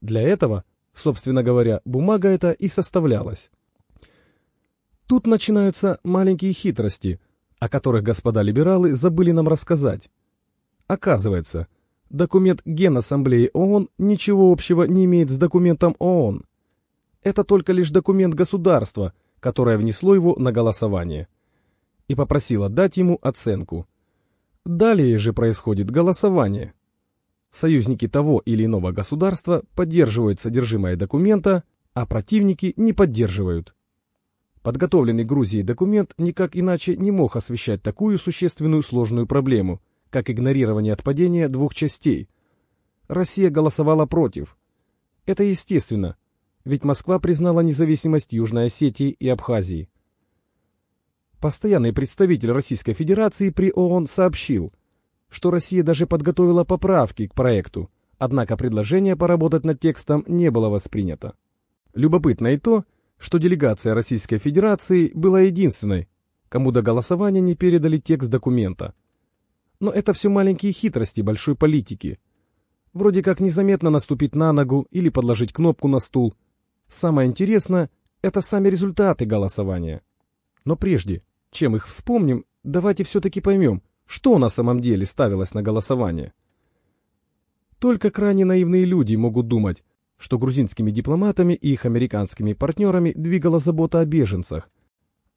Для этого, собственно говоря, бумага эта и составлялась. Тут начинаются маленькие хитрости, о которых господа либералы забыли нам рассказать. Оказывается, документ Генассамблеи ООН ничего общего не имеет с документом ООН. Это только лишь документ государства, которое внесло его на голосование и попросила дать ему оценку. Далее же происходит голосование. Союзники того или иного государства поддерживают содержимое документа, а противники не поддерживают. Подготовленный Грузией документ никак иначе не мог освещать такую существенную сложную проблему, как игнорирование отпадения двух частей. Россия голосовала против. Это естественно, ведь Москва признала независимость Южной Осетии и Абхазии. Постоянный представитель Российской Федерации при ООН сообщил, что Россия даже подготовила поправки к проекту, однако предложение поработать над текстом не было воспринято. Любопытно и то, что делегация Российской Федерации была единственной, кому до голосования не передали текст документа. Но это все маленькие хитрости большой политики. Вроде как незаметно наступить на ногу или подложить кнопку на стул. Самое интересное – это сами результаты голосования. Но прежде, чем их вспомним, давайте все-таки поймем, что на самом деле ставилось на голосование. Только крайне наивные люди могут думать, что грузинскими дипломатами и их американскими партнерами двигала забота о беженцах.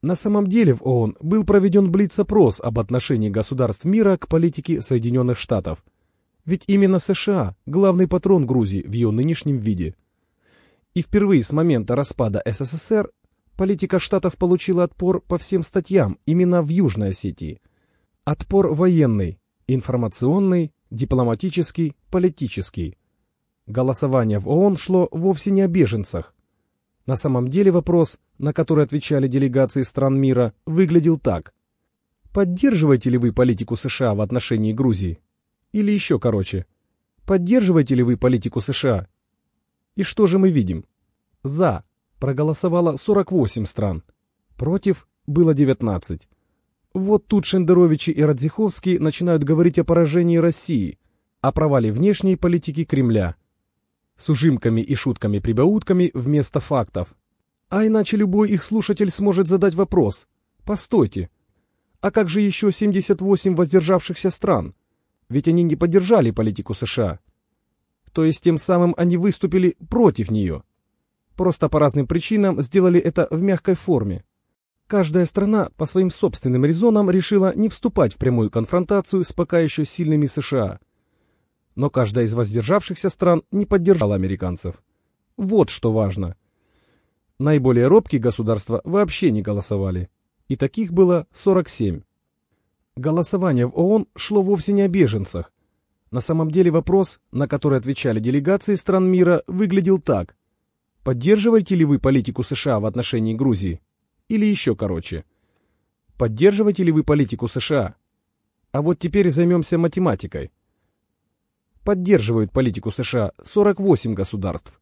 На самом деле в ООН был проведен блиц-опрос об отношении государств мира к политике Соединенных Штатов. Ведь именно США – главный патрон Грузии в ее нынешнем виде. И впервые с момента распада СССР Политика Штатов получила отпор по всем статьям именно в Южной Осетии. Отпор военный, информационный, дипломатический, политический. Голосование в ООН шло вовсе не о беженцах. На самом деле вопрос, на который отвечали делегации стран мира, выглядел так. Поддерживаете ли вы политику США в отношении Грузии? Или еще короче. Поддерживаете ли вы политику США? И что же мы видим? За проголосовало 48 стран, против было 19. Вот тут Шендеровичи и Радзиховский начинают говорить о поражении России, о провале внешней политики Кремля, с ужимками и шутками-прибаутками вместо фактов. А иначе любой их слушатель сможет задать вопрос «Постойте, а как же еще 78 воздержавшихся стран? Ведь они не поддержали политику США». То есть тем самым они выступили против нее просто по разным причинам сделали это в мягкой форме. Каждая страна по своим собственным резонам решила не вступать в прямую конфронтацию с пока еще сильными США. Но каждая из воздержавшихся стран не поддержала американцев. Вот что важно. Наиболее робкие государства вообще не голосовали, и таких было 47. Голосование в ООН шло вовсе не о беженцах. На самом деле вопрос, на который отвечали делегации стран мира, выглядел так – Поддерживаете ли вы политику США в отношении Грузии? Или еще короче. Поддерживаете ли вы политику США? А вот теперь займемся математикой. Поддерживают политику США 48 государств.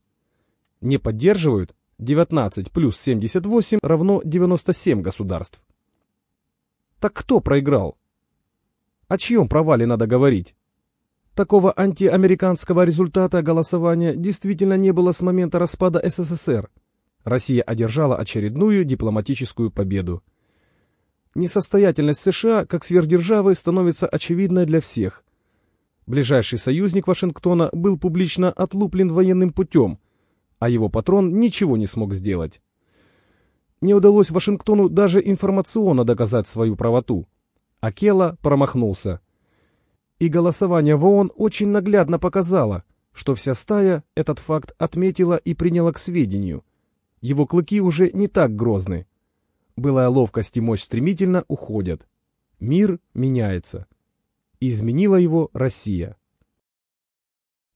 Не поддерживают 19 плюс 78 равно 97 государств. Так кто проиграл? О чьем провале надо говорить? Такого антиамериканского результата голосования действительно не было с момента распада СССР. Россия одержала очередную дипломатическую победу. Несостоятельность США как сверхдержавы становится очевидной для всех. Ближайший союзник Вашингтона был публично отлуплен военным путем, а его патрон ничего не смог сделать. Не удалось Вашингтону даже информационно доказать свою правоту. Акела промахнулся – и голосование в ООН очень наглядно показало, что вся стая этот факт отметила и приняла к сведению. Его клыки уже не так грозны. Былая ловкость и мощь стремительно уходят. Мир меняется. И изменила его Россия.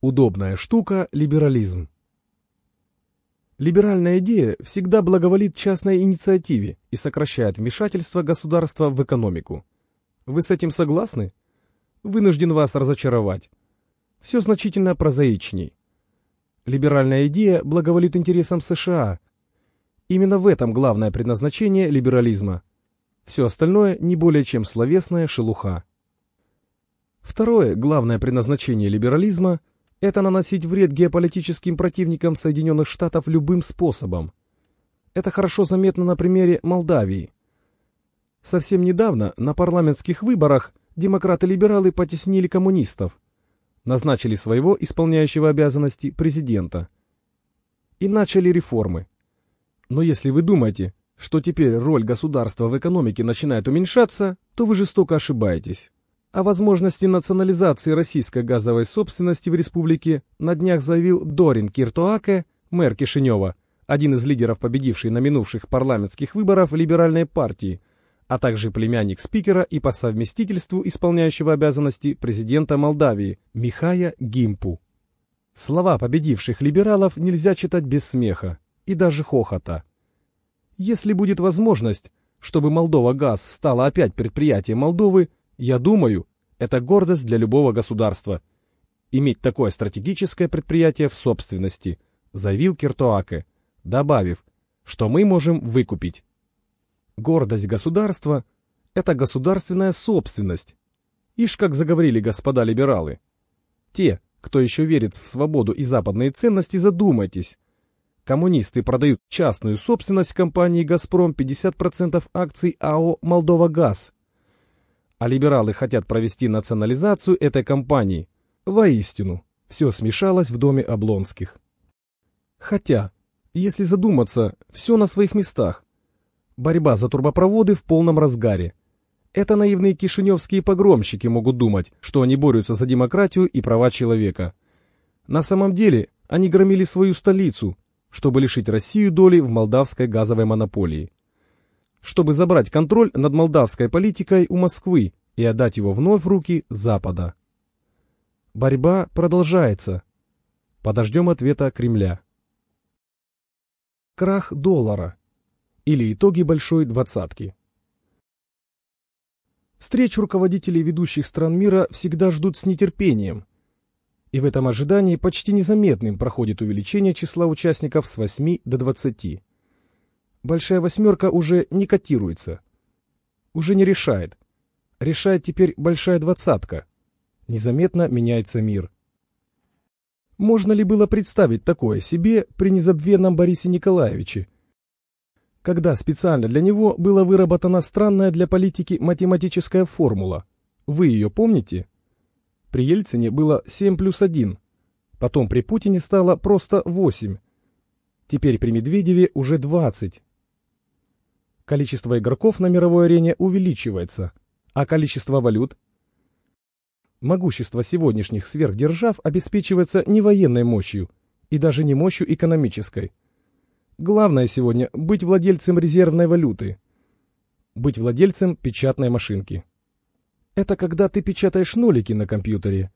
Удобная штука либерализм. Либеральная идея всегда благоволит частной инициативе и сокращает вмешательство государства в экономику. Вы с этим согласны? вынужден вас разочаровать. Все значительно прозаичней. Либеральная идея благоволит интересам США. Именно в этом главное предназначение либерализма. Все остальное не более чем словесная шелуха. Второе главное предназначение либерализма – это наносить вред геополитическим противникам Соединенных Штатов любым способом. Это хорошо заметно на примере Молдавии. Совсем недавно на парламентских выборах демократы-либералы потеснили коммунистов, назначили своего исполняющего обязанности президента и начали реформы. Но если вы думаете, что теперь роль государства в экономике начинает уменьшаться, то вы жестоко ошибаетесь. О возможности национализации российской газовой собственности в республике на днях заявил Дорин Киртоаке, мэр Кишинева, один из лидеров победившей на минувших парламентских выборах либеральной партии – а также племянник спикера и по совместительству исполняющего обязанности президента Молдавии Михая Гимпу. Слова победивших либералов нельзя читать без смеха и даже хохота. Если будет возможность, чтобы Молдова Газ стала опять предприятием Молдовы, я думаю, это гордость для любого государства иметь такое стратегическое предприятие в собственности, заявил Киртоаке, добавив, что мы можем выкупить Гордость государства – это государственная собственность. Ишь, как заговорили господа либералы. Те, кто еще верит в свободу и западные ценности, задумайтесь. Коммунисты продают частную собственность компании «Газпром» 50% акций АО «Молдова-Газ». А либералы хотят провести национализацию этой компании. Воистину, все смешалось в доме Облонских. Хотя, если задуматься, все на своих местах. Борьба за турбопроводы в полном разгаре. Это наивные кишиневские погромщики могут думать, что они борются за демократию и права человека. На самом деле они громили свою столицу, чтобы лишить Россию доли в молдавской газовой монополии. Чтобы забрать контроль над молдавской политикой у Москвы и отдать его вновь в руки Запада. Борьба продолжается. Подождем ответа Кремля. Крах доллара или итоги большой двадцатки. Встреч руководителей ведущих стран мира всегда ждут с нетерпением, и в этом ожидании почти незаметным проходит увеличение числа участников с 8 до 20. Большая восьмерка уже не котируется, уже не решает. Решает теперь большая двадцатка. Незаметно меняется мир. Можно ли было представить такое себе при незабвенном Борисе Николаевиче, когда специально для него была выработана странная для политики математическая формула. Вы ее помните? При Ельцине было 7 плюс 1, потом при Путине стало просто 8, теперь при Медведеве уже 20. Количество игроков на мировой арене увеличивается, а количество валют? Могущество сегодняшних сверхдержав обеспечивается не военной мощью и даже не мощью экономической – Главное сегодня – быть владельцем резервной валюты. Быть владельцем печатной машинки. Это когда ты печатаешь нолики на компьютере,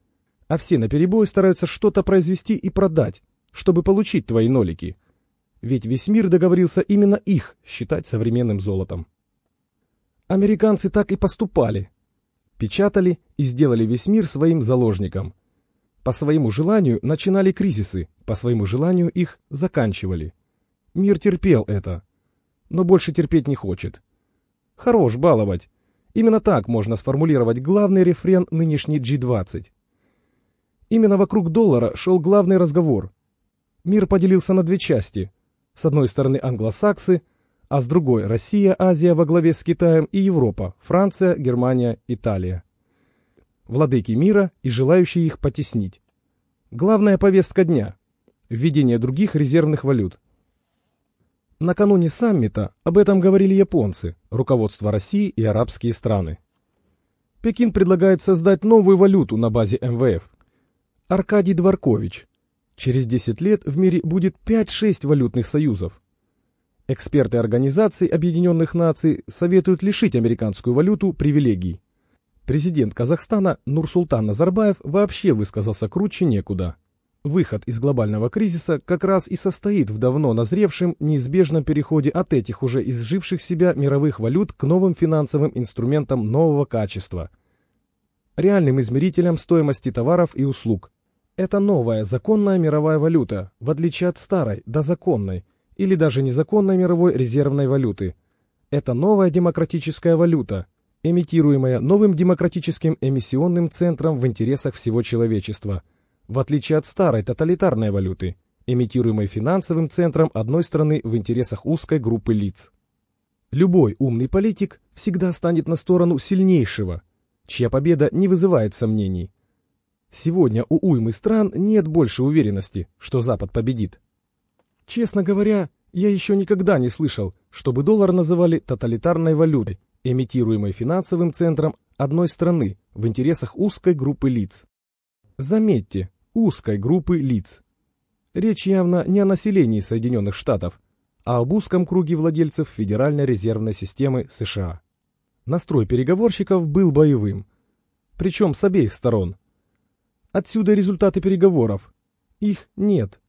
а все наперебой стараются что-то произвести и продать, чтобы получить твои нолики. Ведь весь мир договорился именно их считать современным золотом. Американцы так и поступали. Печатали и сделали весь мир своим заложником. По своему желанию начинали кризисы, по своему желанию их заканчивали. Мир терпел это, но больше терпеть не хочет. Хорош баловать. Именно так можно сформулировать главный рефрен нынешней G20. Именно вокруг доллара шел главный разговор. Мир поделился на две части. С одной стороны англосаксы, а с другой Россия, Азия во главе с Китаем и Европа, Франция, Германия, Италия. Владыки мира и желающие их потеснить. Главная повестка дня – введение других резервных валют – Накануне саммита об этом говорили японцы, руководство России и арабские страны. Пекин предлагает создать новую валюту на базе МВФ. Аркадий Дворкович. Через 10 лет в мире будет 5-6 валютных союзов. Эксперты Организации Объединенных Наций советуют лишить американскую валюту привилегий. Президент Казахстана Нурсултан Назарбаев вообще высказался круче некуда. Выход из глобального кризиса как раз и состоит в давно назревшем неизбежном переходе от этих уже изживших себя мировых валют к новым финансовым инструментам нового качества, реальным измерителем стоимости товаров и услуг. Это новая законная мировая валюта, в отличие от старой, дозаконной, или даже незаконной мировой резервной валюты. Это новая демократическая валюта, эмитируемая новым демократическим эмиссионным центром в интересах всего человечества – в отличие от старой тоталитарной валюты, эмитируемой финансовым центром одной страны в интересах узкой группы лиц. Любой умный политик всегда станет на сторону сильнейшего, чья победа не вызывает сомнений. Сегодня у уймы стран нет больше уверенности, что Запад победит. Честно говоря, я еще никогда не слышал, чтобы доллар называли тоталитарной валютой, эмитируемой финансовым центром одной страны в интересах узкой группы лиц. Заметьте, узкой группы лиц. Речь явно не о населении Соединенных Штатов, а об узком круге владельцев Федеральной резервной системы США. Настрой переговорщиков был боевым, причем с обеих сторон. Отсюда результаты переговоров. Их нет.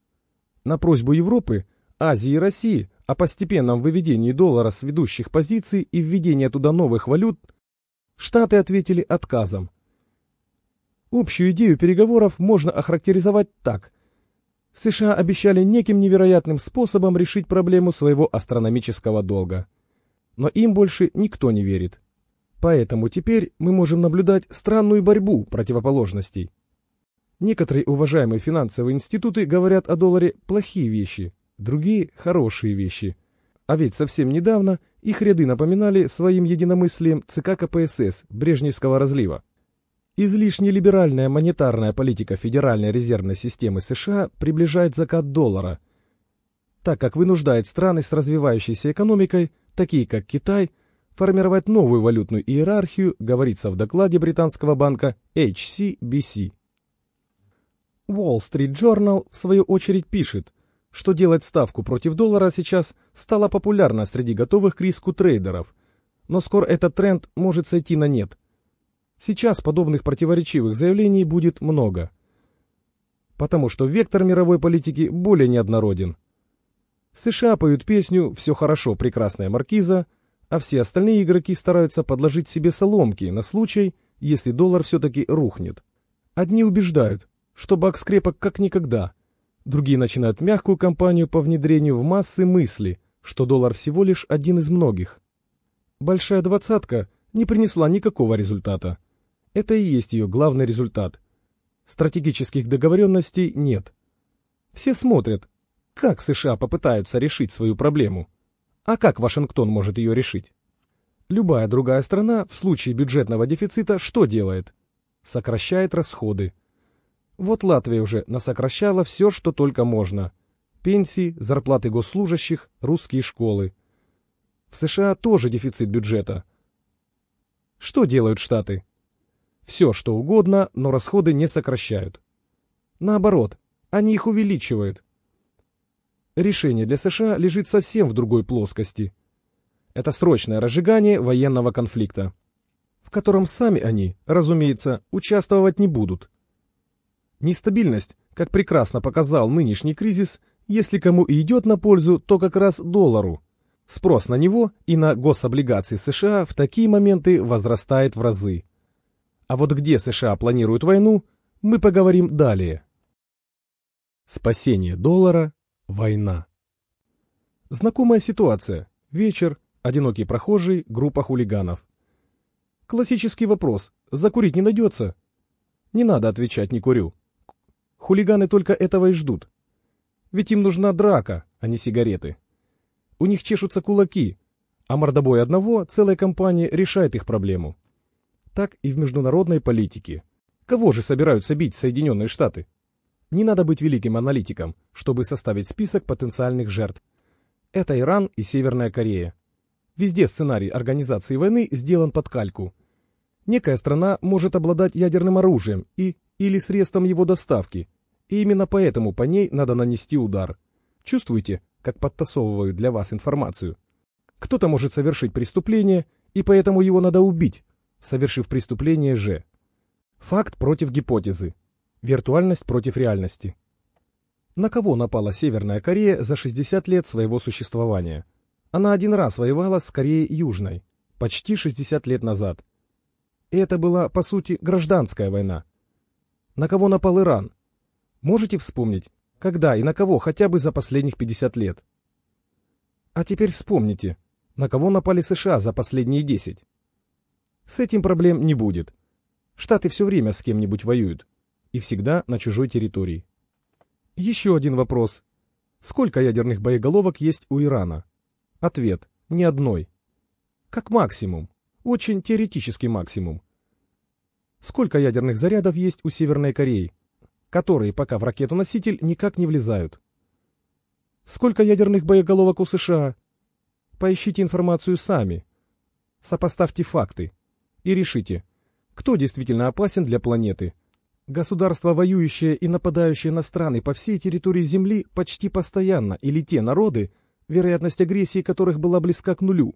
На просьбу Европы, Азии и России о постепенном выведении доллара с ведущих позиций и введении туда новых валют, Штаты ответили отказом – Общую идею переговоров можно охарактеризовать так. США обещали неким невероятным способом решить проблему своего астрономического долга. Но им больше никто не верит. Поэтому теперь мы можем наблюдать странную борьбу противоположностей. Некоторые уважаемые финансовые институты говорят о долларе плохие вещи, другие – хорошие вещи. А ведь совсем недавно их ряды напоминали своим единомыслием ЦК КПСС Брежневского разлива. Излишне либеральная монетарная политика Федеральной резервной системы США приближает закат доллара, так как вынуждает страны с развивающейся экономикой, такие как Китай, формировать новую валютную иерархию, говорится в докладе британского банка HCBC. Wall Street Journal в свою очередь пишет, что делать ставку против доллара сейчас стало популярно среди готовых к риску трейдеров, но скоро этот тренд может сойти на нет – Сейчас подобных противоречивых заявлений будет много, потому что вектор мировой политики более неоднороден. США поют песню «Все хорошо, прекрасная маркиза», а все остальные игроки стараются подложить себе соломки на случай, если доллар все-таки рухнет. Одни убеждают, что бакс крепок как никогда, другие начинают мягкую кампанию по внедрению в массы мысли, что доллар всего лишь один из многих. Большая двадцатка не принесла никакого результата. Это и есть ее главный результат. Стратегических договоренностей нет. Все смотрят, как США попытаются решить свою проблему. А как Вашингтон может ее решить? Любая другая страна в случае бюджетного дефицита что делает? Сокращает расходы. Вот Латвия уже насокращала все, что только можно. Пенсии, зарплаты госслужащих, русские школы. В США тоже дефицит бюджета. Что делают Штаты? все, что угодно, но расходы не сокращают. Наоборот, они их увеличивают. Решение для США лежит совсем в другой плоскости. Это срочное разжигание военного конфликта, в котором сами они, разумеется, участвовать не будут. Нестабильность, как прекрасно показал нынешний кризис, если кому и идет на пользу, то как раз доллару. Спрос на него и на гособлигации США в такие моменты возрастает в разы. А вот где США планируют войну, мы поговорим далее. Спасение доллара, война. Знакомая ситуация. Вечер, одинокий прохожий, группа хулиганов. Классический вопрос. Закурить не найдется? Не надо отвечать, не курю. Хулиганы только этого и ждут. Ведь им нужна драка, а не сигареты. У них чешутся кулаки, а мордобой одного целой компании решает их проблему так и в международной политике. Кого же собираются бить Соединенные Штаты? Не надо быть великим аналитиком, чтобы составить список потенциальных жертв. Это Иран и Северная Корея. Везде сценарий организации войны сделан под кальку. Некая страна может обладать ядерным оружием и или средством его доставки, и именно поэтому по ней надо нанести удар. Чувствуете, как подтасовывают для вас информацию? Кто-то может совершить преступление, и поэтому его надо убить, совершив преступление же. Факт против гипотезы. Виртуальность против реальности. На кого напала Северная Корея за 60 лет своего существования? Она один раз воевала с Кореей Южной, почти 60 лет назад. И это была, по сути, гражданская война. На кого напал Иран? Можете вспомнить, когда и на кого хотя бы за последних 50 лет? А теперь вспомните, на кого напали США за последние 10? С этим проблем не будет. Штаты все время с кем-нибудь воюют. И всегда на чужой территории. Еще один вопрос. Сколько ядерных боеголовок есть у Ирана? Ответ. Ни одной. Как максимум. Очень теоретический максимум. Сколько ядерных зарядов есть у Северной Кореи? Которые пока в ракету-носитель никак не влезают. Сколько ядерных боеголовок у США? Поищите информацию сами. Сопоставьте факты и решите, кто действительно опасен для планеты. Государства, воюющие и нападающие на страны по всей территории Земли почти постоянно, или те народы, вероятность агрессии которых была близка к нулю,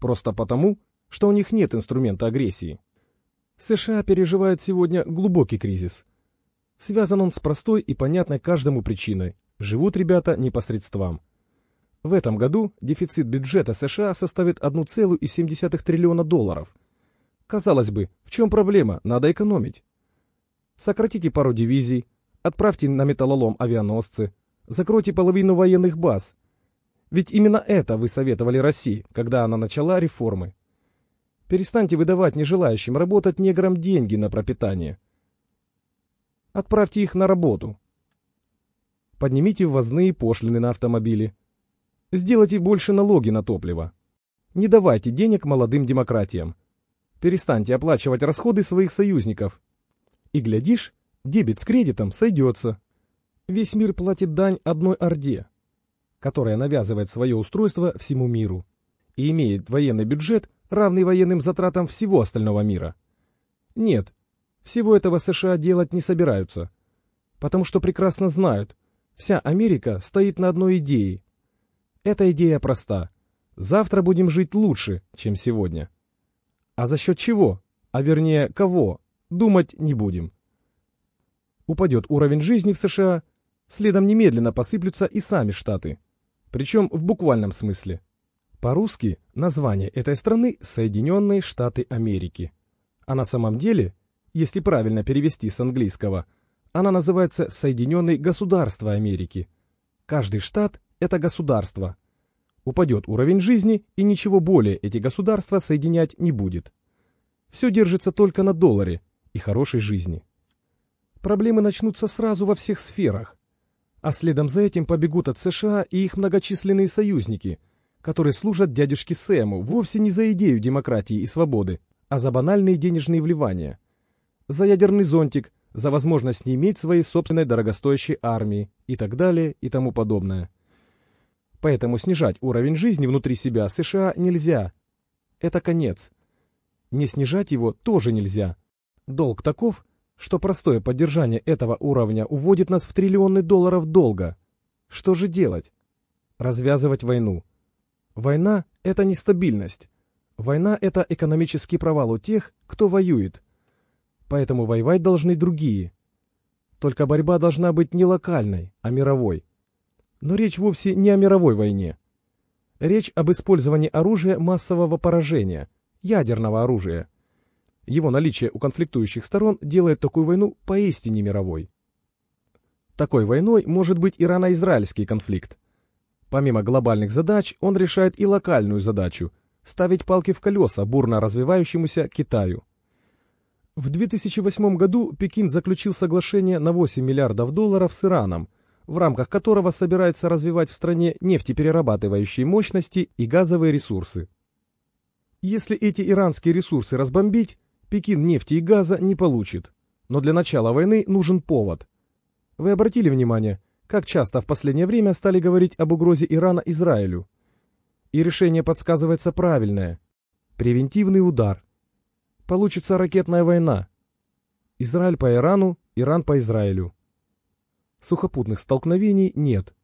просто потому, что у них нет инструмента агрессии. США переживают сегодня глубокий кризис. Связан он с простой и понятной каждому причиной. Живут ребята не непосредством. В этом году дефицит бюджета США составит 1,7 триллиона долларов, Казалось бы, в чем проблема, надо экономить. Сократите пару дивизий, отправьте на металлолом авианосцы, закройте половину военных баз. Ведь именно это вы советовали России, когда она начала реформы. Перестаньте выдавать нежелающим работать неграм деньги на пропитание. Отправьте их на работу. Поднимите ввозные пошлины на автомобили. Сделайте больше налоги на топливо. Не давайте денег молодым демократиям, Перестаньте оплачивать расходы своих союзников. И глядишь, дебет с кредитом сойдется. Весь мир платит дань одной Орде, которая навязывает свое устройство всему миру и имеет военный бюджет, равный военным затратам всего остального мира. Нет, всего этого США делать не собираются, потому что прекрасно знают, вся Америка стоит на одной идее. Эта идея проста. Завтра будем жить лучше, чем сегодня. А за счет чего, а вернее кого, думать не будем. Упадет уровень жизни в США, следом немедленно посыплются и сами Штаты. Причем в буквальном смысле. По-русски название этой страны Соединенные Штаты Америки. А на самом деле, если правильно перевести с английского, она называется Соединенные Государства Америки. Каждый штат – это государство, упадет уровень жизни, и ничего более эти государства соединять не будет. Все держится только на долларе и хорошей жизни. Проблемы начнутся сразу во всех сферах, а следом за этим побегут от США и их многочисленные союзники, которые служат дядюшке Сэму вовсе не за идею демократии и свободы, а за банальные денежные вливания, за ядерный зонтик, за возможность не иметь своей собственной дорогостоящей армии и так далее и тому подобное. Поэтому снижать уровень жизни внутри себя США нельзя. Это конец. Не снижать его тоже нельзя. Долг таков, что простое поддержание этого уровня уводит нас в триллионы долларов долга. Что же делать? Развязывать войну. Война – это нестабильность. Война – это экономический провал у тех, кто воюет. Поэтому воевать должны другие. Только борьба должна быть не локальной, а мировой. Но речь вовсе не о мировой войне. Речь об использовании оружия массового поражения, ядерного оружия. Его наличие у конфликтующих сторон делает такую войну поистине мировой. Такой войной может быть ирано-израильский конфликт. Помимо глобальных задач, он решает и локальную задачу – ставить палки в колеса бурно развивающемуся Китаю. В 2008 году Пекин заключил соглашение на 8 миллиардов долларов с Ираном – в рамках которого собирается развивать в стране нефтеперерабатывающие мощности и газовые ресурсы. Если эти иранские ресурсы разбомбить, Пекин нефти и газа не получит. Но для начала войны нужен повод. Вы обратили внимание, как часто в последнее время стали говорить об угрозе Ирана Израилю? И решение подсказывается правильное. Превентивный удар. Получится ракетная война. Израиль по Ирану, Иран по Израилю. Сухопутных столкновений нет.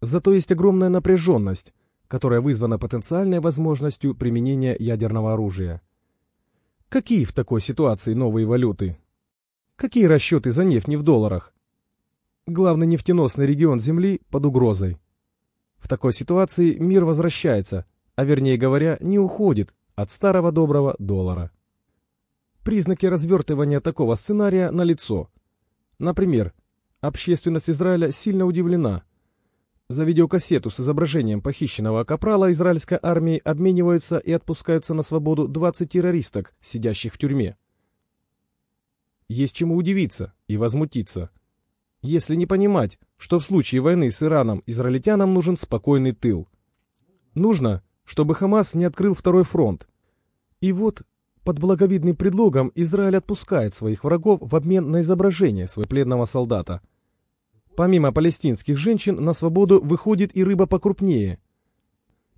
Зато есть огромная напряженность, которая вызвана потенциальной возможностью применения ядерного оружия. Какие в такой ситуации новые валюты? Какие расчеты за нефть не в долларах? Главный нефтеносный регион Земли под угрозой. В такой ситуации мир возвращается, а вернее говоря, не уходит от старого доброго доллара. Признаки развертывания такого сценария налицо. Например, Общественность Израиля сильно удивлена. За видеокассету с изображением похищенного капрала израильской армии обмениваются и отпускаются на свободу 20 террористок, сидящих в тюрьме. Есть чему удивиться и возмутиться. Если не понимать, что в случае войны с Ираном израильтянам нужен спокойный тыл. Нужно, чтобы Хамас не открыл второй фронт. И вот под благовидным предлогом Израиль отпускает своих врагов в обмен на изображение своего пленного солдата – Помимо палестинских женщин на свободу выходит и рыба покрупнее.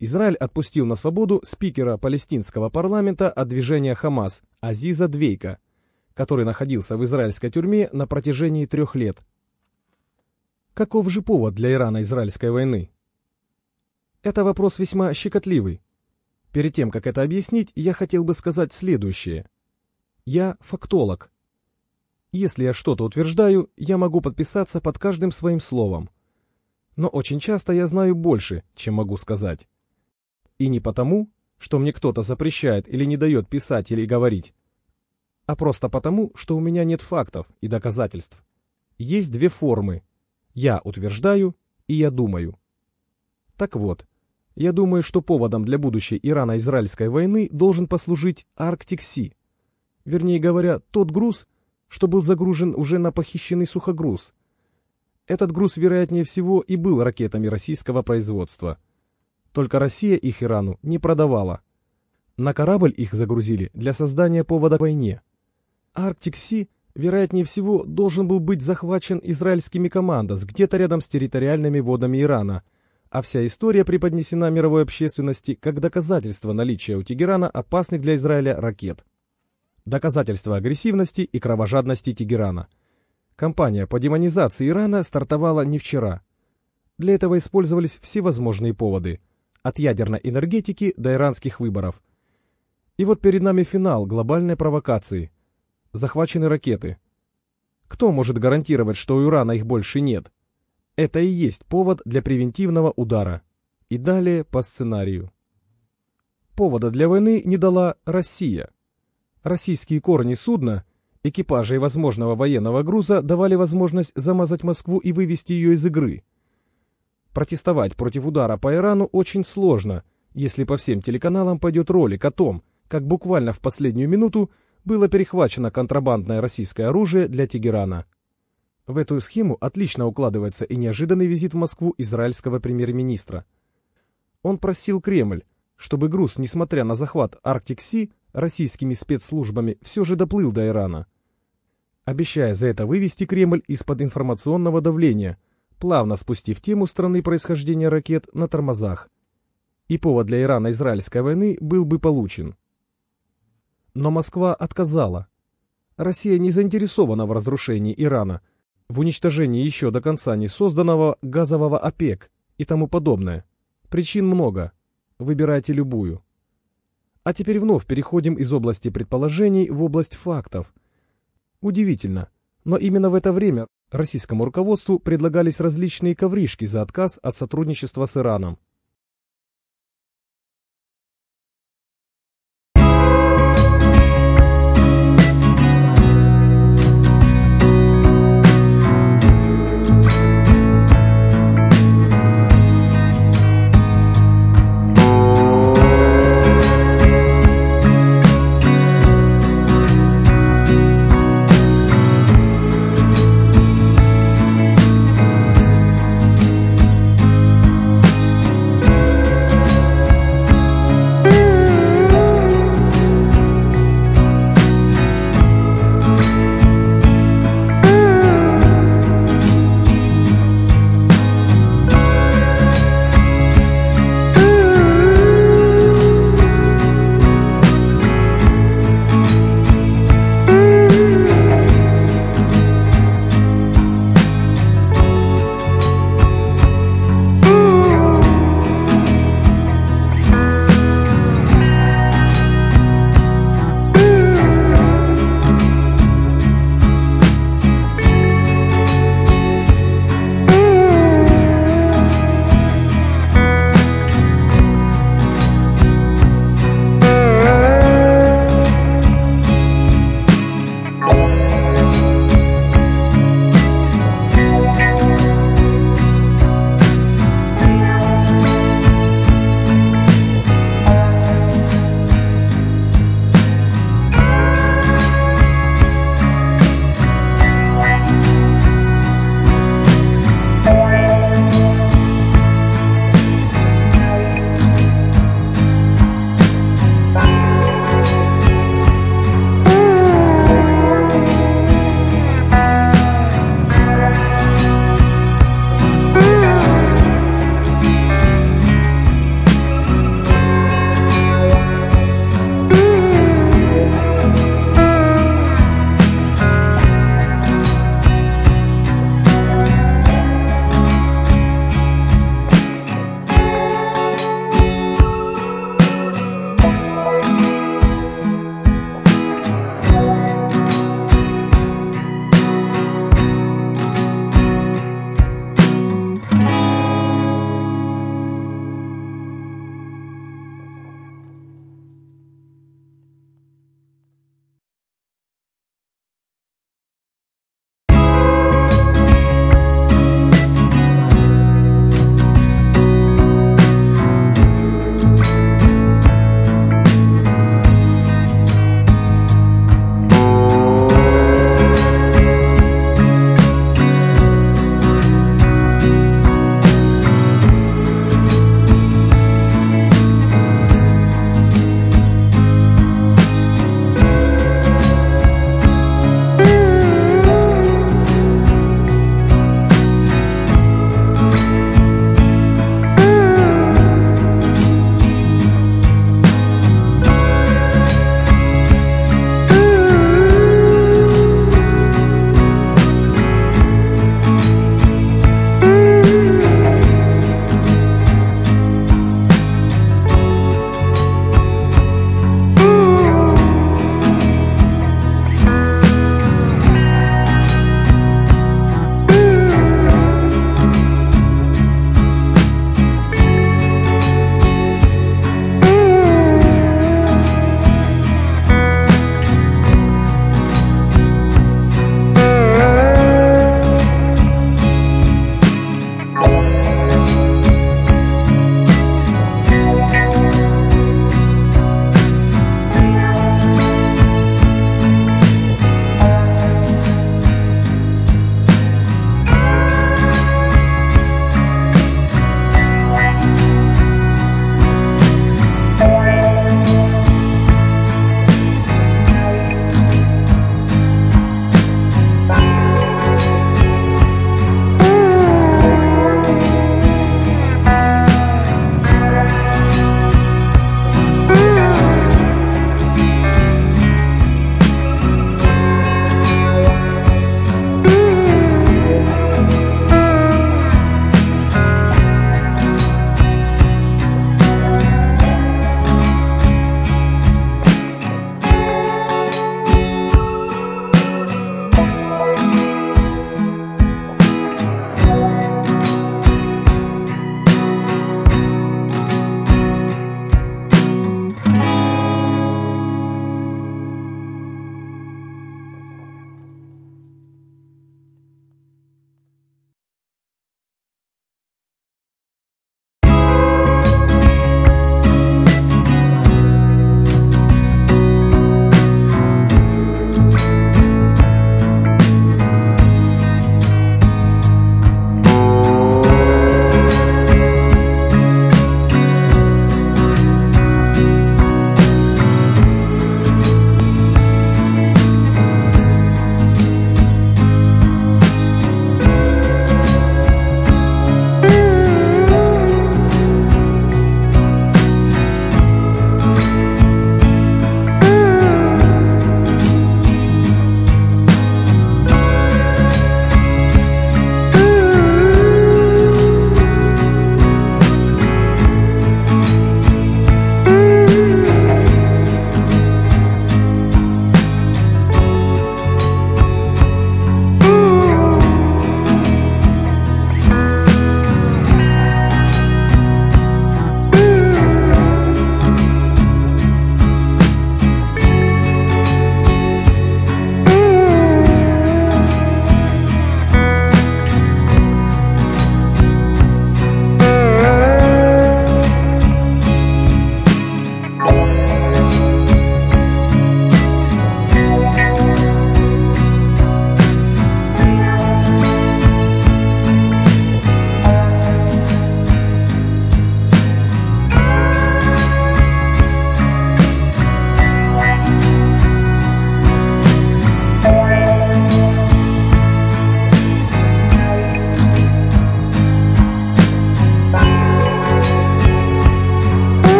Израиль отпустил на свободу спикера палестинского парламента от движения «Хамас» Азиза Двейка, который находился в израильской тюрьме на протяжении трех лет. Каков же повод для Ирана-израильской войны? Это вопрос весьма щекотливый. Перед тем, как это объяснить, я хотел бы сказать следующее. Я фактолог, если я что-то утверждаю, я могу подписаться под каждым своим словом. Но очень часто я знаю больше, чем могу сказать. И не потому, что мне кто-то запрещает или не дает писать или говорить, а просто потому, что у меня нет фактов и доказательств. Есть две формы. Я утверждаю и я думаю. Так вот, я думаю, что поводом для будущей Ирано-Израильской войны должен послужить Арктик-Си. Вернее говоря, тот груз, что был загружен уже на похищенный сухогруз. Этот груз, вероятнее всего, и был ракетами российского производства. Только Россия их Ирану не продавала. На корабль их загрузили для создания повода к войне. Арктик-Си, вероятнее всего, должен был быть захвачен израильскими командос где-то рядом с территориальными водами Ирана, а вся история преподнесена мировой общественности как доказательство наличия у Тегерана опасных для Израиля ракет – доказательство агрессивности и кровожадности Тегерана. Кампания по демонизации Ирана стартовала не вчера. Для этого использовались всевозможные поводы, от ядерной энергетики до иранских выборов. И вот перед нами финал глобальной провокации. Захвачены ракеты. Кто может гарантировать, что у Ирана их больше нет? Это и есть повод для превентивного удара. И далее по сценарию. Повода для войны не дала Россия – Российские корни судна, экипажа и возможного военного груза давали возможность замазать Москву и вывести ее из игры. Протестовать против удара по Ирану очень сложно, если по всем телеканалам пойдет ролик о том, как буквально в последнюю минуту было перехвачено контрабандное российское оружие для Тегерана. В эту схему отлично укладывается и неожиданный визит в Москву израильского премьер-министра. Он просил Кремль, чтобы груз, несмотря на захват Арктик-Си, российскими спецслужбами все же доплыл до Ирана, обещая за это вывести Кремль из-под информационного давления, плавно спустив тему страны происхождения ракет на тормозах. И повод для Ирана-Израильской войны был бы получен. Но Москва отказала. Россия не заинтересована в разрушении Ирана, в уничтожении еще до конца не созданного газового ОПЕК и тому подобное. Причин много. Выбирайте любую. А теперь вновь переходим из области предположений в область фактов. Удивительно, но именно в это время российскому руководству предлагались различные ковришки за отказ от сотрудничества с Ираном.